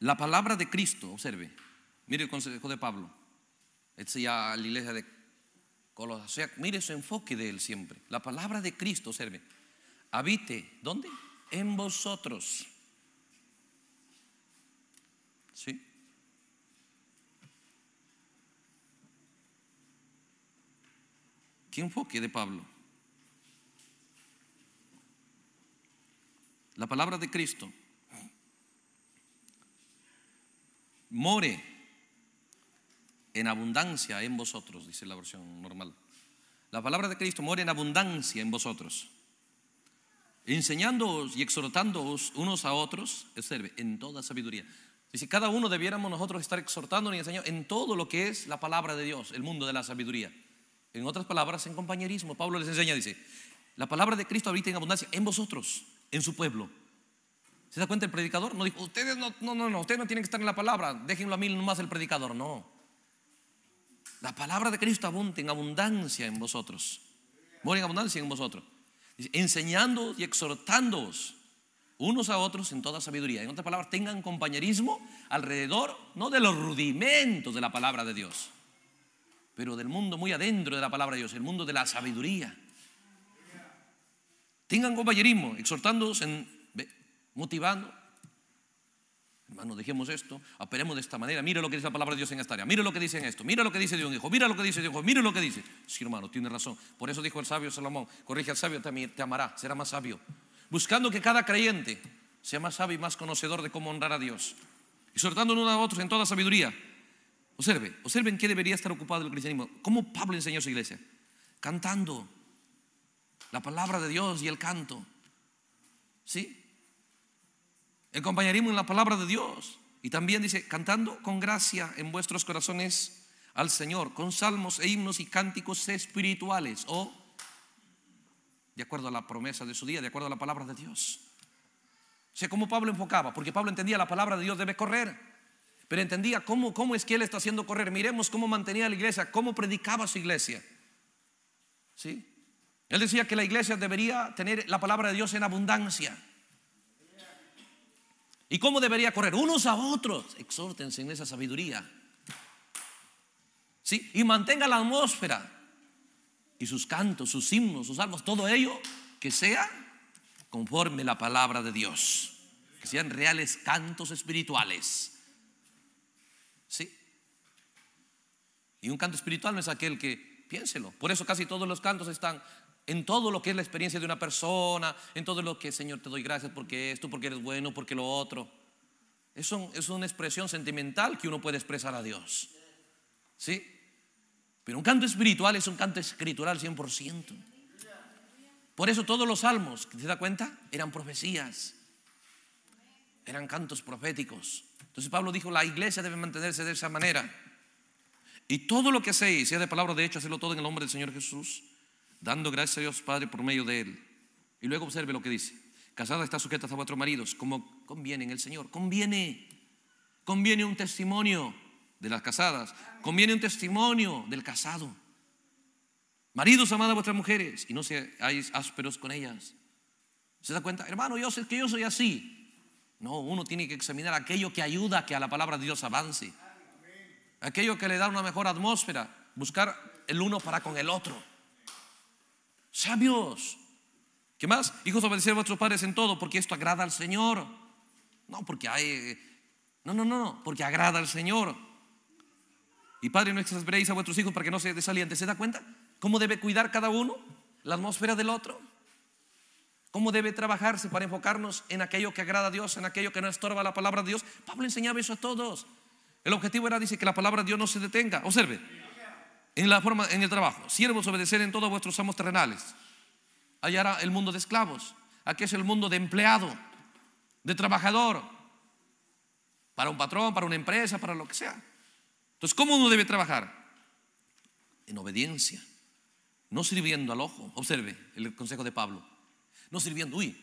La palabra de Cristo, observe. Mire el consejo de Pablo. es este ya la iglesia de sea Mire su enfoque de él siempre. La palabra de Cristo, observe. Habite, ¿dónde? En vosotros. ¿Sí? ¿Qué enfoque de Pablo? La palabra de Cristo. More en abundancia en vosotros, dice la versión normal. La palabra de Cristo more en abundancia en vosotros. Enseñándoos y exhortándoos unos a otros, serve en toda sabiduría. si cada uno debiéramos nosotros estar exhortando y enseñando en todo lo que es la palabra de Dios, el mundo de la sabiduría. En otras palabras, en compañerismo. Pablo les enseña, dice, la palabra de Cristo habita en abundancia en vosotros, en su pueblo. ¿Se da cuenta el predicador? No dijo, ustedes no, no, no, no, ustedes no tienen que estar en la palabra, déjenlo a mí nomás el predicador. No. La palabra de Cristo abunda en abundancia en vosotros. Muere en abundancia en vosotros. Dice, enseñando y exhortándoos unos a otros en toda sabiduría. En otras palabras, tengan compañerismo alrededor, no de los rudimentos de la palabra de Dios, pero del mundo muy adentro de la palabra de Dios, el mundo de la sabiduría. Tengan compañerismo, exhortándose, en, motivando. Hermano dejemos esto, operemos de esta manera. Mira lo que dice la palabra de Dios en esta área. Mira lo que dice en esto. Mira lo que dice Dios, hijo. Mira lo que dice Dios, Mira lo que dice. Sí, hermano, tiene razón. Por eso dijo el sabio Salomón: Corrige al sabio, te amará, será más sabio. Buscando que cada creyente sea más sabio y más conocedor de cómo honrar a Dios. Exhortando unos a otros en toda sabiduría Observe, observen en qué debería estar ocupado el cristianismo. ¿Cómo Pablo enseñó su iglesia? Cantando la palabra de Dios y el canto. ¿Sí? El compañerismo en la palabra de Dios. Y también dice, cantando con gracia en vuestros corazones al Señor, con salmos e himnos y cánticos espirituales, o de acuerdo a la promesa de su día, de acuerdo a la palabra de Dios. O sea, cómo Pablo enfocaba, porque Pablo entendía la palabra de Dios debe correr pero entendía cómo, cómo es que él está haciendo correr. Miremos cómo mantenía la iglesia, cómo predicaba su iglesia. ¿Sí? Él decía que la iglesia debería tener la palabra de Dios en abundancia. ¿Y cómo debería correr? Unos a otros. Exhórtense en esa sabiduría. ¿Sí? Y mantenga la atmósfera. Y sus cantos, sus himnos, sus salmos, todo ello que sea conforme la palabra de Dios. Que sean reales cantos espirituales Y un canto espiritual no es aquel que, piénselo, por eso casi todos los cantos están en todo lo que es la experiencia de una persona, en todo lo que, Señor, te doy gracias porque esto, porque eres bueno, porque lo otro. Es, es una expresión sentimental que uno puede expresar a Dios. ¿Sí? Pero un canto espiritual es un canto escritural 100%. Por eso todos los salmos, ¿te da cuenta? Eran profecías. Eran cantos proféticos. Entonces Pablo dijo, la iglesia debe mantenerse de esa manera. Y todo lo que hacéis, sea de palabra de hecho, Hacerlo todo en el nombre del Señor Jesús, dando gracias a Dios Padre por medio de Él. Y luego observe lo que dice. Casada está sujeta a vuestros maridos, como conviene en el Señor. Conviene. Conviene un testimonio de las casadas. Conviene un testimonio del casado. Maridos, amad a vuestras mujeres y no seáis ásperos con ellas. ¿Se da cuenta? Hermano, yo sé que yo soy así. No, uno tiene que examinar aquello que ayuda a que a la palabra de Dios avance aquello que le da una mejor atmósfera, buscar el uno para con el otro. Sabios. ¿Qué más? Hijos, obedecer a vuestros padres en todo, porque esto agrada al Señor. No, porque hay... Eh, no, no, no, no. porque agrada al Señor. Y padre, no exasperéis a vuestros hijos para que no se desalienten. ¿Se da cuenta? ¿Cómo debe cuidar cada uno la atmósfera del otro? ¿Cómo debe trabajarse para enfocarnos en aquello que agrada a Dios, en aquello que no estorba la palabra de Dios? Pablo enseñaba eso a todos. El objetivo era, dice, que la palabra de Dios no se detenga. Observe, en la forma, en el trabajo, siervos obedecer en todos vuestros amos terrenales. Allá era el mundo de esclavos, aquí es el mundo de empleado, de trabajador, para un patrón, para una empresa, para lo que sea. Entonces, ¿cómo uno debe trabajar? En obediencia, no sirviendo al ojo. Observe el consejo de Pablo. No sirviendo, uy,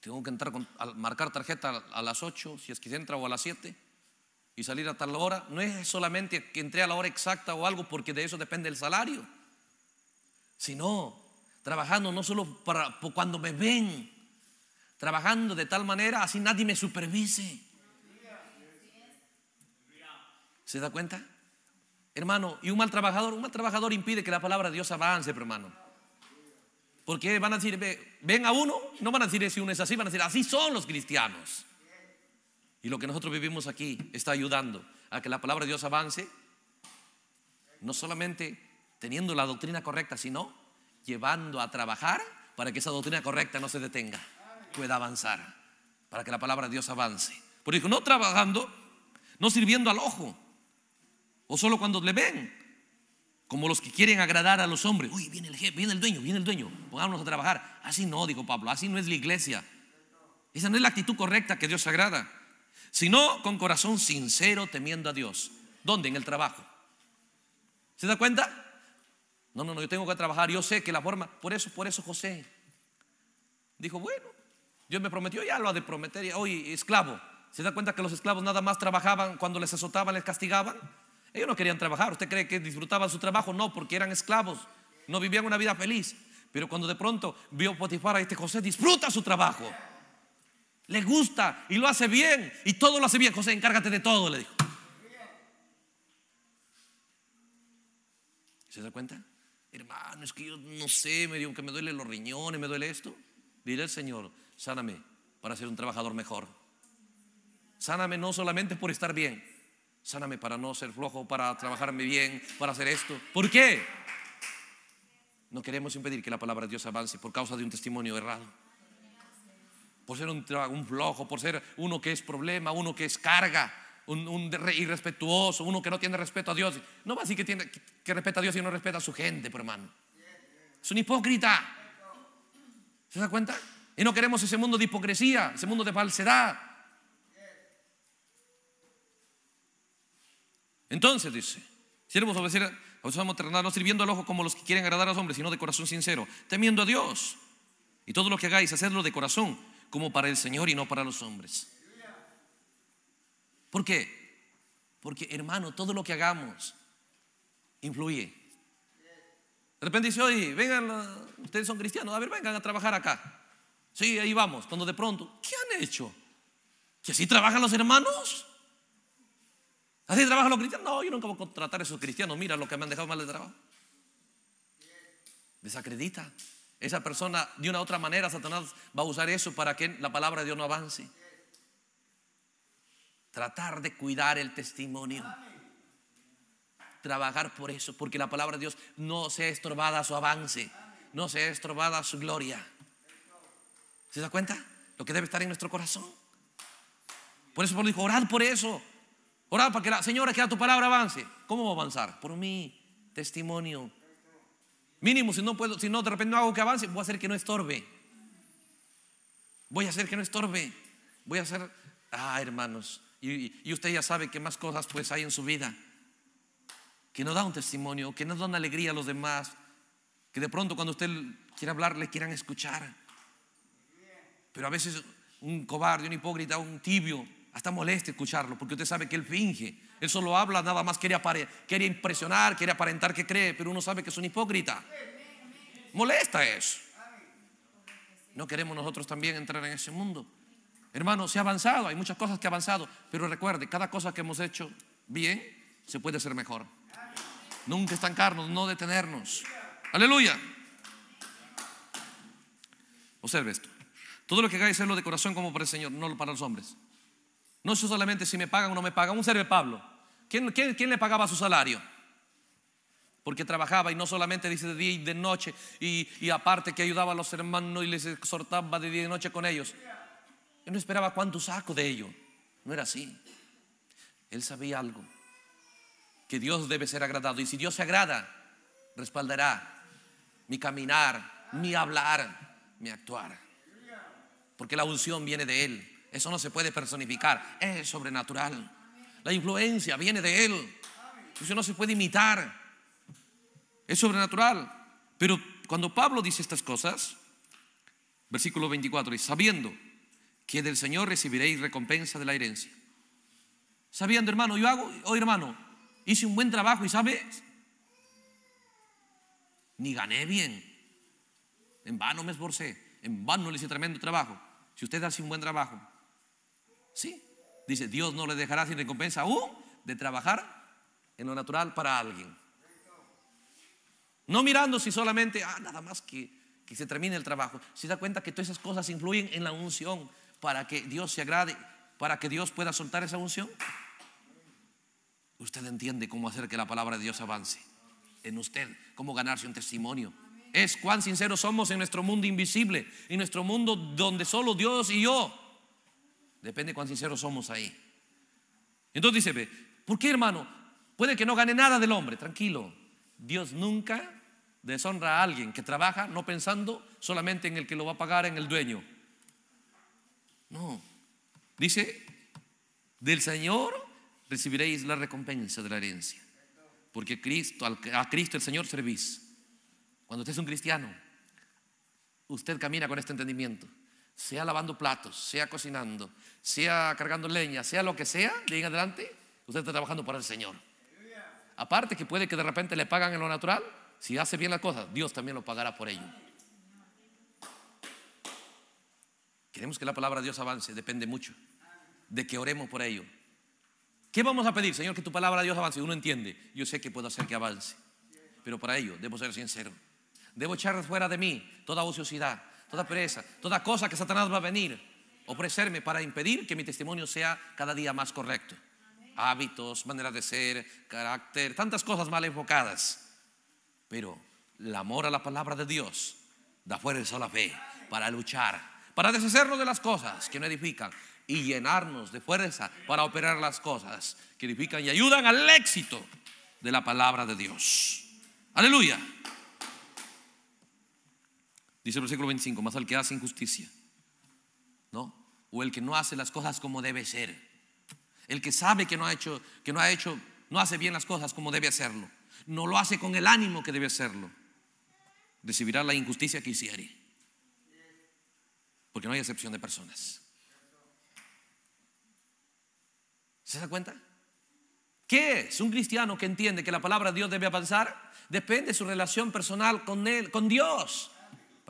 tengo que entrar marcar tarjeta a las 8, si es que entra o a las 7 y salir a tal hora. No es solamente que entré a la hora exacta o algo, porque de eso depende el salario, sino trabajando no solo para cuando me ven, trabajando de tal manera así nadie me supervise. ¿Se da cuenta? Hermano, y un mal trabajador, un mal trabajador impide que la palabra de Dios avance, hermano. Porque van a decir, ven a uno, no van a decir si uno es así, van a decir, así son los cristianos. Y lo que nosotros vivimos aquí está ayudando a que la palabra de Dios avance, no solamente teniendo la doctrina correcta, sino llevando a trabajar para que esa doctrina correcta no se detenga, pueda avanzar, para que la palabra de Dios avance. Por dijo no trabajando, no sirviendo al ojo, o solo cuando le ven, como los que quieren agradar a los hombres. Uy, viene el jefe, viene el dueño, viene el dueño, pongámonos a trabajar. Así no, dijo Pablo, así no es la iglesia. Esa no es la actitud correcta que Dios agrada sino con corazón sincero temiendo a Dios. ¿Dónde? En el trabajo. ¿Se da cuenta? No, no, no, yo tengo que trabajar, yo sé que la forma, por eso, por eso José dijo, bueno, Dios me prometió, ya lo ha de prometer, hoy esclavo. ¿Se da cuenta que los esclavos nada más trabajaban cuando les azotaban, les castigaban? Ellos no querían trabajar, ¿usted cree que disfrutaban su trabajo? No, porque eran esclavos, no vivían una vida feliz. Pero cuando de pronto vio Potifar a este José, disfruta su trabajo. Le gusta y lo hace bien. Y todo lo hace bien. José, encárgate de todo, le dijo. ¿Se da cuenta? Hermano, es que yo no sé, me digo que me duele los riñones, me duele esto. Dile al Señor, sáname para ser un trabajador mejor. Sáname no solamente por estar bien, sáname para no ser flojo, para trabajarme bien, para hacer esto. ¿Por qué? No queremos impedir que la palabra de Dios avance por causa de un testimonio errado por ser un, flojo, por ser uno que es problema, uno que es carga, un, irrespetuoso, uno que no tiene respeto a Dios. No va a decir que, respeta a Dios y no respeta a su gente, hermano. Es un hipócrita. ¿Se da cuenta? Y no queremos ese mundo de hipocresía, ese mundo de falsedad. Entonces dice, siervos queremos terrenal, no sirviendo al ojo como los que quieren agradar a los hombres, sino de corazón sincero, temiendo a Dios. Y todo lo que hagáis, hacedlo de corazón, como para el Señor y no para los hombres. ¿Por qué? Porque, hermano, todo lo que hagamos influye. De repente dice, oye, vengan, ustedes son cristianos, a ver, vengan a trabajar acá. Sí, ahí vamos. Cuando de pronto, ¿qué han hecho? ¿Que así trabajan los hermanos? ¿Así trabajan los cristianos? No, yo nunca voy a contratar a esos cristianos. Mira lo que me han dejado mal de trabajo. Desacredita. Esa persona, de una otra manera, Satanás va a usar eso para que la palabra de Dios no avance. Tratar de cuidar el testimonio. Trabajar por eso, porque la palabra de Dios no sea estorbada a su avance, no sea estorbada a su gloria. ¿Se da cuenta? Lo que debe estar en nuestro corazón. Por eso por dijo, orad por eso. Orad para que la Señora, que tu palabra avance. ¿Cómo va a avanzar? Por mi testimonio. Mínimo, si no puedo, si no de repente no hago que avance, voy a hacer que no estorbe. Voy a hacer que no estorbe. Voy a hacer, ah, hermanos, y, usted ya sabe qué más cosas pues hay en su vida que no da un testimonio, que no da alegría a los demás, que de pronto cuando usted quiere hablar le quieran escuchar. Pero a veces un cobarde, un hipócrita, un tibio, hasta molesta escucharlo, porque usted sabe que él finge, él solo habla, nada más quería, quería impresionar, quiere aparentar que cree, pero uno sabe que es un hipócrita. Molesta eso. No queremos nosotros también entrar en ese mundo. Hermano, se ha avanzado, hay muchas cosas que ha avanzado, pero recuerde, cada cosa que hemos hecho bien se puede hacer mejor. Nunca estancarnos, no detenernos. Aleluya. Observe esto. Todo lo que es hacerlo de corazón como para el Señor, no para los hombres. No solamente si me pagan o no me pagan. Un serve Pablo. ¿Quién, le pagaba su salario? Porque trabajaba y no solamente dice de día y de noche, y, aparte que ayudaba a los hermanos y les exhortaba de día y de noche con ellos. Él no esperaba cuánto saco de ello. No era así. Él sabía algo, que Dios debe ser agradado. Y si Dios se agrada, respaldará mi caminar, mi hablar, mi actuar. Porque la unción viene de Él. Eso no se puede personificar. Es sobrenatural. La influencia viene de Él. Eso no se puede imitar. Es sobrenatural. Pero cuando Pablo dice estas cosas, versículo 24, dice, sabiendo que del Señor recibiréis recompensa de la herencia. Sabiendo, hermano, yo hago, hoy hermano, hice un buen trabajo y sabes, ni gané bien. En vano me esforcé, en vano le hice tremendo trabajo. Si usted hace un buen trabajo, sí, Dice, Dios no le dejará sin recompensa aún de trabajar en lo natural para alguien. No mirando si solamente, ah, nada más que, que se termine el trabajo. Si da cuenta que todas esas cosas influyen en la unción para que Dios se agrade, para que Dios pueda soltar esa unción. Usted entiende cómo hacer que la palabra de Dios avance en usted, cómo ganarse un testimonio. Es cuán sinceros somos en nuestro mundo invisible, en nuestro mundo donde solo Dios y yo Depende cuán sinceros somos ahí. Entonces dice, ¿por qué hermano? Puede que no gane nada del hombre, tranquilo. Dios nunca deshonra a alguien que trabaja no pensando solamente en el que lo va a pagar, en el dueño. No. Dice, del Señor recibiréis la recompensa de la herencia. Porque Cristo, a Cristo el Señor servís. Cuando usted es un cristiano, usted camina con este entendimiento sea lavando platos, sea cocinando, sea cargando leña, sea lo que sea, de ahí en adelante, usted está trabajando para el Señor. Aparte que puede que de repente le pagan en lo natural, si hace bien las cosas, Dios también lo pagará por ello. Queremos que la palabra de Dios avance, depende mucho de que oremos por ello. ¿Qué vamos a pedir, Señor, que tu palabra de Dios avance? Uno entiende, yo sé que puedo hacer que avance, pero para ello debo ser sincero. Debo echar fuera de mí toda ociosidad, toda pereza, toda cosa que Satanás va a venir ofrecerme para impedir que mi testimonio sea cada día más correcto. Hábitos, manera de ser, carácter, tantas cosas mal enfocadas. Pero el amor a la palabra de Dios da fuerza a la fe para luchar, para deshacernos de las cosas que no edifican y llenarnos de fuerza para operar las cosas que edifican y ayudan al éxito de la palabra de Dios. Aleluya. Dice el versículo 25, más al que hace injusticia, ¿no? O el que no hace las cosas como debe ser. El que sabe que no ha hecho, que no ha hecho, no hace bien las cosas como debe hacerlo. No lo hace con el ánimo que debe hacerlo. Recibirá la injusticia que hiciere. Porque no hay excepción de personas. ¿Se da cuenta? ¿Qué es un cristiano que entiende que la palabra de Dios debe avanzar? Depende de su relación personal con él, con Dios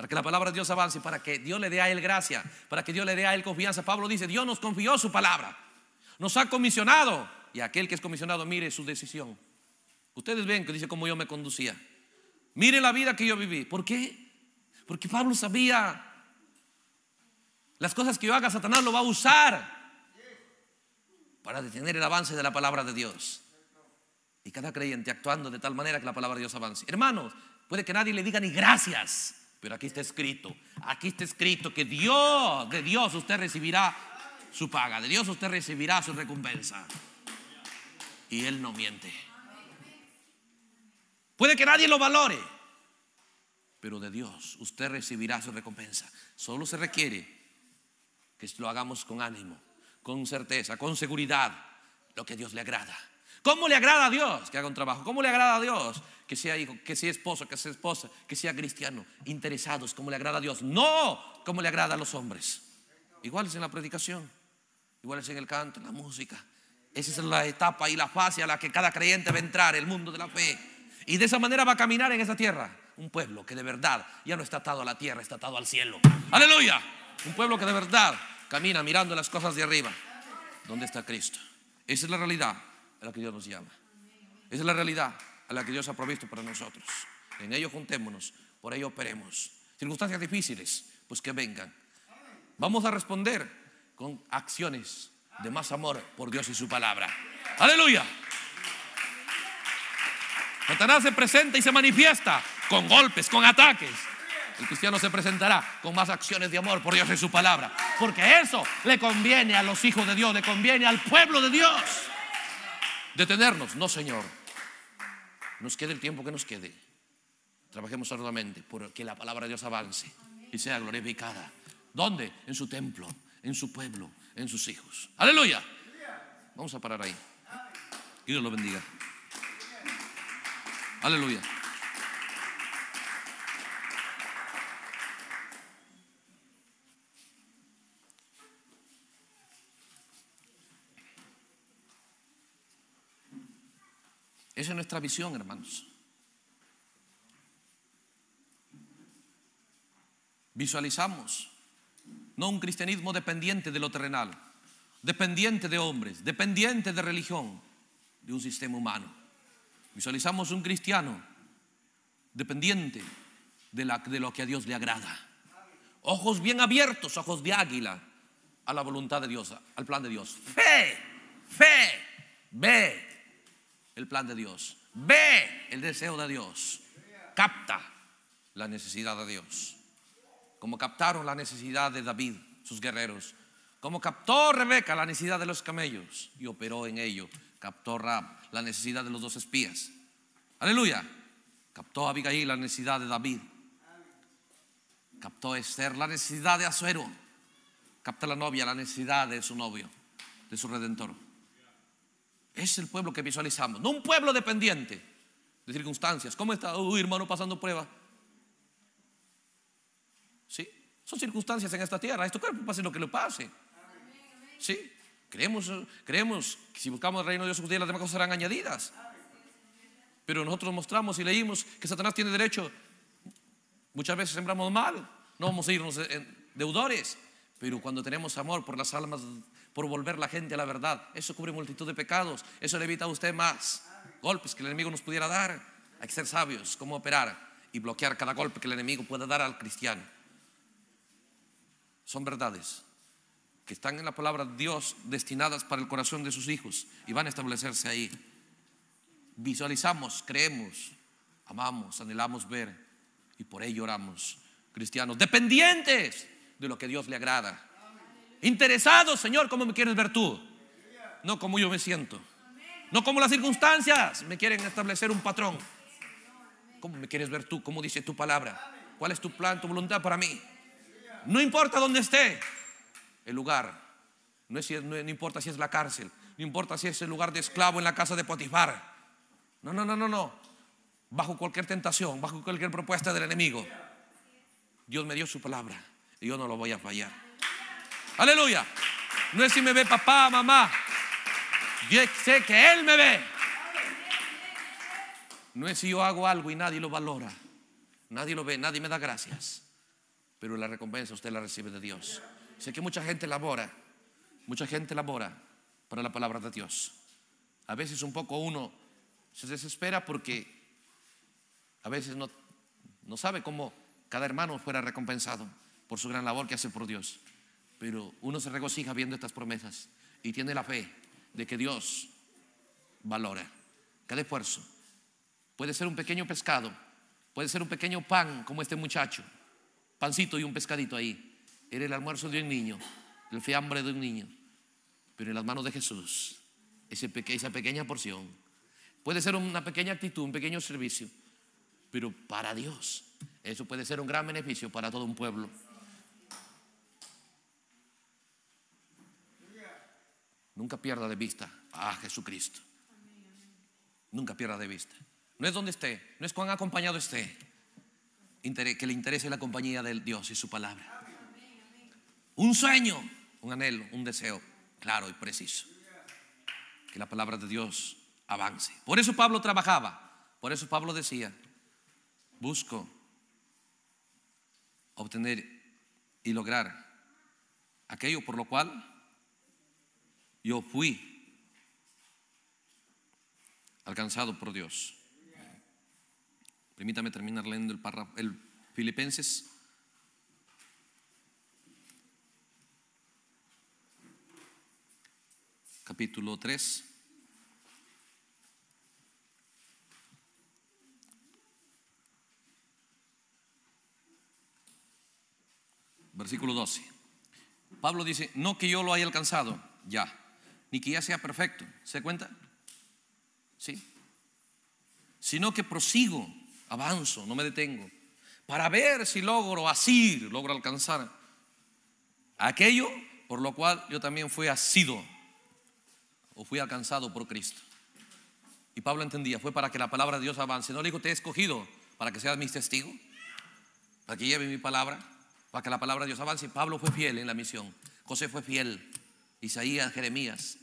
para que la palabra de Dios avance, para que Dios le dé a él gracia, para que Dios le dé a él confianza. Pablo dice, Dios nos confió su palabra, nos ha comisionado. Y aquel que es comisionado, mire su decisión. Ustedes ven que dice cómo yo me conducía. Mire la vida que yo viví. ¿Por qué? Porque Pablo sabía las cosas que yo haga, Satanás lo va a usar para detener el avance de la palabra de Dios. Y cada creyente actuando de tal manera que la palabra de Dios avance. Hermanos, puede que nadie le diga ni gracias. Pero aquí está escrito, aquí está escrito que Dios, de Dios usted recibirá su paga, de Dios usted recibirá su recompensa. Y Él no miente. Puede que nadie lo valore, pero de Dios usted recibirá su recompensa. Solo se requiere que lo hagamos con ánimo, con certeza, con seguridad, lo que Dios le agrada. ¿Cómo le agrada a Dios que haga un trabajo? ¿Cómo le agrada a Dios que sea hijo, que sea esposo, que sea esposa, que sea cristiano? Interesados, ¿cómo le agrada a Dios? No, ¿cómo le agrada a los hombres? Igual es en la predicación, igual es en el canto, en la música. Esa es la etapa y la fase a la que cada creyente va a entrar, el mundo de la fe. Y de esa manera va a caminar en esa tierra. Un pueblo que de verdad ya no está atado a la tierra, está atado al cielo. Aleluya. Un pueblo que de verdad camina mirando las cosas de arriba. ¿Dónde está Cristo? Esa es la realidad a la que Dios nos llama. Esa es la realidad a la que Dios ha provisto para nosotros. En ello juntémonos, por ello operemos. Circunstancias difíciles, pues que vengan. Vamos a responder con acciones de más amor por Dios y su palabra. Aleluya. Satanás se presenta y se manifiesta con golpes, con ataques. El cristiano se presentará con más acciones de amor por Dios y su palabra. Porque eso le conviene a los hijos de Dios, le conviene al pueblo de Dios detenernos. No, Señor. Nos quede el tiempo que nos quede. Trabajemos arduamente por que la palabra de Dios avance y sea glorificada. ¿Dónde? En su templo, en su pueblo, en sus hijos. Aleluya. Vamos a parar ahí. Que Dios lo bendiga. Aleluya. Esa es nuestra visión, hermanos. Visualizamos, no un cristianismo dependiente de lo terrenal, dependiente de hombres, dependiente de religión, de un sistema humano. Visualizamos un cristiano dependiente de, lo que a Dios le agrada. Ojos bien abiertos, ojos de águila, a la voluntad de Dios, al plan de Dios. Fe, fe, ve, el plan de Dios. Ve el deseo de Dios. Capta la necesidad de Dios. Como captaron la necesidad de David, sus guerreros. Como captó Rebeca la necesidad de los camellos y operó en ello. Captó Rab la necesidad de los dos espías. Aleluya. Captó Abigail la necesidad de David. Captó Esther la necesidad de Azuero. Capta la novia la necesidad de su novio, de su redentor. Es el pueblo que visualizamos, no un pueblo dependiente de circunstancias. ¿Cómo está? tu hermano, pasando prueba. ¿Sí? Son circunstancias en esta tierra. Esto cuerpo pase lo que le pase. ¿Sí? Creemos, creemos que si buscamos el reino de Dios, las demás cosas serán añadidas. Pero nosotros mostramos y leímos que Satanás tiene derecho. Muchas veces sembramos mal, no vamos a irnos deudores. Pero cuando tenemos amor por las almas por volver la gente a la verdad. Eso cubre multitud de pecados. Eso le evita a usted más golpes que el enemigo nos pudiera dar. Hay que ser sabios cómo operar y bloquear cada golpe que el enemigo pueda dar al cristiano. Son verdades que están en la palabra de Dios destinadas para el corazón de sus hijos y van a establecerse ahí. Visualizamos, creemos, amamos, anhelamos ver y por ello oramos, cristianos, dependientes de lo que Dios le agrada Interesado, Señor, ¿cómo me quieres ver tú? No como yo me siento. No como las circunstancias me quieren establecer un patrón. ¿Cómo me quieres ver tú? ¿Cómo dice tu palabra? ¿Cuál es tu plan, tu voluntad para mí? No importa dónde esté el lugar. No, no importa si es la cárcel. No importa si es el lugar de esclavo en la casa de Potifar. No, no, no, no, no. Bajo cualquier tentación, bajo cualquier propuesta del enemigo. Dios me dio su palabra y yo no lo voy a fallar. Aleluya. No es si me ve papá, mamá. Yo sé que Él me ve. No es si yo hago algo y nadie lo valora. Nadie lo ve, nadie me da gracias. Pero la recompensa usted la recibe de Dios. Sé que mucha gente labora, mucha gente labora para la palabra de Dios. A veces un poco uno se desespera porque a veces no, no sabe cómo cada hermano fuera recompensado por su gran labor que hace por Dios. Pero uno se regocija viendo estas promesas y tiene la fe de que Dios valora cada esfuerzo. Puede ser un pequeño pescado, puede ser un pequeño pan como este muchacho, pancito y un pescadito ahí. Era el almuerzo de un niño, el fiambre de un niño. Pero en las manos de Jesús, esa pequeña porción, puede ser una pequeña actitud, un pequeño servicio, pero para Dios, eso puede ser un gran beneficio para todo un pueblo. Nunca pierda de vista a Jesucristo. Nunca pierda de vista. No es donde esté, no es cuán acompañado esté. Que le interese la compañía de Dios y su palabra. Un sueño, un anhelo, un deseo claro y preciso. Que la palabra de Dios avance. Por eso Pablo trabajaba. Por eso Pablo decía, busco obtener y lograr aquello por lo cual yo fui alcanzado por Dios. Permítame terminar leyendo el el Filipenses. Capítulo 3. Versículo 12. Pablo dice, no que yo lo haya alcanzado, ya ni que ya sea perfecto. ¿Se cuenta? Sí. Sino que prosigo, avanzo, no me detengo, para ver si logro asir logro alcanzar aquello por lo cual yo también fui asido o fui alcanzado por Cristo. Y Pablo entendía, fue para que la palabra de Dios avance. No le dijo, te he escogido para que seas mis testigos, para que lleve mi palabra, para que la palabra de Dios avance. Pablo fue fiel en la misión, José fue fiel Isaías, Jeremías.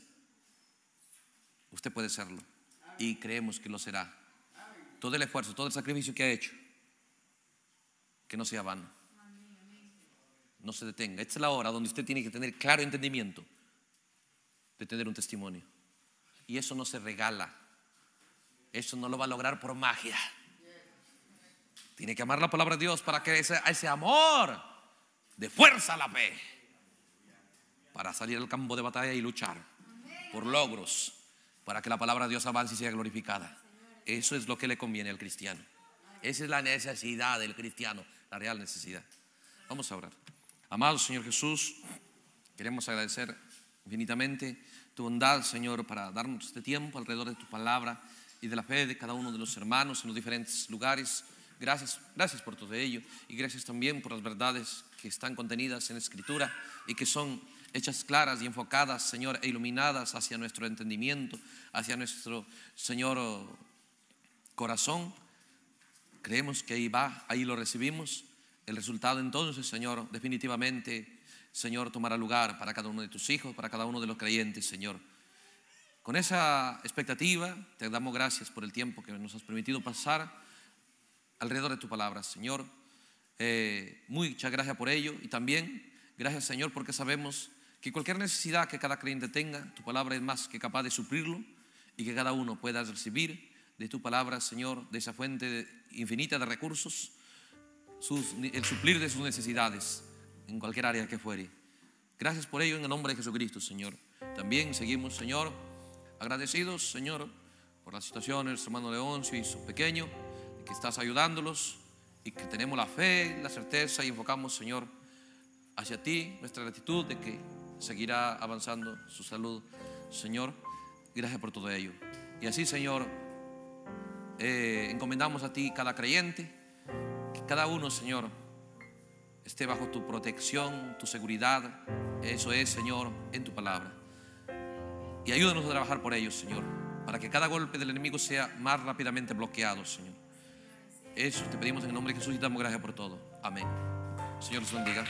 Usted puede serlo. Y creemos que lo será. Todo el esfuerzo, todo el sacrificio que ha hecho. Que no sea vano. No se detenga. Esta es la hora donde usted tiene que tener claro entendimiento de tener un testimonio. Y eso no se regala. Eso no lo va a lograr por magia. Tiene que amar la palabra de Dios para que ese, amor de fuerza la fe para salir al campo de batalla y luchar por logros, para que la palabra de Dios avance y sea glorificada. Eso es lo que le conviene al cristiano. Esa es la necesidad del cristiano, la real necesidad. Vamos a orar. Amado Señor Jesús, queremos agradecer infinitamente tu bondad, Señor, para darnos este tiempo alrededor de tu palabra y de la fe de cada uno de los hermanos en los diferentes lugares. Gracias, gracias por todo ello y gracias también por las verdades que están contenidas en la Escritura y que son hechas claras y enfocadas, Señor, e iluminadas hacia nuestro entendimiento, hacia nuestro, Señor, oh, corazón. Creemos que ahí va, ahí lo recibimos. El resultado entonces, Señor, definitivamente, Señor, tomará lugar para cada uno de tus hijos, para cada uno de los creyentes, Señor. Con esa expectativa, te damos gracias por el tiempo que nos has permitido pasar alrededor de tu palabra, Señor. Eh, muchas gracias por ello y también gracias, Señor, porque sabemos que cualquier necesidad que cada creyente tenga, tu palabra es más que capaz de suplirlo y que cada uno pueda recibir de tu palabra, Señor, de esa fuente infinita de recursos, el suplir de sus necesidades en cualquier área que fuere. Gracias por ello en el nombre de Jesucristo, Señor. También seguimos, Señor, agradecidos, Señor, por las situaciones hermano Leoncio y su pequeño, que estás ayudándolos y que tenemos la fe, la certeza y enfocamos, Señor, hacia ti nuestra gratitud de que seguirá avanzando su salud. Señor, gracias por todo ello. Y así, Señor, eh, encomendamos a ti cada creyente, que cada uno, Señor, esté bajo tu protección, tu seguridad. Eso es, Señor, en tu palabra. Y ayúdanos a trabajar por ellos, Señor, para que cada golpe del enemigo sea más rápidamente bloqueado, Señor. Eso te pedimos en el nombre de Jesús y damos gracias por todo. Amén. Señor, los bendiga.